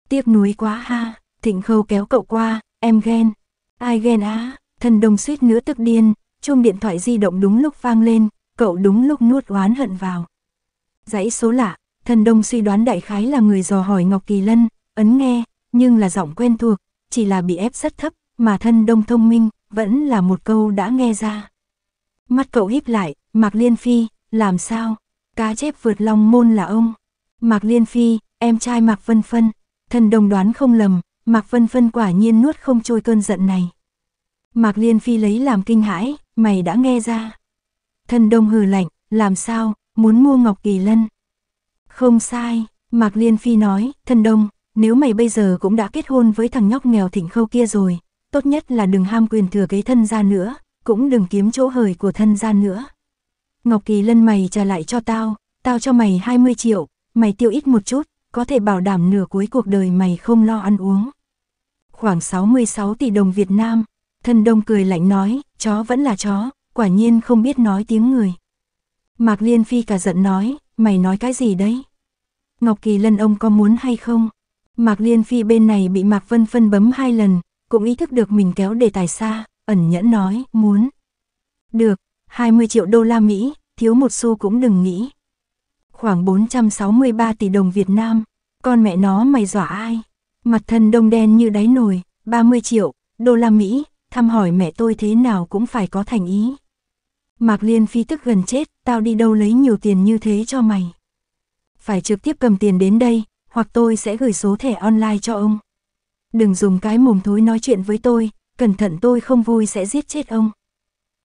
Tiếc nuối quá ha, Thịnh Khâu kéo cậu qua, em ghen. Ai ghen á, thần đồng suýt nữa tức điên, chuông điện thoại di động đúng lúc vang lên, cậu đúng lúc nuốt oán hận vào. Dãy số lạ, thần đông suy đoán đại khái là người dò hỏi Ngọc Kỳ Lân, ấn nghe, nhưng là giọng quen thuộc, chỉ là bị ép rất thấp, mà thân đông thông minh, vẫn là một câu đã nghe ra. Mắt cậu híp lại, Mạc Liên Phi, làm sao? Cá chép vượt long môn là ông. Mạc Liên Phi, em trai Mạc Vân Phân, thần đồng đoán không lầm, Mạc Vân Phân quả nhiên nuốt không trôi cơn giận này. Mạc Liên Phi lấy làm kinh hãi, mày đã nghe ra. Thần đồng hừ lạnh, làm sao, muốn mua Ngọc Kỳ Lân. Không sai, Mạc Liên Phi nói, thần đồng, nếu mày bây giờ cũng đã kết hôn với thằng nhóc nghèo thỉnh khâu kia rồi, tốt nhất là đừng ham quyền thừa kế thân gia nữa, cũng đừng kiếm chỗ hời của thân gia nữa. Ngọc Kỳ lân mày trả lại cho tao, tao cho mày 20 triệu, mày tiêu ít một chút, có thể bảo đảm nửa cuối cuộc đời mày không lo ăn uống. Khoảng 66 tỷ đồng Việt Nam, thân đông cười lạnh nói, chó vẫn là chó, quả nhiên không biết nói tiếng người. Mạc Liên Phi cả giận nói, mày nói cái gì đấy? Ngọc Kỳ lân ông có muốn hay không? Mạc Liên Phi bên này bị Mạc Vân Phân bấm hai lần, cũng ý thức được mình kéo đề tài xa, ẩn nhẫn nói, muốn. Được, 20 triệu đô la Mỹ, thiếu một xu cũng đừng nghĩ. Khoảng 463 tỷ đồng Việt Nam, con mẹ nó mày dọa ai? Mặt thân đông đen như đáy nồi, 30 triệu, đô la Mỹ, thăm hỏi mẹ tôi thế nào cũng phải có thành ý. Mạc Liên phi tức gần chết, tao đi đâu lấy nhiều tiền như thế cho mày. Phải trực tiếp cầm tiền đến đây, hoặc tôi sẽ gửi số thẻ online cho ông đừng dùng cái mồm thối nói chuyện với tôi, cẩn thận tôi không vui sẽ giết chết ông.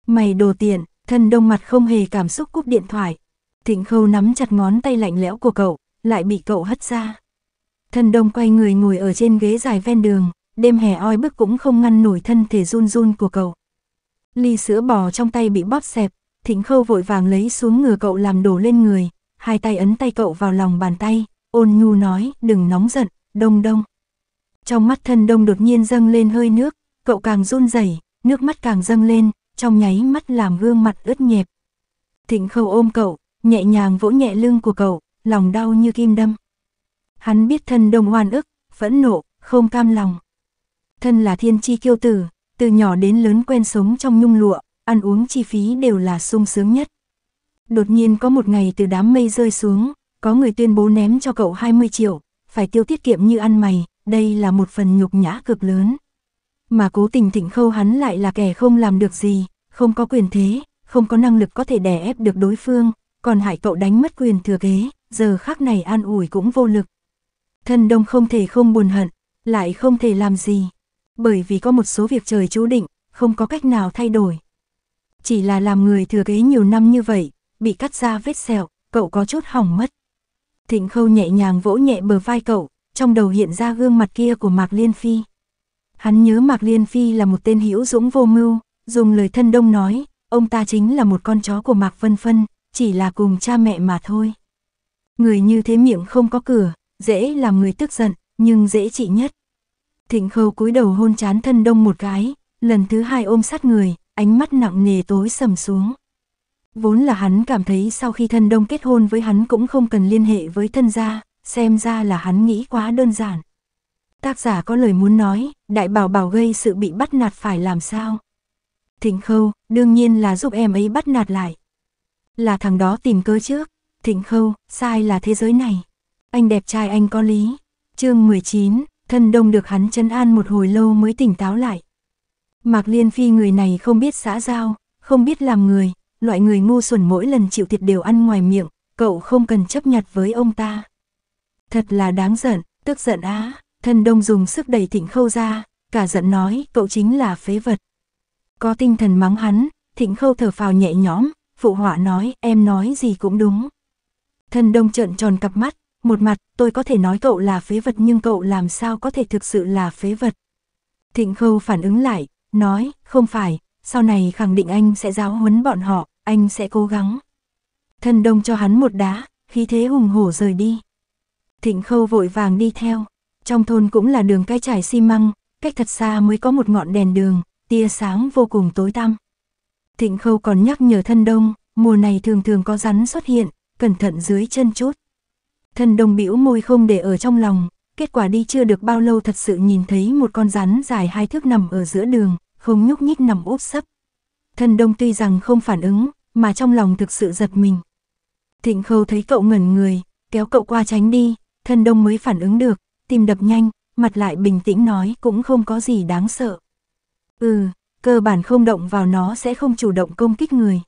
Mày đồ tiện, thân đông mặt không hề cảm xúc cúp điện thoại. Thịnh khâu nắm chặt ngón tay lạnh lẽo của cậu, lại bị cậu hất ra. Thân đông quay người ngồi ở trên ghế dài ven đường, đêm hè oi bức cũng không ngăn nổi thân thể run run của cậu. Ly sữa bò trong tay bị bóp xẹp, thịnh khâu vội vàng lấy xuống ngừa cậu làm đổ lên người, hai tay ấn tay cậu vào lòng bàn tay, ôn nhu nói, đừng nóng giận, đông đông. Trong mắt thân đông đột nhiên dâng lên hơi nước, cậu càng run rẩy, nước mắt càng dâng lên, trong nháy mắt làm gương mặt ướt nhẹp. Thịnh khâu ôm cậu, nhẹ nhàng vỗ nhẹ lưng của cậu, lòng đau như kim đâm. Hắn biết thân đông oan ức, phẫn nộ, không cam lòng. Thân là thiên chi kiêu tử, từ nhỏ đến lớn quen sống trong nhung lụa, ăn uống chi phí đều là sung sướng nhất. Đột nhiên có một ngày từ đám mây rơi xuống, có người tuyên bố ném cho cậu 20 triệu, phải tiêu tiết kiệm như ăn mày, đây là một phần nhục nhã cực lớn. Mà cố tình thịnh khâu hắn lại là kẻ không làm được gì, không có quyền thế, không có năng lực có thể đè ép được đối phương, còn hại cậu đánh mất quyền thừa kế, giờ khác này an ủi cũng vô lực. Thân đông không thể không buồn hận, lại không thể làm gì, bởi vì có một số việc trời chú định, không có cách nào thay đổi. Chỉ là làm người thừa kế nhiều năm như vậy, bị cắt ra vết sẹo, cậu có chút hỏng mất. Thịnh khâu nhẹ nhàng vỗ nhẹ bờ vai cậu, trong đầu hiện ra gương mặt kia của Mạc Liên Phi. Hắn nhớ Mạc Liên Phi là một tên hữu dũng vô mưu, dùng lời thân đông nói, ông ta chính là một con chó của Mạc Vân Phân, chỉ là cùng cha mẹ mà thôi. Người như thế miệng không có cửa, dễ làm người tức giận, nhưng dễ trị nhất. Thịnh khâu cúi đầu hôn chán thân đông một cái, lần thứ hai ôm sát người, ánh mắt nặng nề tối sầm xuống. Vốn là hắn cảm thấy sau khi thân đông kết hôn với hắn cũng không cần liên hệ với thân gia, xem ra là hắn nghĩ quá đơn giản. Tác giả có lời muốn nói, đại bảo bảo gây sự bị bắt nạt phải làm sao? Thịnh Khâu, đương nhiên là giúp em ấy bắt nạt lại. Là thằng đó tìm cơ trước. Thịnh Khâu, sai là thế giới này. Anh đẹp trai anh có lý. chương 19, thân đông được hắn chân an một hồi lâu mới tỉnh táo lại. Mạc Liên Phi người này không biết xã giao, không biết làm người, loại người ngu xuẩn mỗi lần chịu thiệt đều ăn ngoài miệng, cậu không cần chấp nhặt với ông ta thật là đáng giận, tức giận á, thân đông dùng sức đẩy thịnh khâu ra, cả giận nói cậu chính là phế vật. Có tinh thần mắng hắn, thịnh khâu thở phào nhẹ nhõm, phụ họa nói em nói gì cũng đúng. thân đông trợn tròn cặp mắt, một mặt tôi có thể nói cậu là phế vật nhưng cậu làm sao có thể thực sự là phế vật. Thịnh khâu phản ứng lại, nói không phải, sau này khẳng định anh sẽ giáo huấn bọn họ, anh sẽ cố gắng. thân đông cho hắn một đá, khí thế hùng hổ rời đi. Thịnh Khâu vội vàng đi theo. Trong thôn cũng là đường cái trải xi măng, cách thật xa mới có một ngọn đèn đường, tia sáng vô cùng tối tăm. Thịnh Khâu còn nhắc nhở thân đông, mùa này thường thường có rắn xuất hiện, cẩn thận dưới chân chút. Thân đông bĩu môi không để ở trong lòng, kết quả đi chưa được bao lâu thật sự nhìn thấy một con rắn dài hai thước nằm ở giữa đường, không nhúc nhích nằm úp sấp. Thân đông tuy rằng không phản ứng, mà trong lòng thực sự giật mình. Thịnh Khâu thấy cậu ngẩn người, kéo cậu qua tránh đi, Thân đông mới phản ứng được, tim đập nhanh, mặt lại bình tĩnh nói cũng không có gì đáng sợ. Ừ, cơ bản không động vào nó sẽ không chủ động công kích người.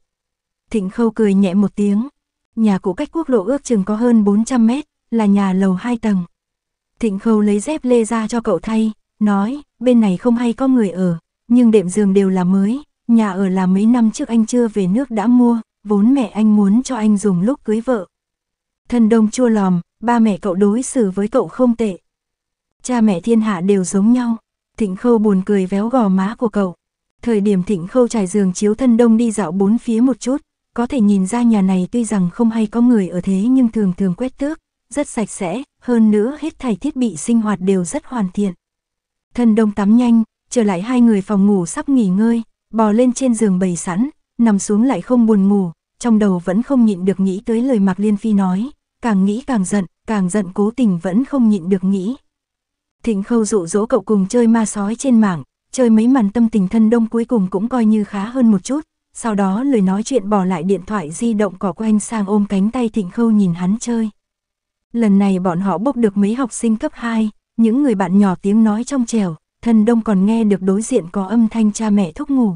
Thịnh khâu cười nhẹ một tiếng. Nhà cũ cách quốc lộ ước chừng có hơn 400 mét, là nhà lầu 2 tầng. Thịnh khâu lấy dép lê ra cho cậu thay, nói, bên này không hay có người ở, nhưng đệm giường đều là mới, nhà ở là mấy năm trước anh chưa về nước đã mua, vốn mẹ anh muốn cho anh dùng lúc cưới vợ. Thân đông chua lòm, ba mẹ cậu đối xử với cậu không tệ. Cha mẹ thiên hạ đều giống nhau, Thịnh Khâu buồn cười véo gò má của cậu. Thời điểm Thịnh Khâu trải giường chiếu thân đông đi dạo bốn phía một chút, có thể nhìn ra nhà này tuy rằng không hay có người ở thế nhưng thường thường quét tước, rất sạch sẽ, hơn nữa hết thảy thiết bị sinh hoạt đều rất hoàn thiện. Thân đông tắm nhanh, trở lại hai người phòng ngủ sắp nghỉ ngơi, bò lên trên giường bầy sẵn, nằm xuống lại không buồn ngủ, trong đầu vẫn không nhịn được nghĩ tới lời Mạc Liên Phi nói, càng nghĩ càng giận, càng giận cố tình vẫn không nhịn được nghĩ. Thịnh khâu dụ dỗ cậu cùng chơi ma sói trên mạng, chơi mấy màn tâm tình thân đông cuối cùng cũng coi như khá hơn một chút, sau đó lời nói chuyện bỏ lại điện thoại di động cỏ quanh sang ôm cánh tay thịnh khâu nhìn hắn chơi. Lần này bọn họ bốc được mấy học sinh cấp 2, những người bạn nhỏ tiếng nói trong trèo, thân đông còn nghe được đối diện có âm thanh cha mẹ thúc ngủ.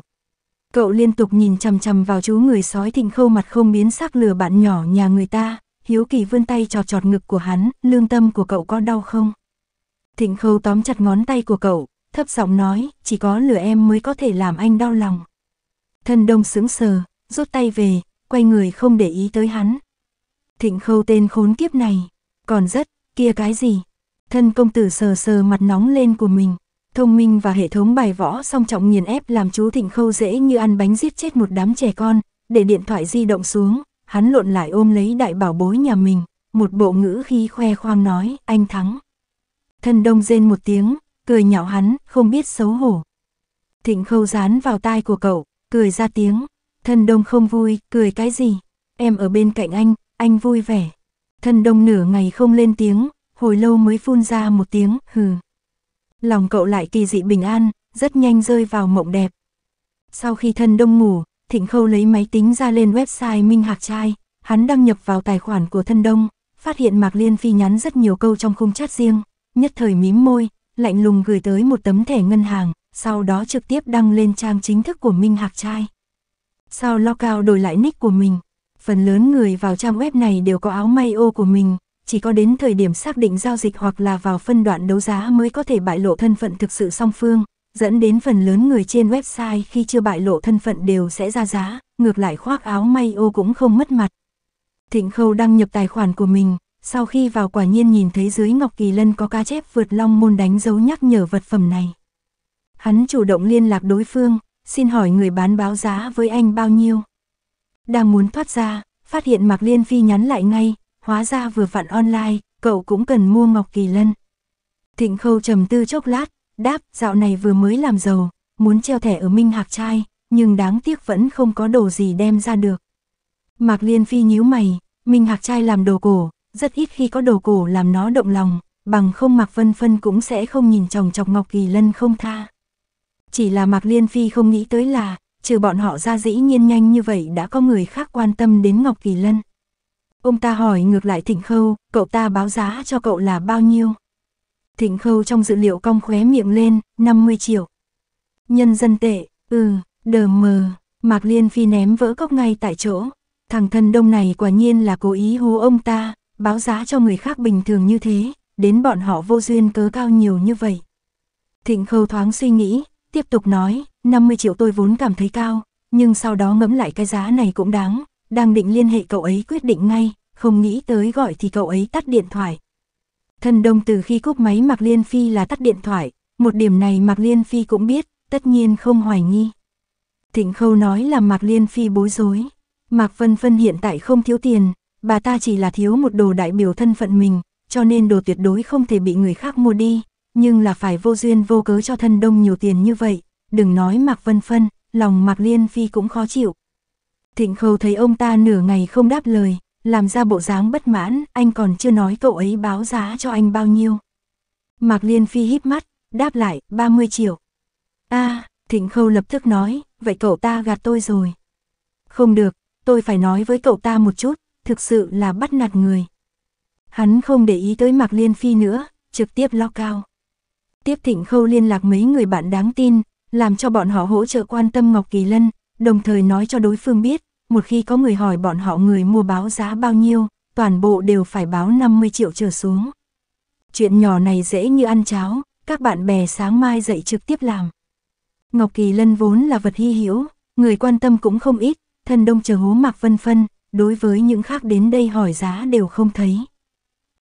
Cậu liên tục nhìn chằm chằm vào chú người sói thịnh khâu mặt không biến sắc lừa bạn nhỏ nhà người ta, hiếu kỳ vươn tay trọt trọt ngực của hắn, lương tâm của cậu có đau không? Thịnh khâu tóm chặt ngón tay của cậu, thấp giọng nói, chỉ có lửa em mới có thể làm anh đau lòng. Thân đông sững sờ, rút tay về, quay người không để ý tới hắn. Thịnh khâu tên khốn kiếp này, còn rất, kia cái gì? Thân công tử sờ sờ mặt nóng lên của mình, thông minh và hệ thống bài võ song trọng nghiền ép làm chú thịnh khâu dễ như ăn bánh giết chết một đám trẻ con, để điện thoại di động xuống, hắn lộn lại ôm lấy đại bảo bối nhà mình, một bộ ngữ khi khoe khoang nói, anh thắng. Thân đông rên một tiếng, cười nhạo hắn, không biết xấu hổ. Thịnh khâu dán vào tai của cậu, cười ra tiếng, thân đông không vui, cười cái gì, em ở bên cạnh anh, anh vui vẻ. Thân đông nửa ngày không lên tiếng, hồi lâu mới phun ra một tiếng, hừ. Lòng cậu lại kỳ dị bình an, rất nhanh rơi vào mộng đẹp. Sau khi thân đông ngủ, Thịnh Khâu lấy máy tính ra lên website Minh Hạc Trai, hắn đăng nhập vào tài khoản của thân đông, phát hiện Mạc Liên Phi nhắn rất nhiều câu trong khung chat riêng, nhất thời mím môi, lạnh lùng gửi tới một tấm thẻ ngân hàng, sau đó trực tiếp đăng lên trang chính thức của Minh Hạc Trai. Sau lo cao đổi lại nick của mình, phần lớn người vào trang web này đều có áo may ô của mình, chỉ có đến thời điểm xác định giao dịch hoặc là vào phân đoạn đấu giá mới có thể bại lộ thân phận thực sự song phương, dẫn đến phần lớn người trên website khi chưa bại lộ thân phận đều sẽ ra giá, ngược lại khoác áo may ô cũng không mất mặt. Thịnh Khâu đăng nhập tài khoản của mình, sau khi vào quả nhiên nhìn thấy dưới Ngọc Kỳ Lân có ca chép vượt long môn đánh dấu nhắc nhở vật phẩm này. Hắn chủ động liên lạc đối phương, xin hỏi người bán báo giá với anh bao nhiêu. Đang muốn thoát ra, phát hiện Mạc Liên Phi nhắn lại ngay, hóa ra vừa vặn online, cậu cũng cần mua Ngọc Kỳ Lân. Thịnh Khâu trầm tư chốc lát, đáp dạo này vừa mới làm giàu, muốn treo thẻ ở Minh Hạc trai, nhưng đáng tiếc vẫn không có đồ gì đem ra được. Mạc Liên Phi nhíu mày, Minh Hạc trai làm đồ cổ, rất ít khi có đồ cổ làm nó động lòng, bằng không Mạc Vân Phân cũng sẽ không nhìn chồng chọc Ngọc Kỳ Lân không tha. Chỉ là Mạc Liên Phi không nghĩ tới là, trừ bọn họ ra dĩ nhiên nhanh như vậy đã có người khác quan tâm đến Ngọc Kỳ Lân. Ông ta hỏi ngược lại Thịnh Khâu, cậu ta báo giá cho cậu là bao nhiêu? Thịnh khâu trong dữ liệu cong khóe miệng lên, 50 triệu. Nhân dân tệ, ừ, đờ mờ, Mạc Liên Phi ném vỡ cốc ngay tại chỗ. Thằng thân đông này quả nhiên là cố ý hố ông ta, báo giá cho người khác bình thường như thế, đến bọn họ vô duyên cớ cao nhiều như vậy. Thịnh khâu thoáng suy nghĩ, tiếp tục nói, 50 triệu tôi vốn cảm thấy cao, nhưng sau đó ngẫm lại cái giá này cũng đáng, đang định liên hệ cậu ấy quyết định ngay, không nghĩ tới gọi thì cậu ấy tắt điện thoại, Thân đông từ khi cúp máy Mạc Liên Phi là tắt điện thoại, một điểm này Mạc Liên Phi cũng biết, tất nhiên không hoài nghi. Thịnh Khâu nói là Mạc Liên Phi bối rối. Mạc Vân Phân hiện tại không thiếu tiền, bà ta chỉ là thiếu một đồ đại biểu thân phận mình, cho nên đồ tuyệt đối không thể bị người khác mua đi, nhưng là phải vô duyên vô cớ cho thân đông nhiều tiền như vậy, đừng nói Mạc Vân Phân, lòng Mạc Liên Phi cũng khó chịu. Thịnh Khâu thấy ông ta nửa ngày không đáp lời, làm ra bộ dáng bất mãn, anh còn chưa nói cậu ấy báo giá cho anh bao nhiêu. Mạc Liên Phi híp mắt, đáp lại, 30 triệu. a à, Thịnh Khâu lập tức nói, vậy cậu ta gạt tôi rồi. Không được, tôi phải nói với cậu ta một chút, thực sự là bắt nạt người. Hắn không để ý tới Mạc Liên Phi nữa, trực tiếp lo cao. Tiếp Thịnh Khâu liên lạc mấy người bạn đáng tin, làm cho bọn họ hỗ trợ quan tâm Ngọc Kỳ Lân, đồng thời nói cho đối phương biết, một khi có người hỏi bọn họ người mua báo giá bao nhiêu, toàn bộ đều phải báo 50 triệu trở xuống. Chuyện nhỏ này dễ như ăn cháo, các bạn bè sáng mai dậy trực tiếp làm. Ngọc Kỳ Lân vốn là vật hy hữu, người quan tâm cũng không ít, thân đông chờ hố Mạc Vân Phân, đối với những khác đến đây hỏi giá đều không thấy.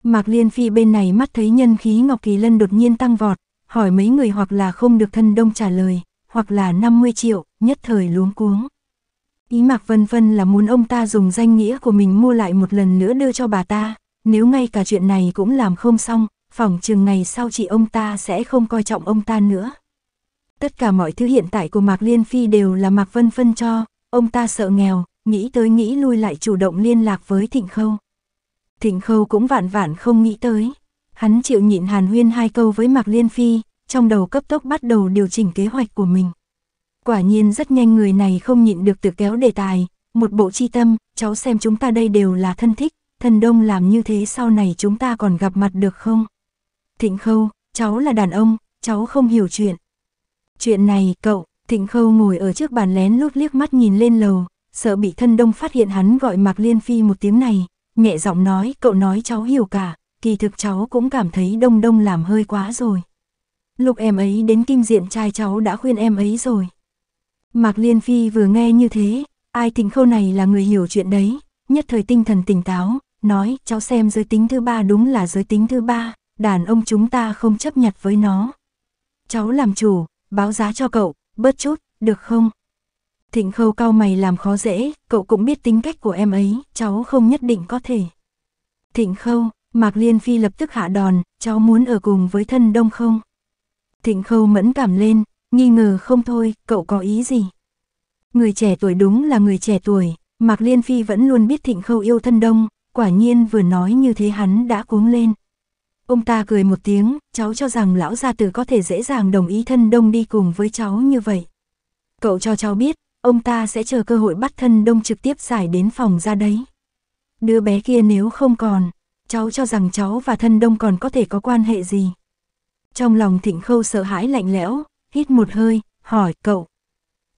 Mạc Liên Phi bên này mắt thấy nhân khí Ngọc Kỳ Lân đột nhiên tăng vọt, hỏi mấy người hoặc là không được thân đông trả lời, hoặc là 50 triệu, nhất thời luống cuống. Ý Mạc Vân Vân là muốn ông ta dùng danh nghĩa của mình mua lại một lần nữa đưa cho bà ta, nếu ngay cả chuyện này cũng làm không xong, phỏng chừng ngày sau chị ông ta sẽ không coi trọng ông ta nữa. Tất cả mọi thứ hiện tại của Mạc Liên Phi đều là Mạc Vân Vân cho, ông ta sợ nghèo, nghĩ tới nghĩ lui lại chủ động liên lạc với Thịnh Khâu. Thịnh Khâu cũng vạn vạn không nghĩ tới, hắn chịu nhịn hàn huyên hai câu với Mạc Liên Phi, trong đầu cấp tốc bắt đầu điều chỉnh kế hoạch của mình. Quả nhiên rất nhanh người này không nhịn được tự kéo đề tài, một bộ chi tâm, cháu xem chúng ta đây đều là thân thích, thần đông làm như thế sau này chúng ta còn gặp mặt được không? Thịnh Khâu, cháu là đàn ông, cháu không hiểu chuyện. Chuyện này, cậu, Thịnh Khâu ngồi ở trước bàn lén lút liếc mắt nhìn lên lầu, sợ bị thân đông phát hiện hắn gọi Mạc Liên Phi một tiếng này, nhẹ giọng nói, cậu nói cháu hiểu cả, kỳ thực cháu cũng cảm thấy đông đông làm hơi quá rồi. Lúc em ấy đến kim diện trai cháu đã khuyên em ấy rồi. Mạc Liên Phi vừa nghe như thế, ai tình khâu này là người hiểu chuyện đấy, nhất thời tinh thần tỉnh táo, nói cháu xem giới tính thứ ba đúng là giới tính thứ ba, đàn ông chúng ta không chấp nhận với nó. Cháu làm chủ, báo giá cho cậu, bớt chút, được không? Thịnh khâu cao mày làm khó dễ, cậu cũng biết tính cách của em ấy, cháu không nhất định có thể. Thịnh khâu, Mạc Liên Phi lập tức hạ đòn, cháu muốn ở cùng với thân đông không? Thịnh khâu mẫn cảm lên, Nghi ngờ không thôi, cậu có ý gì? Người trẻ tuổi đúng là người trẻ tuổi, Mạc Liên Phi vẫn luôn biết Thịnh Khâu yêu thân đông, quả nhiên vừa nói như thế hắn đã cuống lên. Ông ta cười một tiếng, cháu cho rằng lão gia tử có thể dễ dàng đồng ý thân đông đi cùng với cháu như vậy. Cậu cho cháu biết, ông ta sẽ chờ cơ hội bắt thân đông trực tiếp giải đến phòng ra đấy. Đứa bé kia nếu không còn, cháu cho rằng cháu và thân đông còn có thể có quan hệ gì. Trong lòng thịnh khâu sợ hãi lạnh lẽo, hít một hơi, hỏi cậu.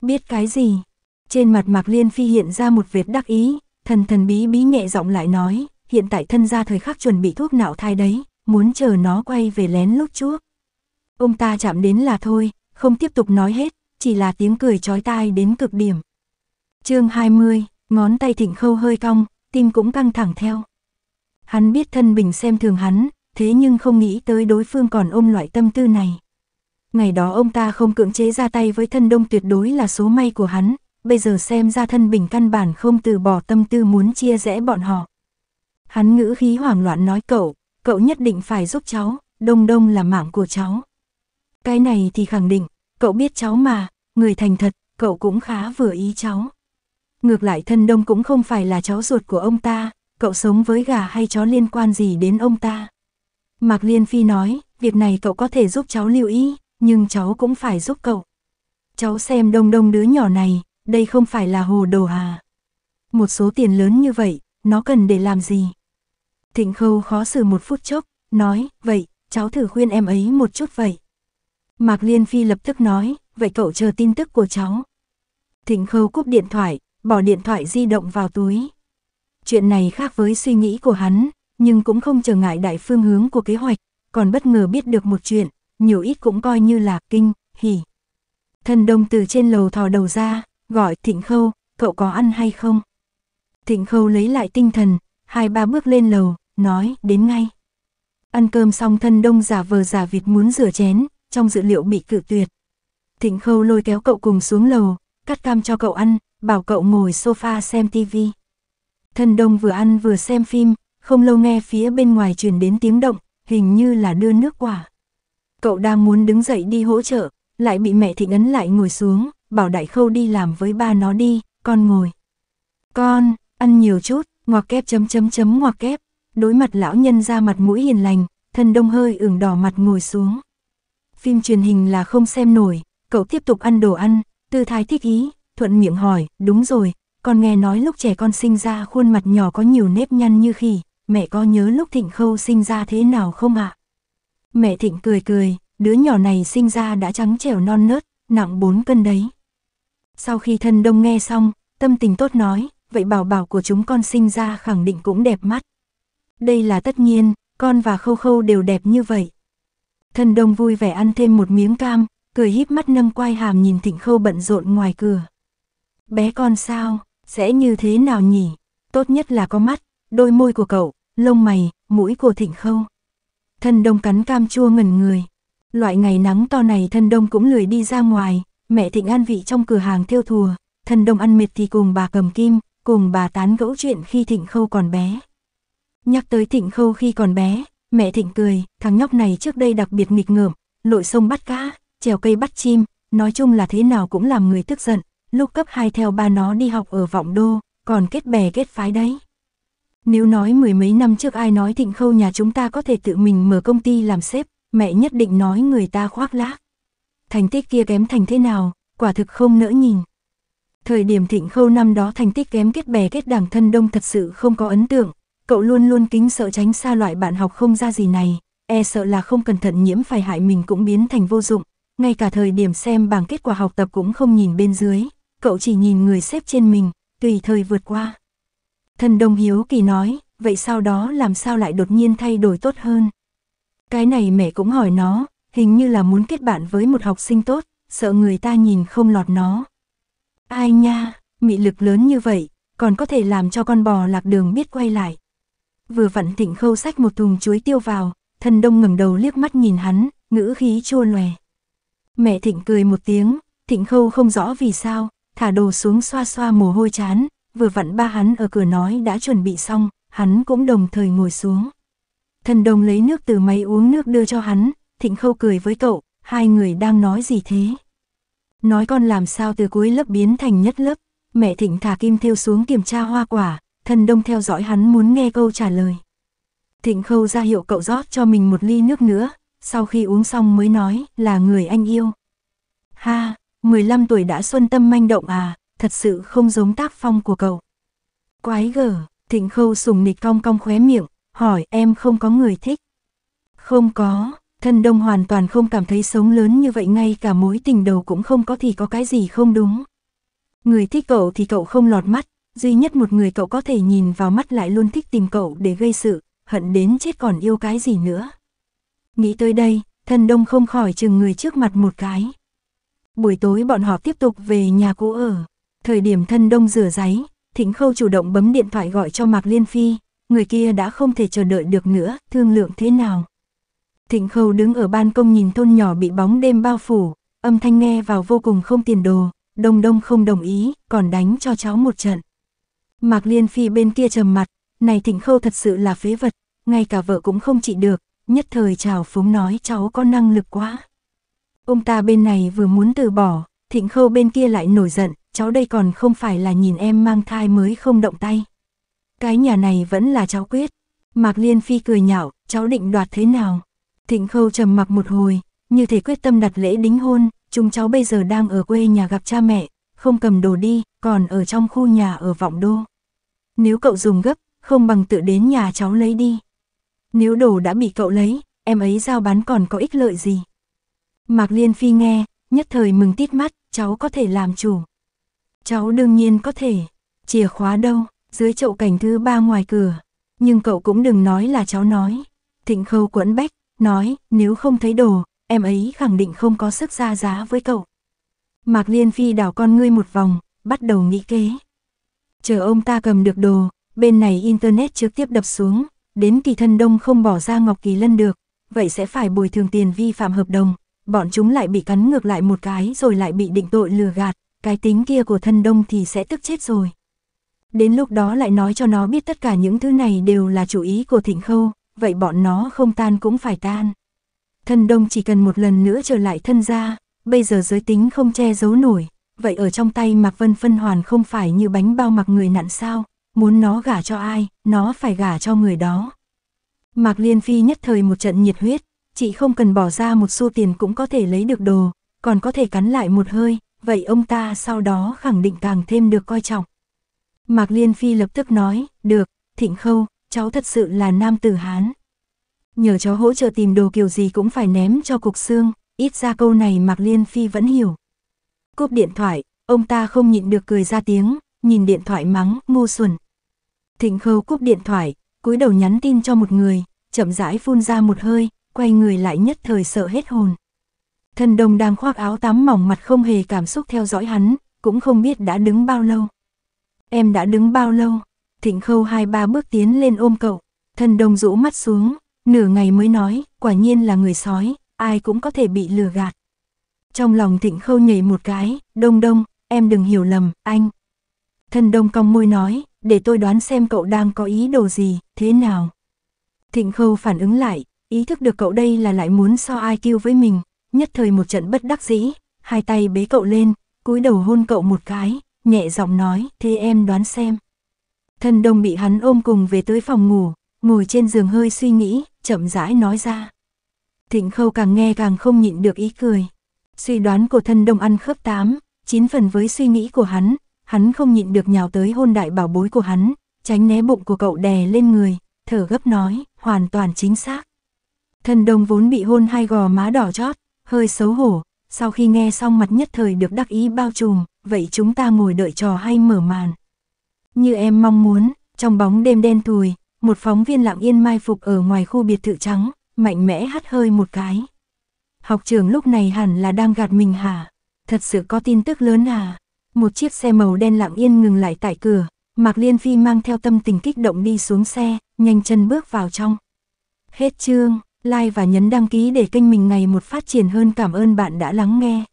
Biết cái gì? Trên mặt Mạc Liên Phi hiện ra một vệt đắc ý, thần thần bí bí nhẹ giọng lại nói, hiện tại thân gia thời khắc chuẩn bị thuốc nạo thai đấy, muốn chờ nó quay về lén lúc chuốc. Ông ta chạm đến là thôi, không tiếp tục nói hết, chỉ là tiếng cười chói tai đến cực điểm. chương 20, ngón tay thịnh khâu hơi cong, tim cũng căng thẳng theo. Hắn biết thân bình xem thường hắn, thế nhưng không nghĩ tới đối phương còn ôm loại tâm tư này ngày đó ông ta không cưỡng chế ra tay với thân đông tuyệt đối là số may của hắn, bây giờ xem ra thân bình căn bản không từ bỏ tâm tư muốn chia rẽ bọn họ. Hắn ngữ khí hoảng loạn nói cậu, cậu nhất định phải giúp cháu, đông đông là mạng của cháu. Cái này thì khẳng định, cậu biết cháu mà, người thành thật, cậu cũng khá vừa ý cháu. Ngược lại thân đông cũng không phải là cháu ruột của ông ta, cậu sống với gà hay chó liên quan gì đến ông ta. Mạc Liên Phi nói, việc này cậu có thể giúp cháu lưu ý, nhưng cháu cũng phải giúp cậu. Cháu xem đông đông đứa nhỏ này, đây không phải là hồ đồ à. Một số tiền lớn như vậy, nó cần để làm gì? Thịnh khâu khó xử một phút chốc, nói, vậy, cháu thử khuyên em ấy một chút vậy. Mạc Liên Phi lập tức nói, vậy cậu chờ tin tức của cháu. Thịnh khâu cúp điện thoại, bỏ điện thoại di động vào túi. Chuyện này khác với suy nghĩ của hắn, nhưng cũng không trở ngại đại phương hướng của kế hoạch, còn bất ngờ biết được một chuyện, nhiều ít cũng coi như là kinh, hỉ. Thân đông từ trên lầu thò đầu ra, gọi Thịnh Khâu, cậu có ăn hay không? Thịnh Khâu lấy lại tinh thần, hai ba bước lên lầu, nói, đến ngay. Ăn cơm xong thân đông giả vờ giả vịt muốn rửa chén, trong dự liệu bị cự tuyệt. Thịnh Khâu lôi kéo cậu cùng xuống lầu, cắt cam cho cậu ăn, bảo cậu ngồi sofa xem tivi. Thân đông vừa ăn vừa xem phim, không lâu nghe phía bên ngoài truyền đến tiếng động, hình như là đưa nước quả. Cậu đang muốn đứng dậy đi hỗ trợ, lại bị mẹ Thịnh ấn lại ngồi xuống, bảo Đại Khâu đi làm với ba nó đi, con ngồi. Con, ăn nhiều chút, ngoặc kép chấm chấm chấm ngoặc kép. Đối mặt lão nhân ra mặt mũi hiền lành, thân đông hơi ửng đỏ mặt ngồi xuống. Phim truyền hình là không xem nổi, cậu tiếp tục ăn đồ ăn, tư thái thích ý, thuận miệng hỏi, đúng rồi, con nghe nói lúc trẻ con sinh ra khuôn mặt nhỏ có nhiều nếp nhăn như khỉ, mẹ có nhớ lúc Thịnh Khâu sinh ra thế nào không ạ? À? Mẹ Thịnh cười cười, đứa nhỏ này sinh ra đã trắng trẻo non nớt, nặng 4 cân đấy. Sau khi thân đông nghe xong, tâm tình tốt nói, vậy bảo bảo của chúng con sinh ra khẳng định cũng đẹp mắt. Đây là tất nhiên, con và khâu khâu đều đẹp như vậy. Thân đông vui vẻ ăn thêm một miếng cam, cười híp mắt nâng quai hàm nhìn thịnh khâu bận rộn ngoài cửa. Bé con sao, sẽ như thế nào nhỉ? Tốt nhất là có mắt, đôi môi của cậu, lông mày, mũi của thịnh khâu. Thân đông cắn cam chua ngẩn người. Loại ngày nắng to này thân đông cũng lười đi ra ngoài, mẹ thịnh an vị trong cửa hàng thiêu thùa, thân đông ăn mệt thì cùng bà cầm kim, cùng bà tán gẫu chuyện khi thịnh khâu còn bé. Nhắc tới thịnh khâu khi còn bé, mẹ thịnh cười, thằng nhóc này trước đây đặc biệt nghịch ngợm, lội sông bắt cá, trèo cây bắt chim, nói chung là thế nào cũng làm người tức giận, lúc cấp 2 theo ba nó đi học ở vọng đô, còn kết bè kết phái đấy. Nếu nói mười mấy năm trước ai nói thịnh khâu nhà chúng ta có thể tự mình mở công ty làm sếp, mẹ nhất định nói người ta khoác lác. Thành tích kia kém thành thế nào, quả thực không nỡ nhìn. Thời điểm thịnh khâu năm đó thành tích kém kết bè kết đảng thân đông thật sự không có ấn tượng, cậu luôn luôn kính sợ tránh xa loại bạn học không ra gì này, e sợ là không cẩn thận nhiễm phải hại mình cũng biến thành vô dụng, ngay cả thời điểm xem bảng kết quả học tập cũng không nhìn bên dưới, cậu chỉ nhìn người xếp trên mình, tùy thời vượt qua thân Đông hiếu kỳ nói, vậy sau đó làm sao lại đột nhiên thay đổi tốt hơn? Cái này mẹ cũng hỏi nó, hình như là muốn kết bạn với một học sinh tốt, sợ người ta nhìn không lọt nó. Ai nha, mị lực lớn như vậy, còn có thể làm cho con bò lạc đường biết quay lại. Vừa vặn thịnh khâu sách một thùng chuối tiêu vào, thân đông ngẩng đầu liếc mắt nhìn hắn, ngữ khí chua lòe. Mẹ thịnh cười một tiếng, thịnh khâu không rõ vì sao, thả đồ xuống xoa xoa mồ hôi chán, vừa vặn ba hắn ở cửa nói đã chuẩn bị xong, hắn cũng đồng thời ngồi xuống. Thần đồng lấy nước từ máy uống nước đưa cho hắn, thịnh khâu cười với cậu, hai người đang nói gì thế? Nói con làm sao từ cuối lớp biến thành nhất lớp, mẹ thịnh thả kim theo xuống kiểm tra hoa quả, thần đông theo dõi hắn muốn nghe câu trả lời. Thịnh khâu ra hiệu cậu rót cho mình một ly nước nữa, sau khi uống xong mới nói là người anh yêu. Ha, 15 tuổi đã xuân tâm manh động à, thật sự không giống tác phong của cậu. Quái gở, Thịnh Khâu sùng nịch cong cong khóe miệng, hỏi em không có người thích. Không có, thân đông hoàn toàn không cảm thấy sống lớn như vậy ngay cả mối tình đầu cũng không có thì có cái gì không đúng. Người thích cậu thì cậu không lọt mắt, duy nhất một người cậu có thể nhìn vào mắt lại luôn thích tìm cậu để gây sự, hận đến chết còn yêu cái gì nữa. Nghĩ tới đây, thân đông không khỏi chừng người trước mặt một cái. Buổi tối bọn họ tiếp tục về nhà cũ ở. Thời điểm thân đông rửa giấy, Thịnh Khâu chủ động bấm điện thoại gọi cho Mạc Liên Phi, người kia đã không thể chờ đợi được nữa, thương lượng thế nào. Thịnh Khâu đứng ở ban công nhìn thôn nhỏ bị bóng đêm bao phủ, âm thanh nghe vào vô cùng không tiền đồ, đông đông không đồng ý, còn đánh cho cháu một trận. Mạc Liên Phi bên kia trầm mặt, này Thịnh Khâu thật sự là phế vật, ngay cả vợ cũng không trị được, nhất thời chào phúng nói cháu có năng lực quá. Ông ta bên này vừa muốn từ bỏ, Thịnh Khâu bên kia lại nổi giận, cháu đây còn không phải là nhìn em mang thai mới không động tay. Cái nhà này vẫn là cháu quyết. Mạc Liên Phi cười nhạo, cháu định đoạt thế nào? Thịnh Khâu trầm mặc một hồi, như thể quyết tâm đặt lễ đính hôn, chúng cháu bây giờ đang ở quê nhà gặp cha mẹ, không cầm đồ đi, còn ở trong khu nhà ở Vọng Đô. Nếu cậu dùng gấp, không bằng tự đến nhà cháu lấy đi. Nếu đồ đã bị cậu lấy, em ấy giao bán còn có ích lợi gì? Mạc Liên Phi nghe, nhất thời mừng tít mắt, cháu có thể làm chủ. Cháu đương nhiên có thể. Chìa khóa đâu, dưới chậu cảnh thứ ba ngoài cửa. Nhưng cậu cũng đừng nói là cháu nói. Thịnh khâu quẫn bách, nói, nếu không thấy đồ, em ấy khẳng định không có sức ra giá với cậu. Mạc Liên Phi đảo con ngươi một vòng, bắt đầu nghĩ kế. Chờ ông ta cầm được đồ, bên này Internet trực tiếp đập xuống, đến kỳ thân đông không bỏ ra Ngọc Kỳ Lân được, vậy sẽ phải bồi thường tiền vi phạm hợp đồng, bọn chúng lại bị cắn ngược lại một cái rồi lại bị định tội lừa gạt, cái tính kia của thân đông thì sẽ tức chết rồi. Đến lúc đó lại nói cho nó biết tất cả những thứ này đều là chủ ý của thịnh khâu, vậy bọn nó không tan cũng phải tan. Thân đông chỉ cần một lần nữa trở lại thân ra, bây giờ giới tính không che giấu nổi, vậy ở trong tay Mạc Vân Phân Hoàn không phải như bánh bao mặc người nặn sao, muốn nó gả cho ai, nó phải gả cho người đó. Mạc Liên Phi nhất thời một trận nhiệt huyết, chị không cần bỏ ra một xu tiền cũng có thể lấy được đồ, còn có thể cắn lại một hơi, vậy ông ta sau đó khẳng định càng thêm được coi trọng. Mạc Liên Phi lập tức nói, được, Thịnh Khâu, cháu thật sự là nam tử Hán. Nhờ cháu hỗ trợ tìm đồ kiểu gì cũng phải ném cho cục xương, ít ra câu này Mạc Liên Phi vẫn hiểu. Cúp điện thoại, ông ta không nhịn được cười ra tiếng, nhìn điện thoại mắng, ngu xuẩn. Thịnh Khâu cúp điện thoại, cúi đầu nhắn tin cho một người, chậm rãi phun ra một hơi, quay người lại nhất thời sợ hết hồn. Thân đông đang khoác áo tắm mỏng mặt không hề cảm xúc theo dõi hắn, cũng không biết đã đứng bao lâu. Em đã đứng bao lâu? Thịnh khâu hai ba bước tiến lên ôm cậu. Thân đông rũ mắt xuống, nửa ngày mới nói, quả nhiên là người sói, ai cũng có thể bị lừa gạt. Trong lòng thịnh khâu nhảy một cái, đông đông, em đừng hiểu lầm, anh. Thân đông cong môi nói, để tôi đoán xem cậu đang có ý đồ gì, thế nào. Thịnh khâu phản ứng lại, ý thức được cậu đây là lại muốn so IQ với mình, nhất thời một trận bất đắc dĩ, hai tay bế cậu lên, cúi đầu hôn cậu một cái, nhẹ giọng nói, thế em đoán xem. Thân đông bị hắn ôm cùng về tới phòng ngủ, ngồi trên giường hơi suy nghĩ, chậm rãi nói ra. Thịnh khâu càng nghe càng không nhịn được ý cười. Suy đoán của thân đông ăn khớp tám chín phần với suy nghĩ của hắn, hắn không nhịn được nhào tới hôn đại bảo bối của hắn, tránh né bụng của cậu đè lên người, thở gấp nói, hoàn toàn chính xác. Thân đông vốn bị hôn hai gò má đỏ chót, hơi xấu hổ, sau khi nghe xong mặt nhất thời được đắc ý bao trùm, vậy chúng ta ngồi đợi trò hay mở màn. Như em mong muốn, trong bóng đêm đen thùi, một phóng viên lặng yên mai phục ở ngoài khu biệt thự trắng, mạnh mẽ hắt hơi một cái. Học trường lúc này hẳn là đang gạt mình hả? Thật sự có tin tức lớn à? Một chiếc xe màu đen lặng yên ngừng lại tại cửa, Mạc Liên Phi mang theo tâm tình kích động đi xuống xe, nhanh chân bước vào trong. Hết chương like và nhấn đăng ký để kênh mình ngày một phát triển hơn cảm ơn bạn đã lắng nghe.